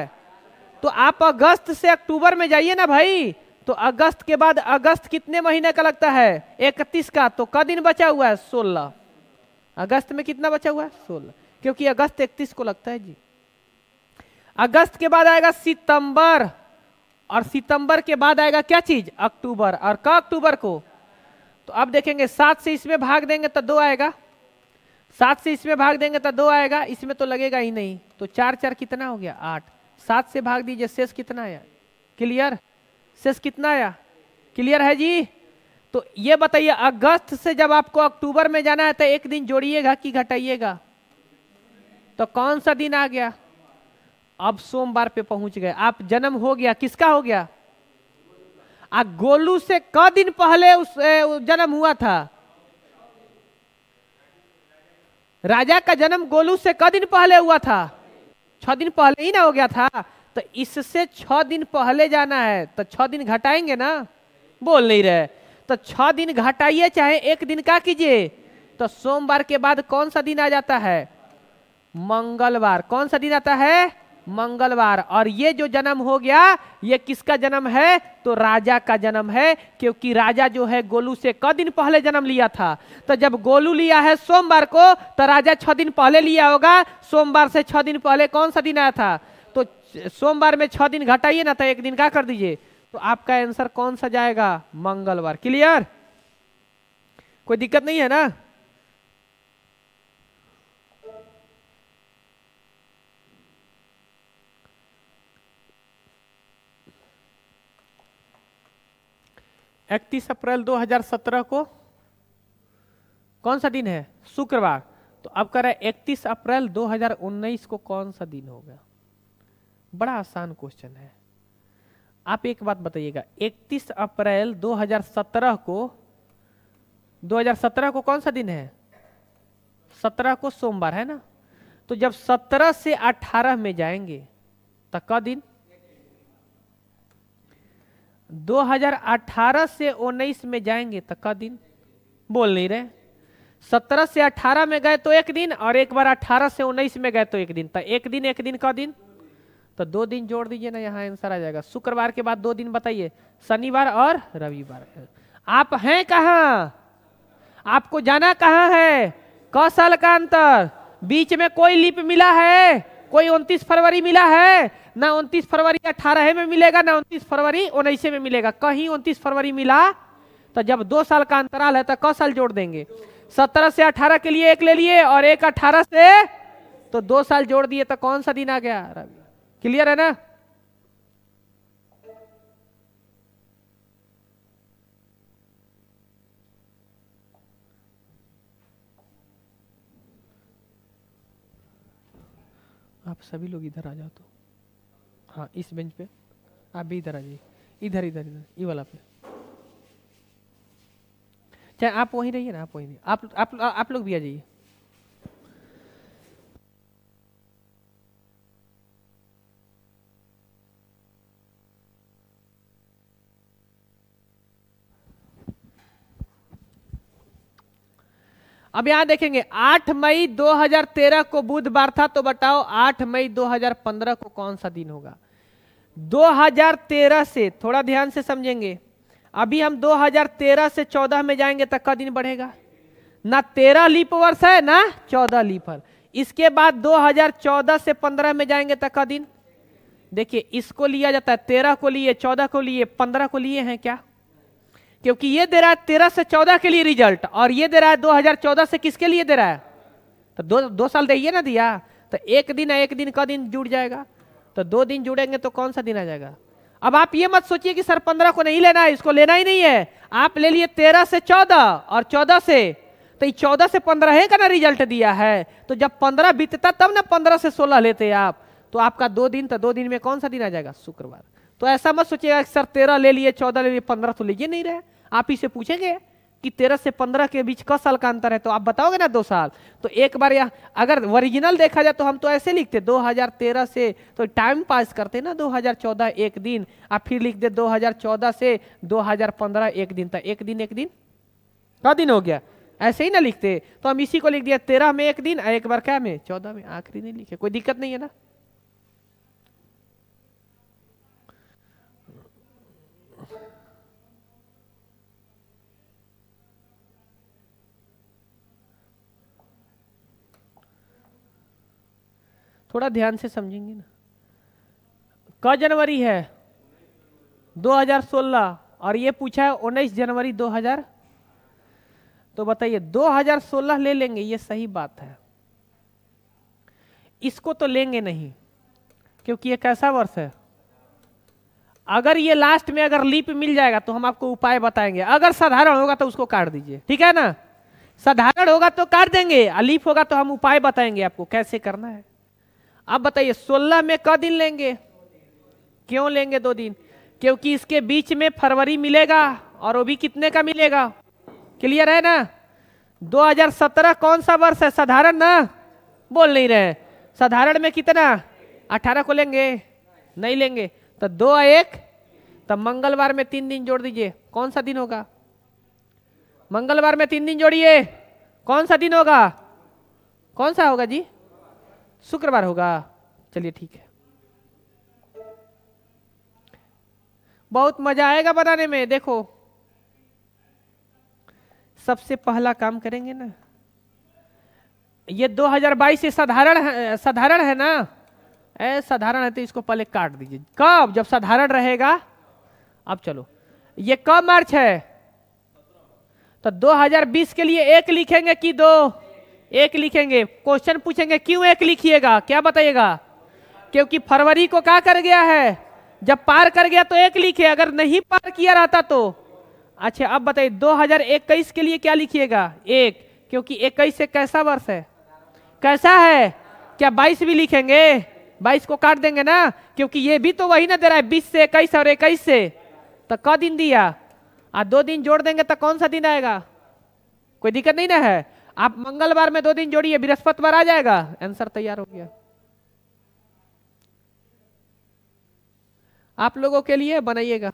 Speaker 1: तो आप अगस्त से अक्टूबर में जाइए ना भाई तो अगस्त के बाद अगस्त कितने महीने का लगता है इकतीस का तो क दिन बचा हुआ है सोलह अगस्त में कितना बचा हुआ है सोलह क्योंकि अगस्त इकतीस को लगता है जी अगस्त के बाद आएगा सितंबर और सितंबर के बाद आएगा क्या चीज अक्टूबर और क अक्टूबर को तो अब देखेंगे सात से इसमें भाग देंगे तो दो आएगा सात से इसमें भाग देंगे तो दो आएगा इसमें तो लगेगा ही नहीं तो चार चार कितना हो गया आठ सात से भाग दीजिए शेष कितना आया क्लियर शेष कितना आया क्लियर है जी तो ये बताइए अगस्त से जब आपको अक्टूबर में जाना है तो एक दिन जोड़िएगा कि घटाइएगा तो कौन सा दिन आ गया अब सोमवार पे पहुंच गए आप जन्म हो गया किसका हो गया आ गोलू से क दिन पहले उस जन्म हुआ था राजा का जन्म गोलू से कई दिन पहले हुआ था छः दिन पहले ही ना हो गया था तो इससे छः दिन पहले जाना है तो छः दिन घटाएंगे ना बोल नहीं रहे तो छः दिन घटाइए चाहे एक दिन का कीजिए तो सोमवार के बाद कौन सा दिन आ जाता है मंगलवार कौन सा दिन आता है मंगलवार और ये जो जन्म हो गया ये किसका जन्म है तो राजा का जन्म है क्योंकि राजा जो है गोलू से क दिन पहले जन्म लिया था तो जब गोलू लिया है सोमवार को तो राजा छः दिन पहले लिया होगा सोमवार से छः दिन पहले कौन सा दिन आया था तो सोमवार में छः दिन घटाइए ना तो एक दिन का कर दीजिए तो आपका आंसर कौन सा जाएगा मंगलवार क्लियर कोई दिक्कत नहीं है ना इकतीस अप्रैल 2017 को कौन सा दिन है शुक्रवार तो अब कह रहा है इकतीस अप्रैल 2019 को कौन सा दिन होगा बड़ा आसान क्वेश्चन है आप एक बात बताइएगा 31 अप्रैल 2017 को 2017 को कौन सा दिन है 17 को सोमवार है ना तो जब 17 से 18 में जाएंगे तो कब दिन 2018 से 19 में जाएंगे तो का दिन बोल नहीं रहे 17 से 18 में गए तो एक दिन और एक बार 18 से 19 में गए तो एक दिन तो एक दिन एक दिन का दिन तो दो दिन जोड़ दीजिए ना यहाँ आंसर आ जाएगा शुक्रवार के बाद दो दिन बताइए शनिवार और रविवार आप हैं कहाँ आपको जाना कहाँ है साल का अंतर बीच में कोई लिप मिला है कोई उनतीस फरवरी मिला है ना उनतीस फरवरी अठारह में मिलेगा ना उनतीस फरवरी उन्नीस में मिलेगा कहीं उनतीस फरवरी मिला तो जब दो साल का अंतराल है तो कौ साल जोड़ देंगे सत्रह से अठारह के लिए एक ले लिए और एक अठारह से तो दो साल जोड़ दिए तो कौन सा दिन आ गया क्लियर है ना आप सभी लोग इधर आ जाओ तो हाँ इस बेंच पे आप भी इधर आ जाइए इधर इधर इधर ये वाला पे चाहे आप वहीं रहिए ना आप वहीं आप आप, आप, आप लोग भी आ जाइए अब यहां देखेंगे 8 मई 2013 को बुधवार था तो बताओ 8 मई 2015 को कौन सा दिन होगा 2013 से थोड़ा ध्यान से समझेंगे अभी हम 2013 से 14 में जाएंगे तक का दिन बढ़ेगा ना 13 लीप वर्ष है ना 14 लीप वर्ष इसके बाद 2014 से 15 में जाएंगे तक का दिन देखिए इसको लिया जाता है 13 को लिए 14 को लिए 15 को लिए हैं क्या क्योंकि ये दे रहा है तेरह से चौदह के लिए रिजल्ट और ये दे रहा है दो हजार चौदह से किसके लिए दे रहा है तो दो दो साल दे ना दिया तो एक दिन एक दिन का दिन जुड़ जाएगा तो दो दिन जुड़ेंगे तो कौन सा दिन आ जाएगा अब आप ये मत सोचिए कि सर पंद्रह को नहीं लेना है इसको लेना ही नहीं है आप ले लिए तेरह से चौदह और चौदह से तो ये चौदह से पंद्रह का ना रिजल्ट दिया है तो जब पंद्रह बीतता तब ना पंद्रह से सोलह लेते आप तो आपका दो दिन तो दो दिन में कौन सा दिन आ जाएगा शुक्रवार तो ऐसा मत सोचिएगा सर तेरह ले लिए चौदह ले लिए पंद्रह तो लीजिए नहीं रहे आप इसे पूछेंगे कि तेरह से पंद्रह के बीच कस साल का अंतर है तो आप बताओगे ना दो साल तो एक बार यह अगर ओरिजिनल देखा जाए तो हम तो ऐसे लिखते 2013 से तो टाइम पास करते ना 2014 एक दिन आप फिर लिख दे 2014 से 2015 एक दिन था एक दिन एक दिन का दिन हो गया ऐसे ही ना लिखते तो हम इसी को लिख दिया तेरह में एक दिन एक बार क्या में चौदह में आखिरी नहीं लिखे कोई दिक्कत नहीं है ना थोड़ा ध्यान से समझेंगे ना क जनवरी है 2016 और ये पूछा है उन्नीस जनवरी 2000 तो बताइए 2016 ले लेंगे ये सही बात है इसको तो लेंगे नहीं क्योंकि ये कैसा वर्ष है अगर ये लास्ट में अगर लीप मिल जाएगा तो हम आपको उपाय बताएंगे अगर साधारण होगा तो उसको काट दीजिए ठीक है ना साधारण होगा तो काट देंगे अलीफ होगा तो हम उपाय बताएंगे आपको कैसे करना है अब बताइए सोलह में क दिन लेंगे क्यों लेंगे दो दिन क्योंकि इसके बीच में फरवरी मिलेगा और वो भी कितने का मिलेगा क्लियर है ना 2017 कौन सा वर्ष है साधारण ना बोल नहीं रहे साधारण में कितना 18 को लेंगे नहीं लेंगे तो दो एक तो मंगलवार में तीन दिन जोड़ दीजिए कौन सा दिन होगा मंगलवार में तीन दिन जोड़िए कौन सा दिन होगा कौन सा होगा जी शुक्रवार होगा चलिए ठीक है बहुत मजा आएगा बनाने में देखो सबसे पहला काम करेंगे ना ये 2022 से साधारण साधारण है ना ऐ साधारण है तो इसको पहले काट दीजिए कब जब साधारण रहेगा अब चलो ये कब मार्च है तो 2020 के लिए एक लिखेंगे कि दो एक लिखेंगे क्वेश्चन पूछेंगे क्यों एक लिखिएगा क्या बताइएगा क्योंकि फरवरी को क्या कर गया है जब पार कर गया तो एक लिखे अगर नहीं पार किया रहता तो अच्छा अब बताइए इक्कीस के लिए क्या लिखिएगा एक क्योंकि इक्कीस से कैसा वर्ष है कैसा है क्या बाईस भी लिखेंगे बाईस को काट देंगे ना क्योंकि ये भी तो वही ना दे रहा है बीस से इक्कीस और इक्कीस से तो क दिन दिया आ दो दिन जोड़ देंगे तो कौन सा दिन आएगा कोई दिक्कत नहीं ना है आप मंगलवार में दो दिन जोड़िए बृहस्पतिवार आ जाएगा आंसर तैयार हो गया आप लोगों के लिए बनाइएगा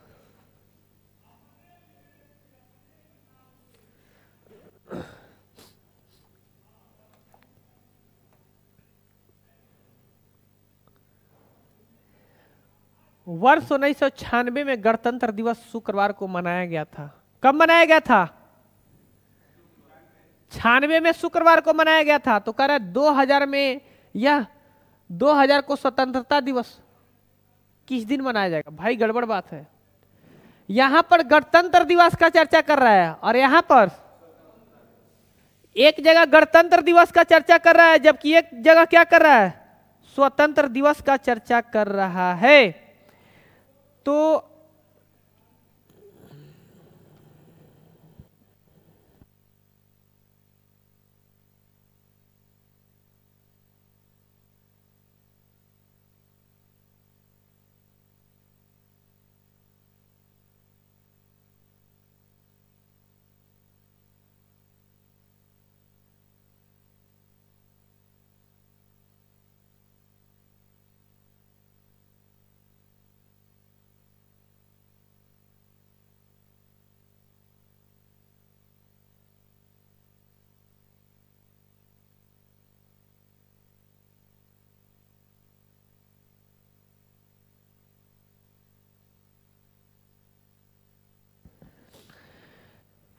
Speaker 1: वर्ष उन्नीस में गणतंत्र दिवस शुक्रवार को मनाया गया था कब मनाया गया था छानवे में शुक्रवार को मनाया गया था तो कह रहा है दो हजार में यह दो हजार को स्वतंत्रता दिवस किस दिन मनाया जाएगा भाई गड़बड़ बात है यहां पर गणतंत्र दिवस का चर्चा कर रहा है और यहां पर एक जगह गणतंत्र दिवस का चर्चा कर रहा है जबकि एक जगह क्या कर रहा है स्वतंत्र दिवस का चर्चा कर रहा है तो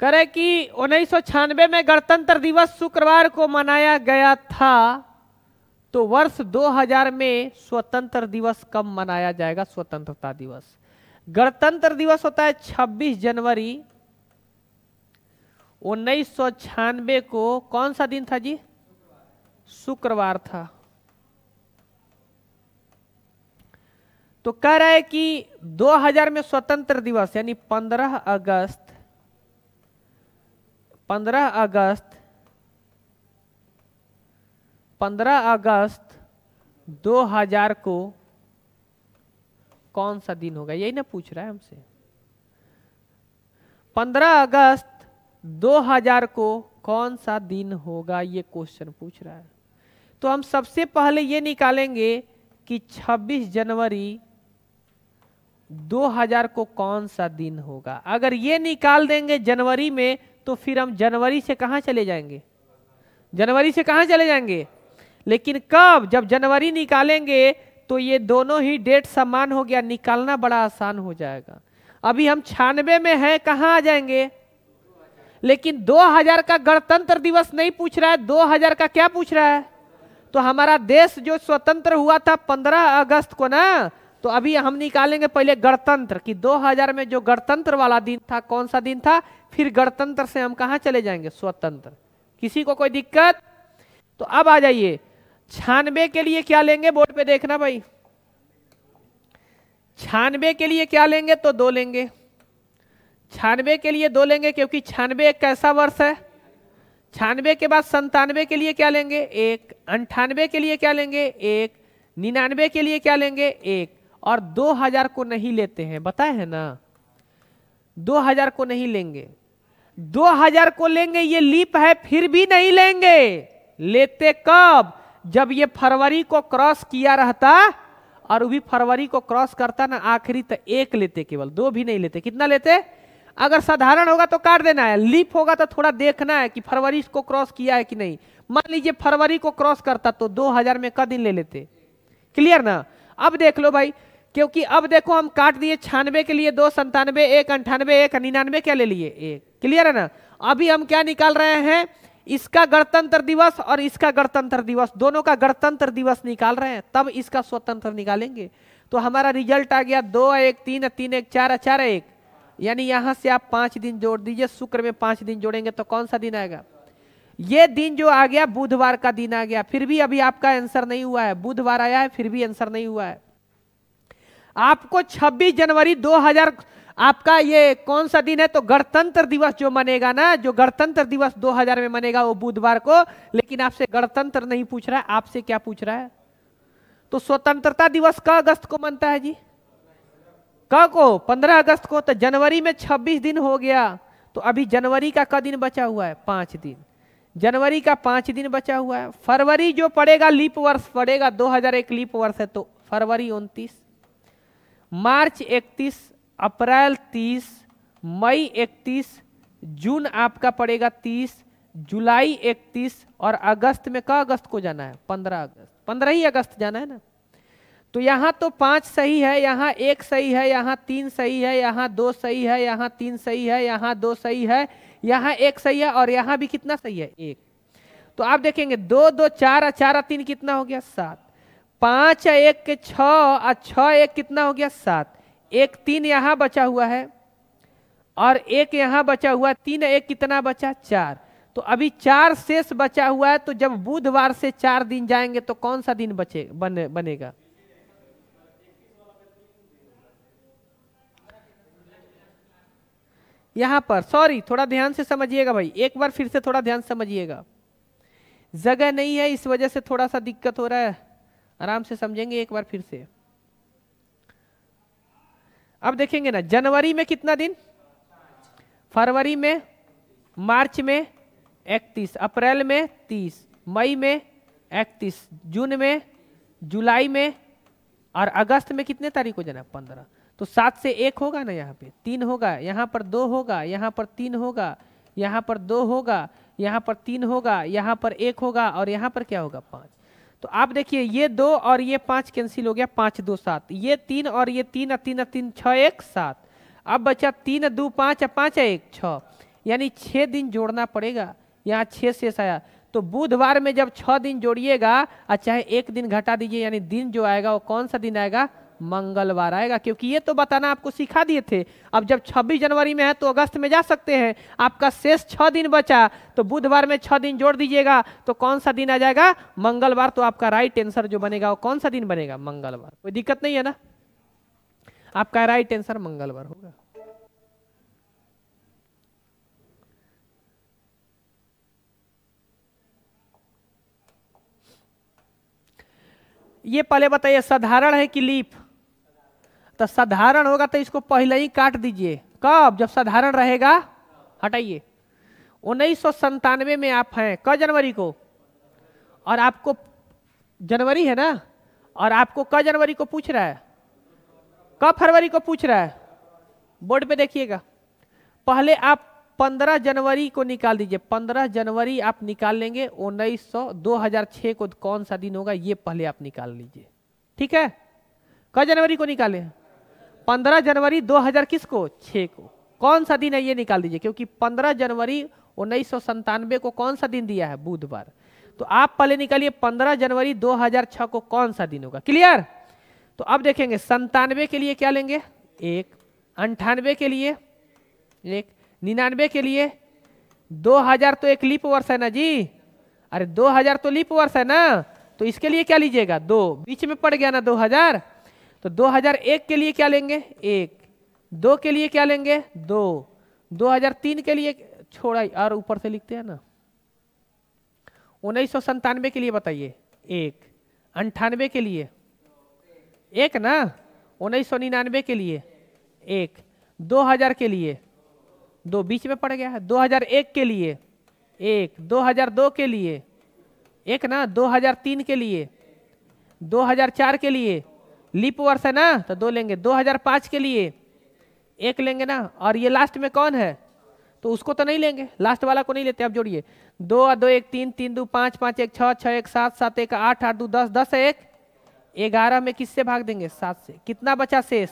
Speaker 1: करे कि उन्नीस में गणतंत्र दिवस शुक्रवार को मनाया गया था तो वर्ष 2000 में स्वतंत्र दिवस कब मनाया जाएगा स्वतंत्रता दिवस गणतंत्र दिवस होता है 26 जनवरी उन्नीस को कौन सा दिन था जी शुक्रवार था तो कह रहा है कि 2000 में स्वतंत्र दिवस यानी 15 अगस्त 15 अगस्त 15 अगस्त 2000 को कौन सा दिन होगा यही ना पूछ रहा है हमसे 15 अगस्त 2000 को कौन सा दिन होगा ये क्वेश्चन पूछ रहा है तो हम सबसे पहले ये निकालेंगे कि 26 जनवरी 2000 को कौन सा दिन होगा अगर ये निकाल देंगे जनवरी में तो फिर हम जनवरी से कहाँ चले जाएंगे जनवरी से कहाँ चले जाएंगे लेकिन कब जब जनवरी निकालेंगे तो ये दोनों ही डेट समान हो गया निकालना बड़ा आसान हो जाएगा अभी हम छानबे में हैं कहाँ आ जाएंगे लेकिन 2000 का गणतंत्र दिवस नहीं पूछ रहा है 2000 का क्या पूछ रहा है तो हमारा देश जो स्वतंत्र हुआ था 15 अगस्त को ना तो अभी हम निकालेंगे पहले गणतंत्र कि 2000 में जो गणतंत्र वाला दिन था कौन सा दिन था फिर गणतंत्र से हम कहा चले जाएंगे स्वतंत्र किसी को कोई दिक्कत तो अब आ जाइए छानबे के लिए क्या लेंगे बोर्ड पे देखना भाई छानबे के लिए क्या लेंगे तो दो लेंगे छानबे के लिए दो लेंगे क्योंकि छानबे एक कैसा वर्ष है छानबे के बाद संतानवे के लिए क्या लेंगे एक अंठानवे के लिए क्या लेंगे एक निन्यानवे के लिए क्या लेंगे एक और दो हजार को नहीं लेते हैं बताए है ना दो हजार को नहीं लेंगे दो हजार को लेंगे ये लीप है फिर भी नहीं लेंगे लेते कब जब ये फरवरी को क्रॉस किया रहता और भी फरवरी को क्रॉस करता ना आखिरी तो एक लेते केवल दो भी नहीं लेते कितना लेते अगर साधारण होगा तो काट देना है लीप होगा तो थोड़ा देखना है कि फरवरी को क्रॉस किया है कि नहीं मान लीजिए फरवरी को क्रॉस करता तो दो हजार में का दिन ले लेते क्लियर ना अब देख लो भाई क्योंकि अब देखो हम काट दिए छानवे के लिए दो संतानवे एक अंठानवे एक निन्यानवे क्या ले लिए एक क्लियर है ना अभी हम क्या निकाल रहे हैं इसका गणतंत्र दिवस और इसका गणतंत्र दिवस दोनों का गणतंत्र दिवस निकाल रहे हैं तब इसका स्वतंत्र निकालेंगे तो हमारा रिजल्ट आ गया दो एक तीन तीन एक चार चार एक यानी यहां से आप पांच दिन जोड़ दीजिए शुक्र में पांच दिन जोड़ेंगे तो कौन सा दिन आएगा ये दिन जो आ गया बुधवार का दिन आ गया फिर भी अभी आपका आंसर नहीं हुआ है बुधवार आया है फिर भी आंसर नहीं हुआ है आपको 26 जनवरी 2000 आपका ये कौन सा दिन है तो गणतंत्र दिवस जो मनेगा ना जो गणतंत्र दिवस 2000 में मनेगा वो बुधवार को लेकिन आपसे गणतंत्र नहीं पूछ रहा है आपसे क्या पूछ रहा है तो स्वतंत्रता दिवस क अगस्त को मनता है जी क को पंद्रह अगस्त को तो जनवरी में छब्बीस दिन हो गया तो अभी जनवरी का क दिन बचा हुआ है पांच दिन जनवरी का पांच दिन बचा हुआ है फरवरी जो पड़ेगा लीप वर्ष पड़ेगा 2001 लीप वर्ष है तो फरवरी उनतीस मार्च 31 अप्रैल 30 मई 31 जून आपका पड़ेगा 30 जुलाई 31 और अगस्त में क अगस्त को जाना है 15 अगस्त 15 ही अगस्त जाना है ना तो यहाँ तो पाँच सही है यहाँ एक सही है यहाँ तीन सही है यहाँ दो सही है यहाँ तीन सही है यहाँ दो सही है यहाँ एक सही है और यहाँ भी कितना सही है एक तो आप देखेंगे दो दो चार चार तीन कितना हो गया सात पांच एक के छ और छ एक कितना हो गया सात एक तीन यहां बचा हुआ है और एक यहां बचा हुआ तीन एक कितना बचा चार तो अभी चार शेष बचा हुआ है तो जब बुधवार से चार दिन जाएंगे तो कौन सा दिन बचे बने बनेगा यहां पर सॉरी थोड़ा ध्यान से समझिएगा भाई एक बार फिर से थोड़ा ध्यान समझिएगा जगह नहीं है इस वजह से थोड़ा सा दिक्कत हो रहा है आराम से समझेंगे एक बार फिर से अब देखेंगे ना जनवरी में कितना दिन फरवरी में मार्च में इकतीस अप्रैल में तीस मई में इकतीस जून में जुलाई में और अगस्त में कितने तारीख को जाना पंद्रह तो सात से एक होगा ना यहाँ पे तीन होगा यहाँ पर दो होगा यहाँ पर तीन होगा यहाँ पर दो होगा यहाँ पर तीन होगा यहाँ पर एक होगा और यहाँ पर क्या होगा पाँच तो आप देखिए ये दो और ये पांच कैंसिल हो गया पांच दो सात ये तीन और ये तीन और तीन और तीन छ एक सात अब बचा तीन दो पांच और एक छ यानी छह दिन जोड़ना पड़ेगा यहाँ छह शेष आया तो बुधवार में जब छह दिन जोड़िएगा और चाहे एक दिन घटा दीजिए यानी दिन जो आएगा वो कौन सा दिन आएगा मंगलवार आएगा क्योंकि ये तो बताना आपको सिखा दिए थे अब जब 26 जनवरी में है तो अगस्त में जा सकते हैं आपका शेष छः दिन बचा तो बुधवार में छः दिन जोड़ दीजिएगा तो कौन सा दिन आ जाएगा मंगलवार तो आपका राइट आंसर जो बनेगा वो कौन सा दिन बनेगा मंगलवार कोई दिक्कत नहीं है ना आपका राइट आंसर मंगलवार होगा ये पहले बताइए साधारण है कि लीप तो साधारण होगा तो इसको पहले ही काट दीजिए कब जब साधारण रहेगा हटाइए उन्नीस सौ में आप हैं क जनवरी को और आपको जनवरी है ना और आपको क जनवरी को पूछ रहा है क फरवरी को पूछ रहा है बोर्ड पे देखिएगा पहले आप 15 जनवरी को निकाल दीजिए 15 जनवरी आप निकाल लेंगे उन्नीस सौ दो को कौन सा दिन होगा ये पहले आप निकाल लीजिए ठीक है क जनवरी को निकालें पंद्रह जनवरी 2000 हजार किस को को कौन सा दिन है ये निकाल दीजिए क्योंकि पंद्रह जनवरी उन्नीस को कौन सा दिन दिया है बुधवार तो आप पहले निकालिए 15 जनवरी 2006 को कौन सा दिन होगा क्लियर तो अब देखेंगे संतानवे के लिए क्या लेंगे एक अंठानवे के लिए एक निन्यानवे के लिए 2000 तो एक लीप वर्ष है ना जी अरे 2000 तो लीप वर्ष है ना तो इसके लिए क्या लीजिएगा दो बीच में पड़ गया ना हजार तो 2001 के लिए क्या लेंगे एक दो के लिए क्या लेंगे दो 2003 के लिए छोड़ा और ऊपर से लिखते हैं ना उन्नीस के लिए बताइए एक अंठानवे के लिए एक ना उन्नीस के लिए एक 2000 के लिए दो बीच में पड़ गया है 2001 के लिए एक 2002 के लिए एक ना 2003 के लिए 2004 के लिए लीप वर्ष है ना तो दो लेंगे 2005 के लिए एक लेंगे ना और ये लास्ट में कौन है तो उसको तो नहीं लेंगे लास्ट वाला को नहीं लेते आप जोड़िए दो और दो एक तीन तीन दो पाँच पाँच एक छः छः एक सात सात एक आठ आठ दो दस दस एक ग्यारह में किससे भाग देंगे सात से कितना बचा शेष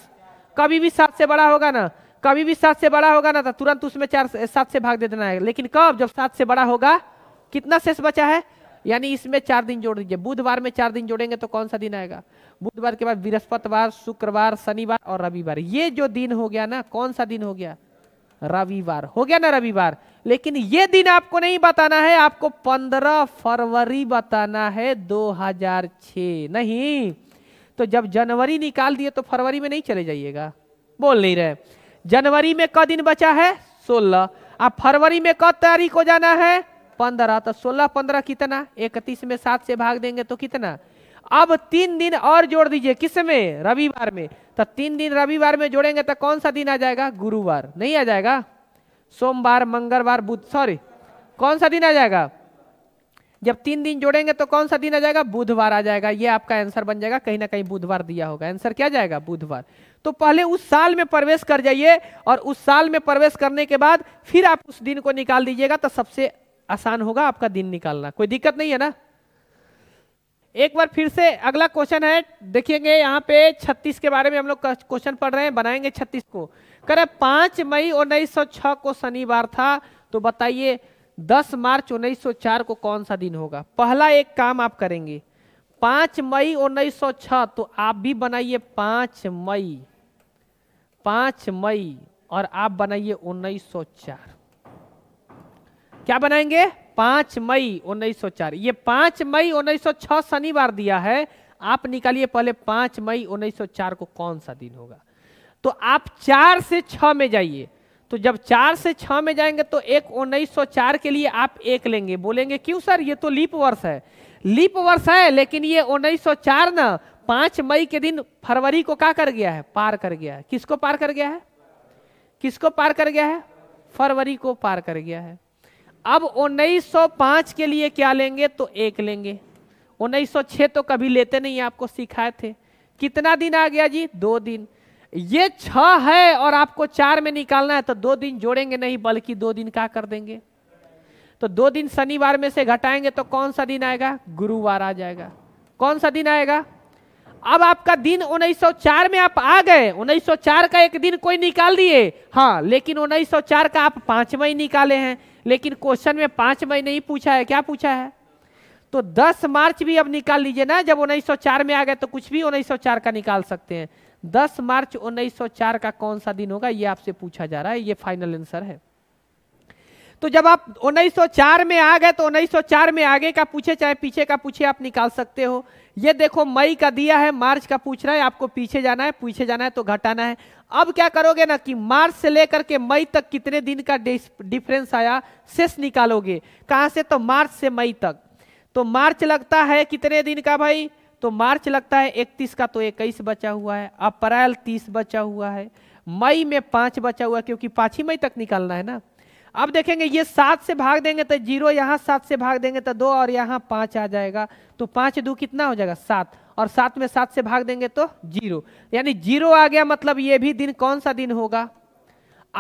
Speaker 1: कभी भी सात से बड़ा होगा ना कभी भी सात से बड़ा होगा ना तो तुरंत उसमें चार सात से भाग दे देना है लेकिन कब जब सात से बड़ा होगा कितना शेष बचा है यानी इसमें चार दिन जोड़ दीजिए बुधवार में चार दिन जोड़ेंगे तो कौन सा दिन आएगा बुधवार के बाद बृहस्पतिवार शुक्रवार शनिवार और रविवार ये जो दिन हो गया ना कौन सा दिन हो गया रविवार हो गया ना रविवार लेकिन ये दिन आपको नहीं बताना है आपको 15 फरवरी बताना है 2006 नहीं तो जब जनवरी निकाल दिए तो फरवरी में नहीं चले जाइएगा बोल नहीं रहे जनवरी में क दिन बचा है 16 अब फरवरी में क तारीख को जाना है पंद्रह तो सोलह पंद्रह कितना इकतीस में सात से भाग देंगे तो कितना अब तीन दिन और जोड़ दीजिए किस में रविवार में तो तीन दिन रविवार में जोड़ेंगे तो कौन सा दिन आ जाएगा गुरुवार नहीं आ जाएगा सोमवार मंगलवार बुध सॉरी कौन सा दिन आ जाएगा जब तीन दिन जोड़ेंगे तो कौन सा दिन आ जाएगा बुधवार आ जाएगा ये आपका आंसर बन जाएगा कहीं ना कहीं बुधवार दिया होगा आंसर क्या जाएगा बुधवार तो पहले उस साल में प्रवेश कर जाइए और उस साल में प्रवेश करने के बाद फिर आप उस दिन को निकाल दीजिएगा तो सबसे आसान होगा आपका दिन निकालना कोई दिक्कत नहीं है ना एक बार फिर से अगला क्वेश्चन है देखेंगे यहाँ पे 36 के बारे में हम लोग क्वेश्चन पढ़ रहे हैं बनाएंगे 36 को करें पांच मई उन्नीस को शनिवार था तो बताइए 10 मार्च 1904 को कौन सा दिन होगा पहला एक काम आप करेंगे पांच मई 1906 तो आप भी बनाइए पांच मई पांच मई और आप बनाइए 1904 क्या बनाएंगे पांच मई 1904 ये पांच मई 1906 शनिवार दिया है आप निकालिए पहले पांच मई 1904 को कौन सा दिन होगा तो आप चार से छ में जाइए तो जब चार से छ में जाएंगे तो एक 1904 के लिए आप एक लेंगे बोलेंगे क्यों सर ये तो लीप वर्ष है लीप वर्ष है लेकिन ये 1904 ना पांच मई के दिन फरवरी को क्या कर गया है पार कर गया है किसको पार कर गया है किसको पार कर गया है फरवरी को पार कर गया है अब 1905 के लिए क्या लेंगे तो एक लेंगे 1906 तो कभी लेते नहीं आपको सिखाए थे कितना दिन आ गया जी दो दिन ये छ है और आपको चार में निकालना है तो दो दिन जोड़ेंगे नहीं बल्कि दो दिन क्या कर देंगे तो दो दिन शनिवार में से घटाएंगे तो कौन सा दिन आएगा गुरुवार आ जाएगा कौन सा दिन आएगा अब आपका दिन 1904 में आप आ गए 1904 का एक दिन कोई निकाल दिए हाँ लेकिन 1904 का आप पांचवा ही निकाले हैं लेकिन क्वेश्चन में पांच मई नहीं पूछा है क्या पूछा है तो 10 मार्च भी अब निकाल लीजिए ना जब 1904 में आ गए तो कुछ भी 1904 का निकाल सकते हैं 10 मार्च 1904 का कौन सा दिन होगा ये आपसे पूछा जा रहा है ये फाइनल आंसर है तो जब आप 1904 में आ गए तो 1904 में आगे का पूछे चाहे पीछे का पूछे आप निकाल सकते हो ये देखो मई का दिया है मार्च का पूछ रहा है आपको पीछे जाना है पीछे जाना है तो घटाना है अब क्या करोगे ना कि मार्च से लेकर के मई तक कितने दिन का डिफरेंस आया शेष निकालोगे कहाँ से तो मार्च से मई तक तो मार्च लगता है कितने दिन का भाई तो मार्च लगता है इकतीस का तो इक्कीस बचा हुआ है अप्रैल तीस बचा हुआ है मई में पाँच बचा हुआ है क्योंकि पाँच ही मई तक निकालना है ना अब देखेंगे ये सात से भाग देंगे तो जीरो यहाँ सात से भाग देंगे तो दो और यहाँ पाँच आ जाएगा तो पाँच दो कितना हो जाएगा सात और सात में सात से भाग देंगे तो जीरो यानी जीरो आ गया मतलब ये भी दिन कौन सा दिन होगा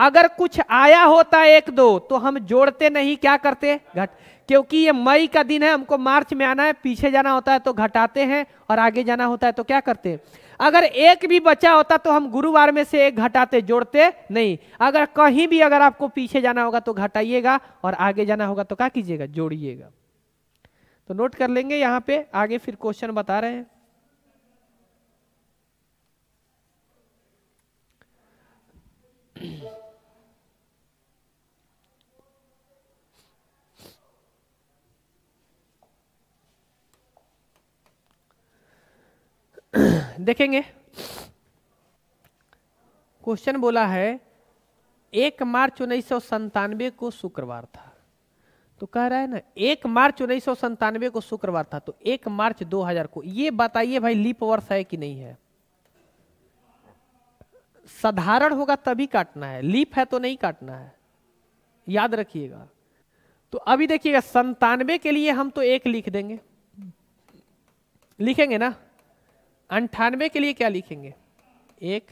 Speaker 1: अगर कुछ आया होता एक दो तो हम जोड़ते नहीं क्या करते घट क्योंकि ये मई का दिन है हमको मार्च में आना है पीछे जाना होता है तो घटाते हैं और आगे जाना होता है तो क्या करते अगर एक भी बचा होता तो हम गुरुवार में से एक घटाते जोड़ते नहीं अगर कहीं भी अगर आपको पीछे जाना होगा तो घटाइएगा और आगे जाना होगा तो क्या कीजिएगा जोड़िएगा तो नोट कर लेंगे यहाँ पे आगे फिर क्वेश्चन बता रहे हैं *clears throat* देखेंगे क्वेश्चन बोला है एक मार्च उन्नीस को शुक्रवार था तो कह रहा है ना एक मार्च उन्नीस को शुक्रवार था तो एक मार्च 2000 को ये बताइए भाई लीप वर्ष है कि नहीं है साधारण होगा तभी काटना है लीप है तो नहीं काटना है याद रखिएगा तो अभी देखिएगा संतानवे के लिए हम तो एक लिख देंगे लिखेंगे ना अंठानवे के लिए क्या लिखेंगे एक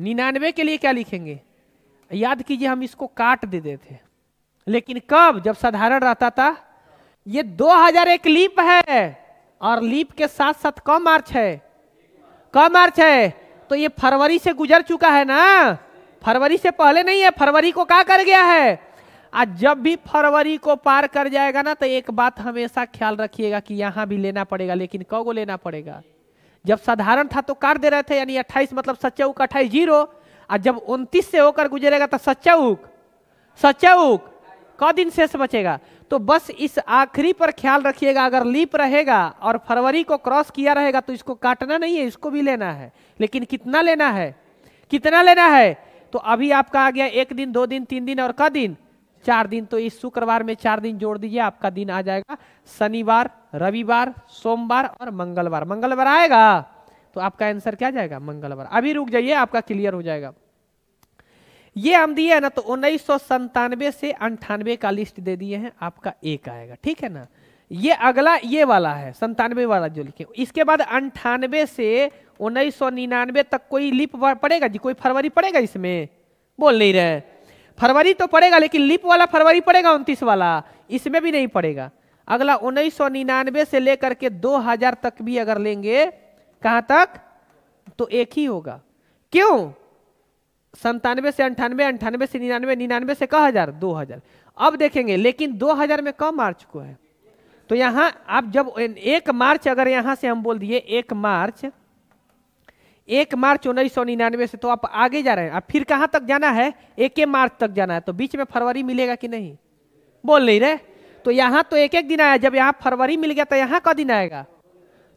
Speaker 1: निन्यानवे के लिए क्या लिखेंगे याद कीजिए हम इसको काट देते दे थे लेकिन कब जब साधारण रहता था ये 2001 एक लीप है और लीप के साथ साथ कम मार्च है कम मार्च है तो ये फरवरी से गुजर चुका है ना फरवरी से पहले नहीं है फरवरी को क्या कर गया है आज जब भी फरवरी को पार कर जाएगा ना तो एक बात हमेशा ख्याल रखिएगा कि यहाँ भी लेना पड़ेगा लेकिन कौ को लेना पड़ेगा जब साधारण था तो काट दे रहे थे यानी अट्ठाईस मतलब सच्चा उक अट्ठाईस जीरो और जब उनतीस से होकर गुजरेगा तो सच्चा उक सच्चा उक क दिन शेष बचेगा तो बस इस आखिरी पर ख्याल रखिएगा अगर लीप रहेगा और फरवरी को क्रॉस किया रहेगा तो इसको काटना नहीं है इसको भी लेना है लेकिन कितना लेना है कितना लेना है तो अभी आपका आ गया एक दिन दो दिन तीन दिन और क दिन चार दिन तो इस शुक्रवार में चार दिन जोड़ दीजिए आपका दिन आ जाएगा शनिवार रविवार सोमवार और मंगलवार मंगलवार आएगा तो आपका आंसर क्या जाएगा मंगलवार अभी रुक जाइए आपका क्लियर हो जाएगा ये हम दिए है ना तो उन्नीस से अंठानवे का लिस्ट दे दिए हैं आपका एक आएगा ठीक है ना ये अगला ये वाला है संतानवे वाला जो लिखे इसके बाद अंठानवे से उन्नीस तक कोई लिप पड़ेगा जी कोई फरवरी पड़ेगा इसमें बोल नहीं रहे फरवरी तो पड़ेगा लेकिन लिप वाला फरवरी पड़ेगा उनतीस वाला इसमें भी नहीं पड़ेगा अगला उन्नीस सौ निन्यानवे से लेकर के दो हजार तक भी अगर लेंगे कहाँ तक तो एक ही होगा क्यों संतानवे से अंठानवे अंठानवे से निन्यानवे निन्यानवे से कहा हजार दो हजार अब देखेंगे लेकिन दो हजार में कम मार्च को है तो यहाँ आप जब एक मार्च अगर यहां से हम बोल दिए एक मार्च एक मार्च उन्नीस सौ निन्यानवे से तो आप आगे जा रहे हैं आप फिर कहाँ तक जाना है एक मार्च तक जाना है तो बीच में फरवरी मिलेगा कि नहीं बोल नहीं रहे तो यहाँ तो एक एक दिन आया जब यहाँ फरवरी मिल गया तो यहाँ का दिन आएगा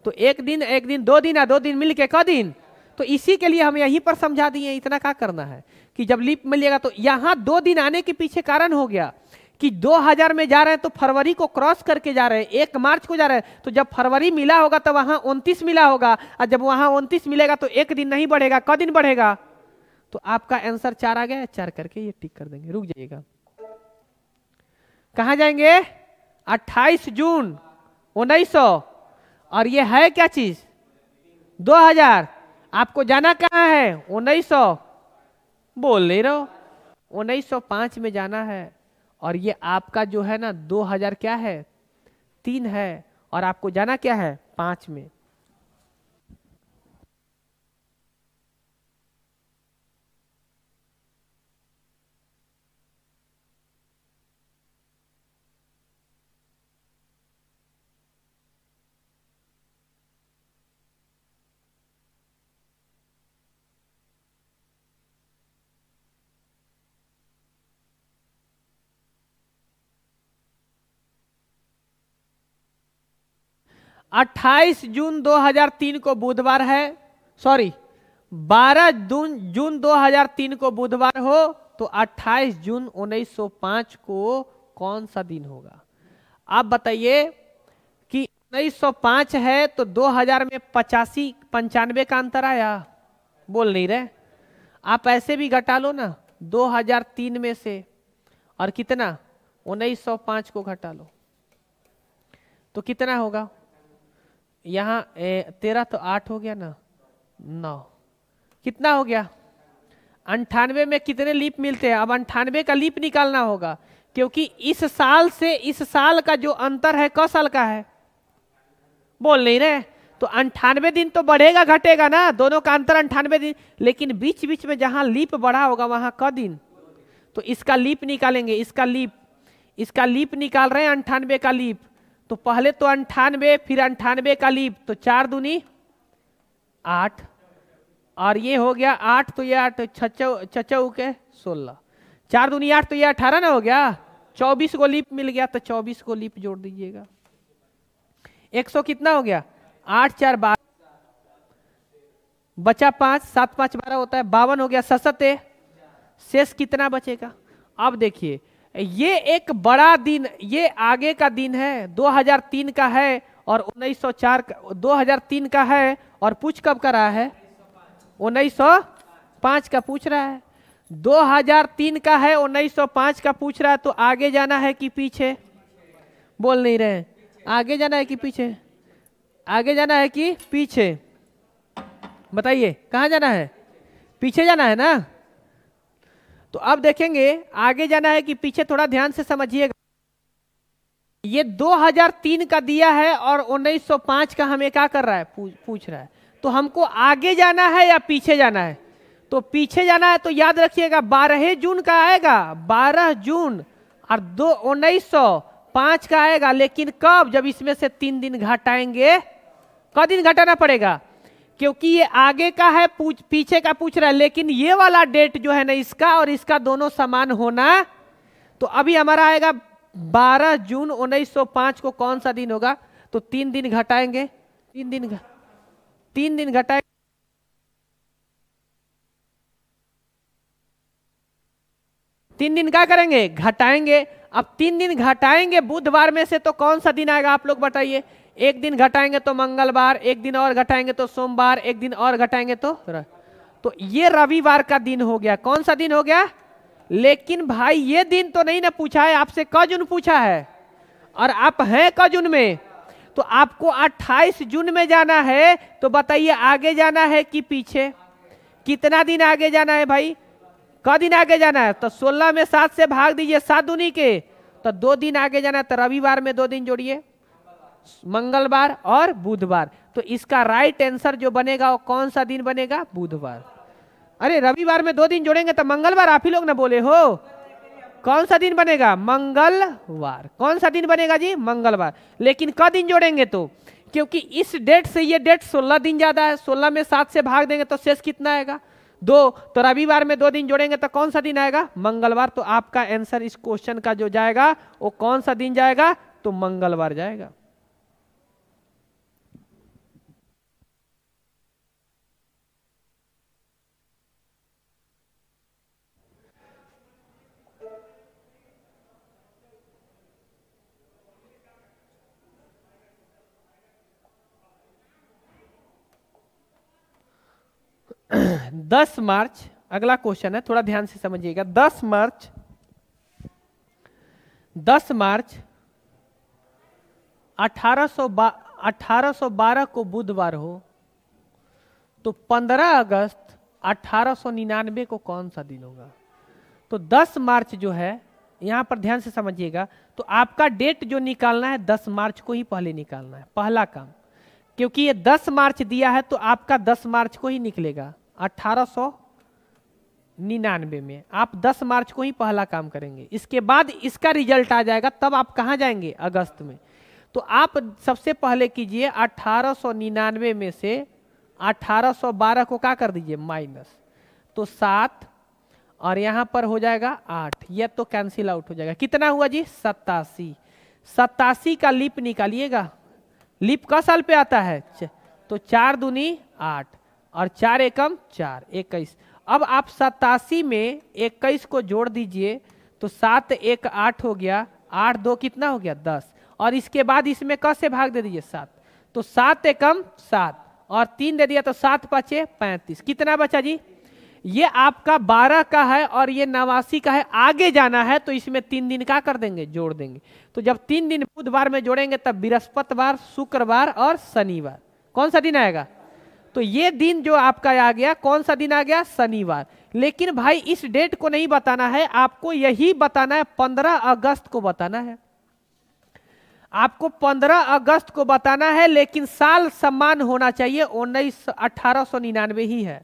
Speaker 1: तो एक दिन एक दिन दो दिन आ दो दिन मिल के का दिन तो इसी के लिए हम यहीं पर समझा दिए इतना क्या करना है कि जब लीप मिलेगा तो यहाँ दो दिन आने के पीछे कारण हो गया कि 2000 में जा रहे हैं तो फरवरी को क्रॉस करके जा रहे हैं एक मार्च को जा रहे हैं तो जब फरवरी मिला होगा तो वहां उनतीस मिला होगा और जब वहां उनतीस मिलेगा तो एक दिन नहीं बढ़ेगा क दिन बढ़ेगा तो आपका आंसर चार आ गया चार करके ये टिक कर देंगे रुक जाइएगा कहा जाएंगे 28 जून उन्नीस और ये है क्या चीज 2000 आपको जाना कहाँ है उन्नीस बोल ले रहो उन्नीस में जाना है और ये आपका जो है ना दो हजार क्या है तीन है और आपको जाना क्या है पांच में 28 जून 2003 को बुधवार है सॉरी 12 जून जून 2003 को बुधवार हो तो 28 जून 1905 को कौन सा दिन होगा आप बताइए कि 1905 है तो 2000 में पचासी पंचानवे का अंतर आया बोल नहीं रहे आप ऐसे भी घटा लो ना 2003 में से और कितना 1905 को घटा लो तो कितना होगा यहाँ तेरह तो आठ हो गया ना नौ कितना हो गया अंठानवे में कितने लीप मिलते हैं अब अंठानवे का लीप निकालना होगा क्योंकि इस साल से इस साल का जो अंतर है क साल का है बोल नहीं रहे तो अंठानवे दिन तो बढ़ेगा घटेगा ना दोनों का अंतर अंठानवे दिन लेकिन बीच बीच में जहां लीप बढ़ा होगा वहां क दिन तो इसका लीप निकालेंगे इसका लीप इसका लीप निकाल रहे हैं अंठानवे का लीप तो पहले तो अंठानवे फिर अंठानवे का लीप तो चार दूनी आठ और ये हो गया आठ तो ये आठ छ छचौ के सोलह चार दूनी आठ तो ये अठारह ना हो गया चौबीस को लीप मिल गया तो चौबीस को लीप जोड़ दीजिएगा एक सौ कितना हो गया आठ चार बारह बचा पांच सात पांच बारह होता है बावन हो गया ससत शेष कितना बचेगा अब देखिए ये एक बड़ा दिन ये आगे का दिन है 2003 का है और 1904 का 2003 का है और पूछ कब का रहा है 1905 का पूछ रहा है 2003 का है 1905 का पूछ रहा है तो आगे जाना है कि पीछे बोल नहीं रहे आगे जाना है कि पीछे आगे जाना है कि पीछे बताइए कहाँ जाना है पीछे जाना है ना तो अब देखेंगे आगे जाना है कि पीछे थोड़ा ध्यान से समझिएगा ये 2003 का दिया है और 1905 का हमें क्या कर रहा है पूछ, पूछ रहा है तो हमको आगे जाना है या पीछे जाना है तो पीछे जाना है तो याद रखिएगा बारह जून का आएगा बारह जून और दो उन्नीस सौ पांच का आएगा लेकिन कब जब इसमें से तीन दिन घटाएंगे कब दिन घटाना पड़ेगा क्योंकि ये आगे का है पूछ पीछे का पूछ रहा है लेकिन ये वाला डेट जो है ना इसका और इसका दोनों समान होना तो अभी हमारा आएगा 12 जून 1905 को कौन सा दिन होगा तो तीन दिन घटाएंगे तीन दिन घ... तीन दिन घटाएंगे तीन दिन क्या करेंगे घटाएंगे अब तीन दिन घटाएंगे बुधवार में से तो कौन सा दिन आएगा आप लोग बताइए एक दिन घटाएंगे तो मंगलवार एक दिन और घटाएंगे तो सोमवार एक दिन और घटाएंगे तो तो ये रविवार का दिन हो गया कौन सा दिन हो गया लेकिन भाई ये दिन तो नहीं ना पूछा है आपसे क जून पूछा है और आप हैं क जून में तो आपको 28 जून में जाना है तो बताइए आगे जाना है कि पीछे कितना दिन आगे जाना है भाई क दिन आगे जाना है तो सोलह में सात से भाग दीजिए सात दुनी के तो दो दिन आगे जाना है तो रविवार में दो दिन जोड़िए मंगलवार और बुधवार तो इसका राइट आंसर जो बनेगा वो कौन सा दिन बनेगा बुधवार अरे रविवार में दो दिन जोड़ेंगे तो मंगलवार आप ही लोग ना बोले हो कौन सा दिन बनेगा मंगलवार कौन सा दिन बनेगा जी मंगलवार लेकिन क दिन जोड़ेंगे तो क्योंकि इस डेट से ये डेट 16 दिन ज़्यादा है 16 में सात से भाग देंगे तो शेष कितना आएगा दो तो रविवार में दो दिन जोड़ेंगे तो कौन सा दिन आएगा मंगलवार तो आपका आंसर इस क्वेश्चन का जो जाएगा वो कौन सा दिन जाएगा तो मंगलवार जाएगा *clears throat* दस मार्च अगला क्वेश्चन है थोड़ा ध्यान से समझिएगा दस मार्च दस मार्च सो बारह को बुधवार हो तो 15 अगस्त निन्यानवे को कौन सा दिन होगा तो 10 मार्च जो है यहां पर ध्यान से समझिएगा तो आपका डेट जो निकालना है 10 मार्च को ही पहले निकालना है पहला काम क्योंकि ये 10 मार्च दिया है तो आपका 10 मार्च को ही निकलेगा अट्ठारह निन्यानवे में आप 10 मार्च को ही पहला काम करेंगे इसके बाद इसका रिजल्ट आ जाएगा तब आप कहाँ जाएंगे अगस्त में तो आप सबसे पहले कीजिए अट्ठारह निन्यानवे में से 1812 को क्या कर दीजिए माइनस तो सात और यहाँ पर हो जाएगा आठ यह तो कैंसिल आउट हो जाएगा कितना हुआ जी सत्तासी सत्तासी का लिप निकालिएगा लिप का साल पे आता है तो चार दूनी आठ और चार एकम चार इक्कीस अब आप सतासी में इक्कीस को जोड़ दीजिए तो सात एक आठ हो गया आठ दो कितना हो गया दस और इसके बाद इसमें क से भाग दे दीजिए सात तो सात एकम सात और तीन दे दिया तो सात पचे पैंतीस कितना बचा जी ये आपका बारह का है और ये नवासी का है आगे जाना है तो इसमें तीन दिन का कर देंगे जोड़ देंगे तो जब तीन दिन बुधवार में जोड़ेंगे तब बृहस्पतिवार शुक्रवार और शनिवार कौन सा दिन आएगा तो ये दिन जो आपका आ गया कौन सा दिन आ गया शनिवार लेकिन भाई इस डेट को नहीं बताना है आपको यही बताना है पंद्रह अगस्त को बताना है आपको 15 अगस्त को बताना है लेकिन साल सम्मान होना चाहिए उन्नीस अठारह ही है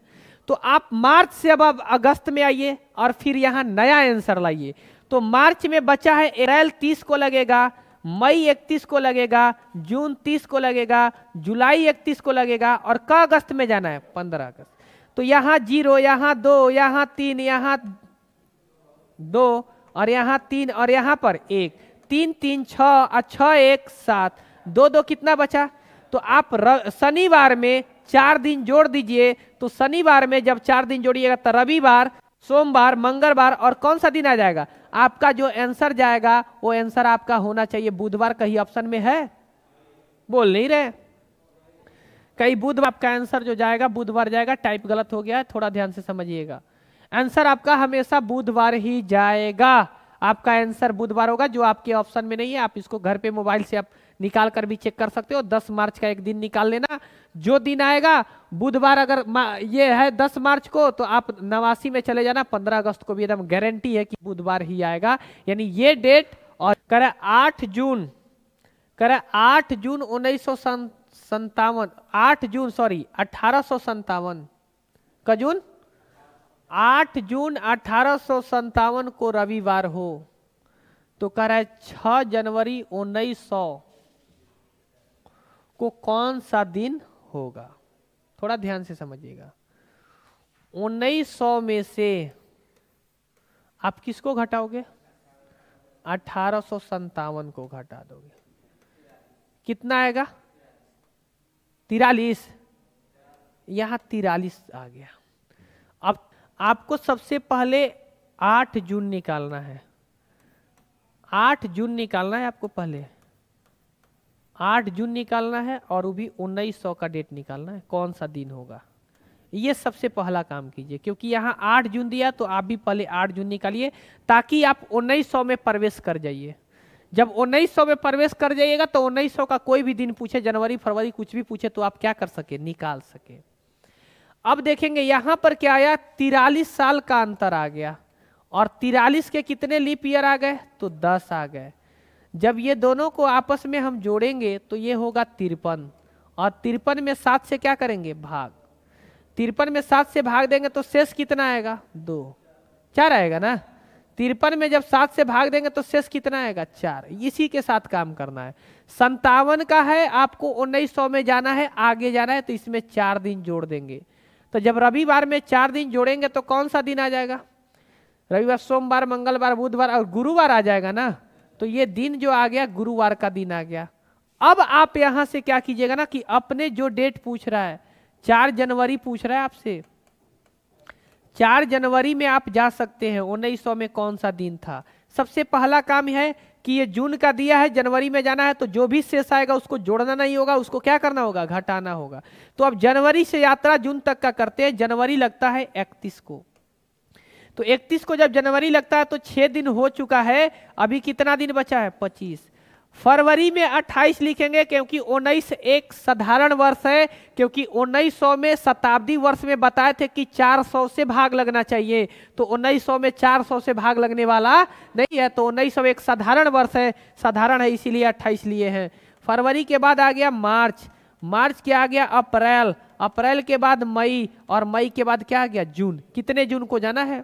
Speaker 1: तो आप मार्च से अब अगस्त में आइए और फिर यहां नया आंसर लाइए तो मार्च में बचा है अप्रैल तीस को लगेगा मई इकतीस को लगेगा जून तीस को लगेगा जुलाई इकतीस को लगेगा और क अगस्त में जाना है पंद्रह अगस्त तो यहां जीरो यहां दो यहां तीन यहां दो और यहाँ तीन और यहां पर एक तीन तीन छ और छ एक सात दो दो कितना बचा तो आप शनिवार में चार दिन जोड़ दीजिए तो शनिवार में जब चार दिन जोड़िएगा तो रविवार सोमवार मंगलवार और कौन सा दिन आ जाएगा आपका जो आंसर जाएगा वो आंसर आपका होना चाहिए बुधवार कहीं ऑप्शन में है बोल नहीं रहे कहीं बुध आपका आंसर जो जाएगा बुधवार जाएगा टाइप गलत हो गया है थोड़ा ध्यान से समझिएगा आंसर आपका हमेशा बुधवार ही जाएगा आपका आंसर बुधवार होगा जो आपके ऑप्शन में नहीं है आप इसको घर पे मोबाइल से आप निकाल कर भी चेक कर सकते हो दस मार्च का एक दिन निकाल लेना जो दिन आएगा बुधवार अगर ये है दस मार्च को तो आप नवासी में चले जाना पंद्रह अगस्त को भी एकदम गारंटी है कि बुधवार ही आएगा यानी ये डेट और करे आठ जून करे आठ जून उन्नीस सौ संतावन आठ जून सॉरी अठारह सौ संतावन का जून आठ जून अठारह सौ संतावन को रविवार हो तो कह रहा है छह जनवरी उन्नीस सौ को कौन सा दिन होगा थोड़ा ध्यान से समझिएगा उन्नीस सौ में से आप किसको घटाओगे अठारह सौ संतावन को घटा दोगे कितना आएगा तिरालीस यहां तिरालीस आ गया अब आपको सबसे पहले आठ जून निकालना है आठ जून निकालना है आपको पहले आठ जून निकालना है और वो भी उन्नीस सौ का डेट निकालना है कौन सा दिन होगा ये सबसे पहला काम कीजिए क्योंकि यहाँ आठ जून दिया तो आप भी पहले आठ जून निकालिए ताकि आप उन्नीस सौ में प्रवेश कर जाइए जब उन्नीस सौ में प्रवेश कर जाइएगा तो उन्नीस सौ का कोई भी दिन पूछे जनवरी फरवरी कुछ भी पूछे तो आप क्या कर सके निकाल सके अब देखेंगे यहाँ पर क्या आया तिरालीस साल का अंतर आ गया और तिरालीस के कितने लीप ईयर आ गए तो दस आ गए जब ये दोनों को आपस में हम जोड़ेंगे तो ये होगा तिरपन और तिरपन में सात से क्या करेंगे भाग तिरपन में सात से भाग देंगे तो शेष कितना आएगा दो चार आएगा ना तिरपन में जब सात से भाग देंगे तो शेष कितना आएगा चार इसी के साथ काम करना है संतावन का है आपको उन्नीस सौ में जाना है आगे जाना है तो इसमें चार दिन जोड़ देंगे तो जब रविवार में चार दिन जोड़ेंगे तो कौन सा दिन आ जाएगा रविवार सोमवार मंगलवार बुधवार और गुरुवार आ जाएगा ना तो ये दिन जो आ गया गुरुवार का दिन आ गया अब आप यहां से क्या कीजिएगा ना कि अपने जो डेट पूछ रहा है चार जनवरी पूछ रहा है आपसे चार जनवरी में आप जा सकते हैं उन्नीस सौ में कौन सा दिन था सबसे पहला काम है कि ये जून का दिया है जनवरी में जाना है तो जो भी शेष आएगा उसको जोड़ना नहीं होगा उसको क्या करना होगा घटाना होगा तो अब जनवरी से यात्रा जून तक का करते हैं जनवरी लगता है इकतीस को तो 31 को जब जनवरी लगता है तो छह दिन हो चुका है अभी कितना दिन बचा है 25 फरवरी में 28 लिखेंगे क्योंकि उन्नीस एक साधारण वर्ष है क्योंकि 1900 में शताब्दी वर्ष में बताए थे कि 400 से भाग लगना चाहिए तो 1900 में 400 से भाग लगने वाला नहीं है तो उन्नीस एक साधारण वर्ष है साधारण है इसीलिए 28 लिए हैं फरवरी के बाद आ गया मार्च मार्च के आ गया अप्रैल अप्रैल के बाद मई और मई के बाद क्या आ गया जून कितने जून को जाना है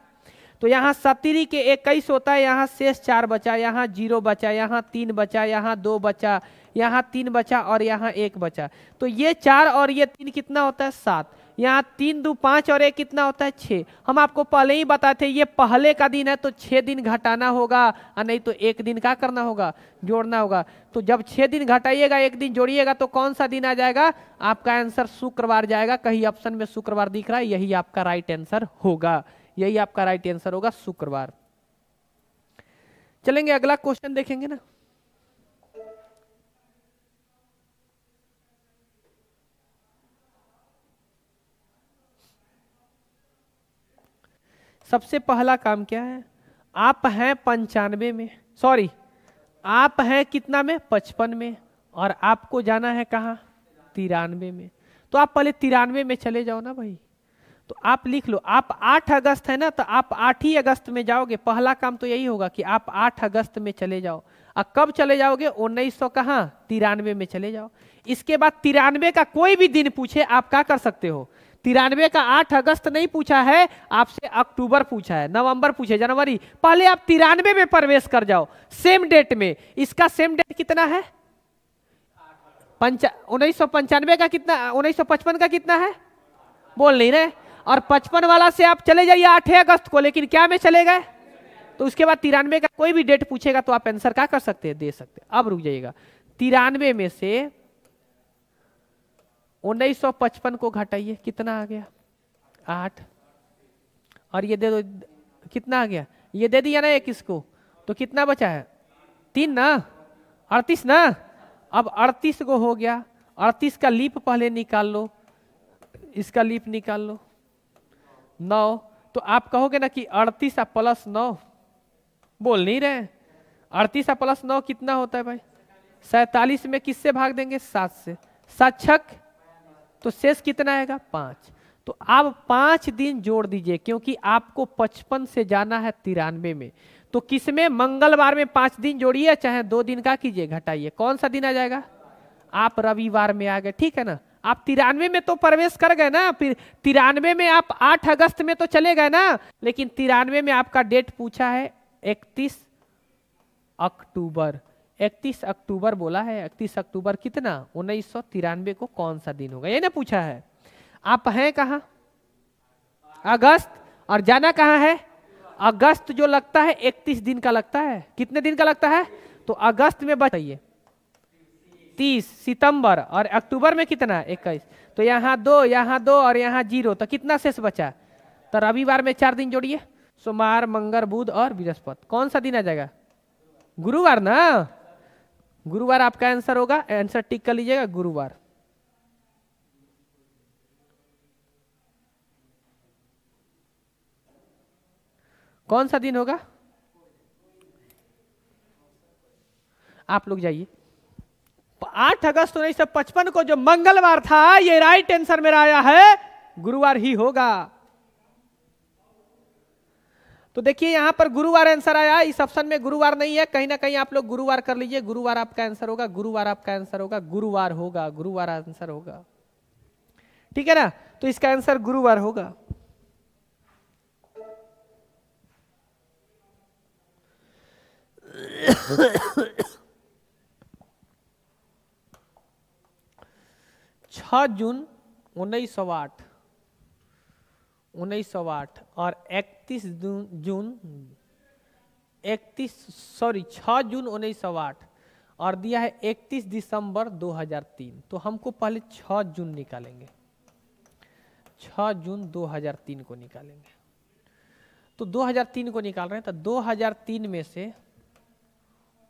Speaker 1: तो यहाँ सतरी के इक्कीस होता है यहाँ शेष चार बचा यहाँ जीरो बचा यहाँ तीन बचा यहाँ दो बचा यहाँ तीन बचा और यहाँ एक बचा तो ये चार और ये तीन कितना होता है सात यहाँ तीन दो पाँच और एक कितना होता है छः हम आपको पहले ही बताए थे ये पहले का दिन है तो छः दिन घटाना होगा और नहीं तो एक दिन क्या करना होगा जोड़ना होगा तो जब छः दिन घटाइएगा एक दिन जोड़िएगा तो कौन सा दिन आ जाएगा आपका आंसर शुक्रवार जाएगा कहीं ऑप्शन में शुक्रवार दिख रहा है यही आपका राइट आंसर होगा यही आपका राइट आंसर होगा शुक्रवार चलेंगे अगला क्वेश्चन देखेंगे ना सबसे पहला काम क्या है आप हैं पंचानवे में सॉरी आप हैं कितना में पचपन में और आपको जाना है कहा तिरानवे में तो आप पहले तिरानवे में चले जाओ ना भाई तो आप लिख लो आप 8 अगस्त है ना तो आप 8 ही अगस्त में जाओगे पहला काम तो यही होगा कि आप 8 अगस्त में चले जाओ और कब चले जाओगे उन्नीस सौ कहाँ तिरानवे में चले जाओ इसके बाद तिरानवे का कोई भी दिन पूछे आप क्या कर सकते हो तिरानवे का आठ अगस्त नहीं पूछा है आपसे अक्टूबर पूछा है नवंबर पूछे जनवरी पहले आप तिरानवे में प्रवेश कर जाओ सेम डेट में इसका सेम डेट कितना है उन्नीस पंचानवे का कितना उन्नीस का कितना है बोल नहीं रहे और पचपन वाला से आप चले जाइए आठ अगस्त को लेकिन क्या में चले गए तो उसके बाद तिरानवे का कोई भी डेट पूछेगा तो आप आंसर क्या कर सकते हैं दे सकते हैं अब रुक जाइएगा तिरानवे में से 1955 को घटाइए कितना आ गया आठ और ये दे दो कितना आ गया ये दे दिया ना इक्कीस को तो कितना बचा है तीन ना अड़तीस ना अब अड़तीस को हो गया अड़तीस का लीप पहले निकाल लो इसका लीप निकाल लो नौ तो आप कहोगे ना कि अड़तीस आ प्लस नौ बोल नहीं रहे अड़तीस आ प्लस नौ कितना होता है भाई सैतालीस में किससे भाग देंगे सात से सात छक तो शेष कितना आएगा पाँच तो आप पाँच दिन जोड़ दीजिए क्योंकि आपको पचपन से जाना है तिरानवे में तो किसमें मंगलवार में पाँच दिन जोड़िए चाहे दो दिन का कीजिए घटाइए कौन सा दिन आ जाएगा आप रविवार में आ गए ठीक है ना आप तिरानवे में तो प्रवेश कर गए ना फिर तिरानवे में आप आठ अगस्त में तो चले गए ना लेकिन तिरानवे में आपका डेट पूछा है इकतीस अक्टूबर इकतीस अक्टूबर बोला है इकतीस अक्टूबर कितना उन्नीस को कौन सा दिन होगा ये ना पूछा है आप हैं कहाँ अगस्त और जाना कहाँ है अगस्त जो लगता है इकतीस दिन का लगता है कितने दिन का लगता है तो अगस्त में बताइए तीस सितंबर और अक्टूबर में कितना इक्कीस तो यहाँ दो यहाँ दो और यहाँ जीरो तो कितना शेष बचा तो रविवार में चार दिन जोड़िए सोमवार मंगल बुध और बृहस्पति कौन सा दिन आ जाएगा गुरुवार ना गुरुवार आपका आंसर होगा आंसर टिक कर लीजिएगा गुरुवार कौन सा दिन होगा आप लोग जाइए आठ अगस्त उन्नीस सौ पचपन को जो मंगलवार था ये राइट आंसर मेरा आया है गुरुवार ही होगा तो देखिए यहां पर गुरुवार आंसर आया इस ऑप्शन में गुरुवार नहीं है कहीं ना कहीं आप लोग गुरुवार कर लीजिए गुरुवार आपका आंसर होगा गुरुवार आपका आंसर होगा गुरुवार होगा गुरुवार आंसर होगा ठीक है ना तो इसका आंसर गुरुवार होगा 6 जून उन्नीस सौ आठ उन्नीस सौ आठ और 31 जून 31 सॉरी 6 जून उन्नीस सौ आठ और दिया है 31 दिसंबर 2003 तो हमको पहले 6 जून निकालेंगे 6 जून 2003 को निकालेंगे तो 2003 को निकाल रहे हैं तो 2003 में से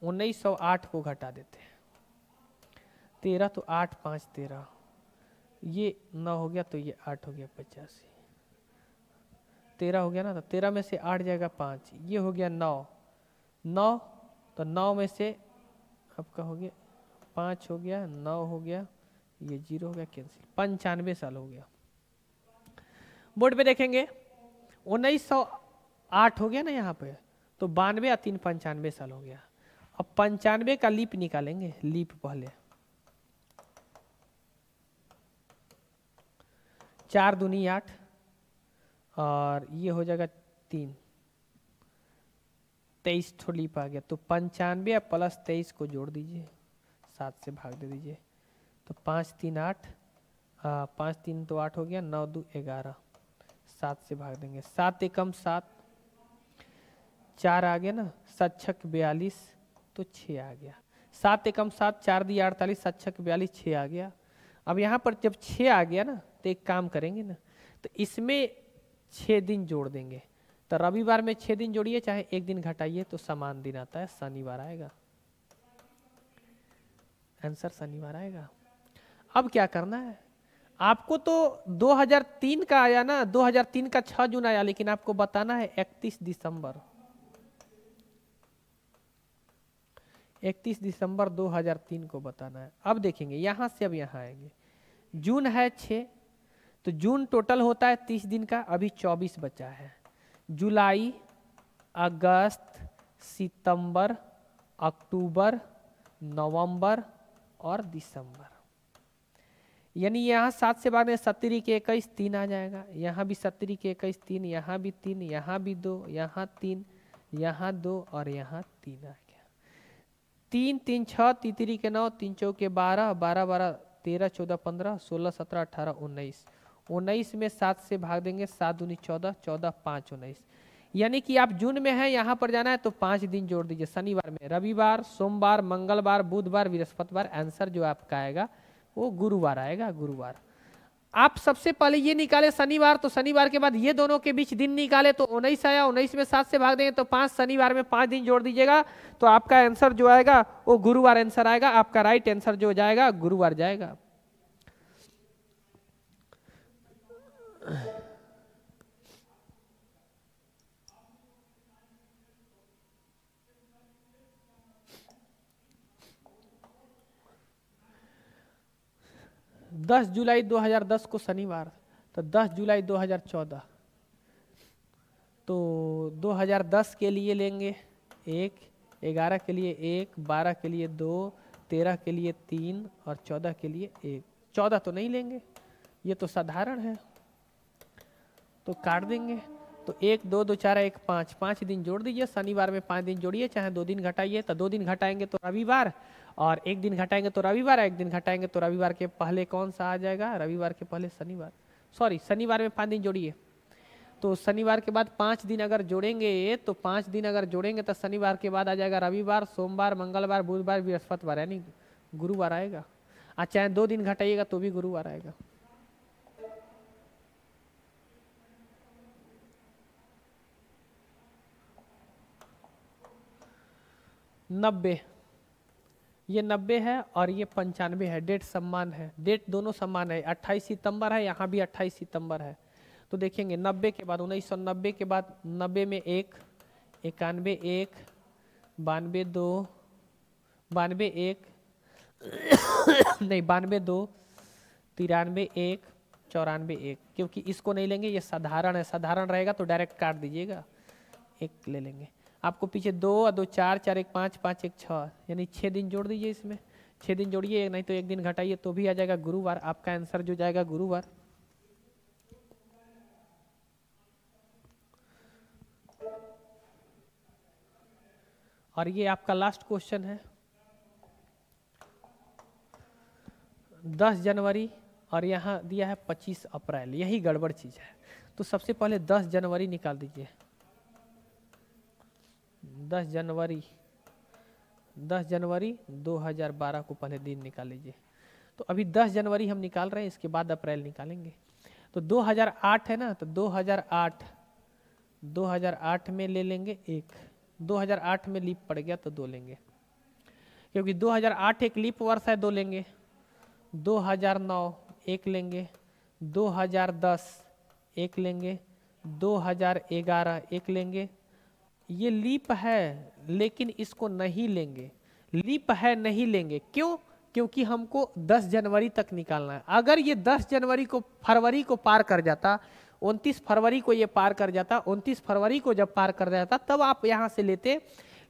Speaker 1: 1908 को घटा देते हैं तेरह तो आठ पाँच तेरह ये नौ हो गया तो ये आठ हो गया पचासी तेरह हो गया ना तो तेरह में से आठ जाएगा पाँच ये हो गया नौ नौ तो नौ में से आपका हो गया पाँच हो गया नौ हो गया ये जीरो हो गया कैंसिल पंचानवे साल हो गया बोर्ड पे देखेंगे उन्नीस सौ आठ हो गया ना यहाँ पे तो बानवे या तीन पंचानवे साल हो गया अब पंचानवे का लीप निकालेंगे लीप पहले चार दूनी आठ और ये हो जाएगा तीन तेईस ठो लीप आ गया तो पंचानवे प्लस तेईस को जोड़ दीजिए सात से भाग दे दीजिए तो पाँच तीन आठ पाँच तीन तो आठ हो गया नौ दो ग्यारह सात से भाग देंगे सात एकम सात चार आ गया ना सात छक बयालीस तो छः आ गया सात एकम सात चार दी अड़तालीस सात छक बयालीस छः आ गया अब यहाँ पर जब छः आ गया ना तो एक काम करेंगे ना तो इसमें छः दिन जोड़ देंगे तो रविवार में छः दिन जोड़िए चाहे एक दिन घटाइए तो समान दिन आता है शनिवार आएगा आंसर शनिवार आएगा अब क्या करना है आपको तो 2003 का आया ना 2003 का 6 जून आया लेकिन आपको बताना है 31 दिसंबर 31 दिसंबर 2003 को बताना है अब देखेंगे यहां से अब यहां आएंगे जून है तो जून टोटल होता है तीस दिन का अभी चौबीस बचा है जुलाई अगस्त सितंबर अक्टूबर नवंबर और दिसंबर यानी यहाँ सात से बाद सत्तरी के इक्कीस तीन आ जाएगा यहाँ भी सत्तरी के इक्कीस तीन यहाँ भी तीन यहाँ भी दो यहाँ तीन यहाँ दो और यहाँ तीन आ गया तीन तीन छः तीतरी के नौ तीन चौके बारह बारह बारह तेरह चौदह पंद्रह सोलह सत्रह अठारह उन्नीस उन्नीस में सात से भाग देंगे सात दूनी चौदह चौदह पाँच उन्नीस यानी कि आप जून में हैं यहाँ पर जाना है तो पाँच दिन जोड़ दीजिए शनिवार में रविवार सोमवार मंगलवार बुधवार बृहस्पतिवार आंसर जो आपका आएगा वो गुरुवार आएगा गुरुवार आप सबसे पहले ये निकाले शनिवार तो शनिवार के बाद ये दोनों के बीच दिन निकाले तो उन्नीस आया उन्नीस में सात से भाग देंगे तो पाँच शनिवार में पाँच दिन जोड़ दीजिएगा तो आपका आंसर जो आएगा वो गुरुवार आंसर आएगा आपका राइट आंसर जो जाएगा गुरुवार जाएगा दस जुलाई 2010 को शनिवार तो 10 जुलाई 2014 तो 2010 के लिए लेंगे एक ग्यारह के लिए एक बारह के लिए दो तेरह के लिए तीन और चौदह के लिए एक चौदह तो नहीं लेंगे ये तो साधारण है तो काट देंगे तो एक दो दो चार एक पाँच पाँच दिन जोड़ दीजिए शनिवार में पाँच दिन जोड़िए चाहे दो दिन घटाइए तो दो दिन घटाएंगे तो रविवार और एक दिन घटाएंगे तो रविवार एक दिन घटाएंगे तो रविवार के पहले कौन सा आ जाएगा रविवार के पहले शनिवार सॉरी शनिवार में पाँच दिन जोड़िए तो शनिवार के बाद पाँच दिन अगर जोड़ेंगे तो पाँच दिन अगर जोड़ेंगे तो शनिवार के बाद आ जाएगा रविवार सोमवार मंगलवार बुधवार बृहस्पतिवार यानी गुरुवार आएगा और अच्छा, चाहे दो दिन घटाइएगा तो भी गुरुवार आएगा नब्बे ये नब्बे है और ये पंचानवे है डेट सम्मान है डेट दोनों सम्मान है अट्ठाईस सितंबर है यहाँ भी अट्ठाईस सितंबर है तो देखेंगे नब्बे के बाद उन्नीस सौ नब्बे के बाद नब्बे में एक इक्यानवे एक बानवे दो बानवे एक *coughs* नहीं बानवे दो तिरानवे एक चौरानवे एक क्योंकि इसको नहीं लेंगे ये साधारण है साधारण रहेगा तो डायरेक्ट काट दीजिएगा एक ले लेंगे आपको पीछे दो और दो चार चार एक पाँच पाँच एक छः यानी छः दिन जोड़ दीजिए इसमें छः दिन जोड़िए नहीं तो एक दिन घटाइए तो भी आ जाएगा गुरुवार आपका आंसर जो जाएगा गुरुवार और ये आपका लास्ट क्वेश्चन है 10 जनवरी और यहाँ दिया है 25 अप्रैल यही गड़बड़ चीज़ है तो सबसे पहले 10 जनवरी निकाल दीजिए दस जनवरी दस जनवरी 2012 को पहले दिन निकाल लीजिए तो अभी दस जनवरी हम निकाल रहे हैं इसके बाद अप्रैल निकालेंगे तो 2008 है ना तो 2008 2008 में ले लेंगे एक 2008 में लीप पड़ गया तो दो लेंगे क्योंकि 2008 एक लीप वर्ष है दो लेंगे 2009 एक लेंगे 2010 एक लेंगे 2011 एक लेंगे ये लीप है लेकिन इसको नहीं लेंगे लीप है नहीं लेंगे क्यों क्योंकि हमको 10 जनवरी तक निकालना है अगर ये 10 जनवरी को फरवरी को पार कर जाता 29 फरवरी को ये पार कर जाता 29 फरवरी को जब पार कर जाता तब आप यहाँ से लेते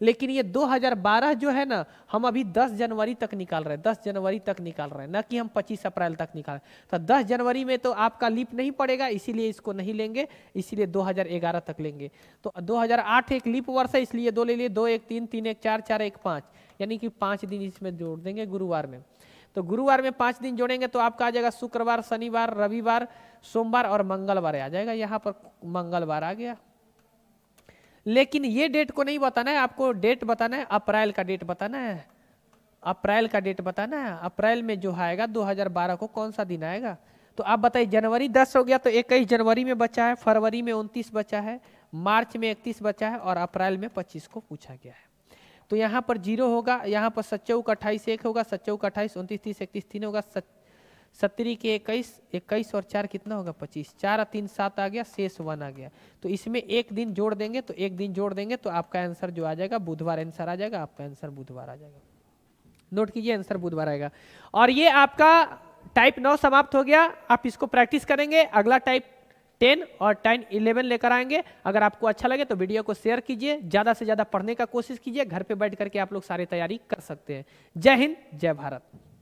Speaker 1: लेकिन ये 2012 जो है ना हम अभी 10 जनवरी तक निकाल रहे हैं 10 जनवरी तक निकाल रहे हैं ना कि हम 25 अप्रैल तक निकाल रहे हैं तो 10 जनवरी में तो आपका लीप नहीं पड़ेगा इसीलिए इसको नहीं लेंगे इसीलिए 2011 तक लेंगे तो 2008 एक लीप वर्ष है इसलिए दो ले लिए दो एक तीन तीन एक चार चार एक पाँच यानी कि पाँच दिन इसमें जोड़ देंगे गुरुवार में तो गुरुवार में पाँच दिन जोड़ेंगे तो आपका आ जाएगा शुक्रवार शनिवार रविवार सोमवार और मंगलवार आ जाएगा यहाँ पर मंगलवार आ गया लेकिन ये डेट को नहीं बताना है आपको डेट बताना है अप्रैल का डेट बताना है अप्रैल का डेट बताना है अप्रैल में जो आएगा 2012 को कौन सा दिन आएगा तो आप बताइए जनवरी 10 हो गया तो 21 जनवरी में बचा है फरवरी में 29 बचा है मार्च में 31 बचा है और अप्रैल में 25 को पूछा गया है तो यहाँ पर जीरो होगा यहाँ पर सच्चौ का अट्ठाईस एक होगा सच्चौ का अट्ठाईस उनतीस तीस इकतीस तीन होगा सच सत्तरी के इक्कीस इक्कीस और चार कितना होगा पच्चीस चार तीन सात आ गया शेष वन आ गया तो इसमें एक दिन जोड़ देंगे तो एक दिन जोड़ देंगे तो आपका आंसर जो आ जाएगा बुधवार आंसर आ जाएगा आपका आंसर बुधवार आ जाएगा नोट कीजिए आंसर बुधवार आएगा और ये आपका टाइप नौ समाप्त हो गया आप इसको प्रैक्टिस करेंगे अगला टाइप टेन और टाइम इलेवन लेकर आएंगे अगर आपको अच्छा लगे तो वीडियो को शेयर कीजिए ज़्यादा से ज़्यादा पढ़ने का कोशिश कीजिए घर पे बैठ करके आप लोग सारी तैयारी कर सकते हैं जय हिंद जय भारत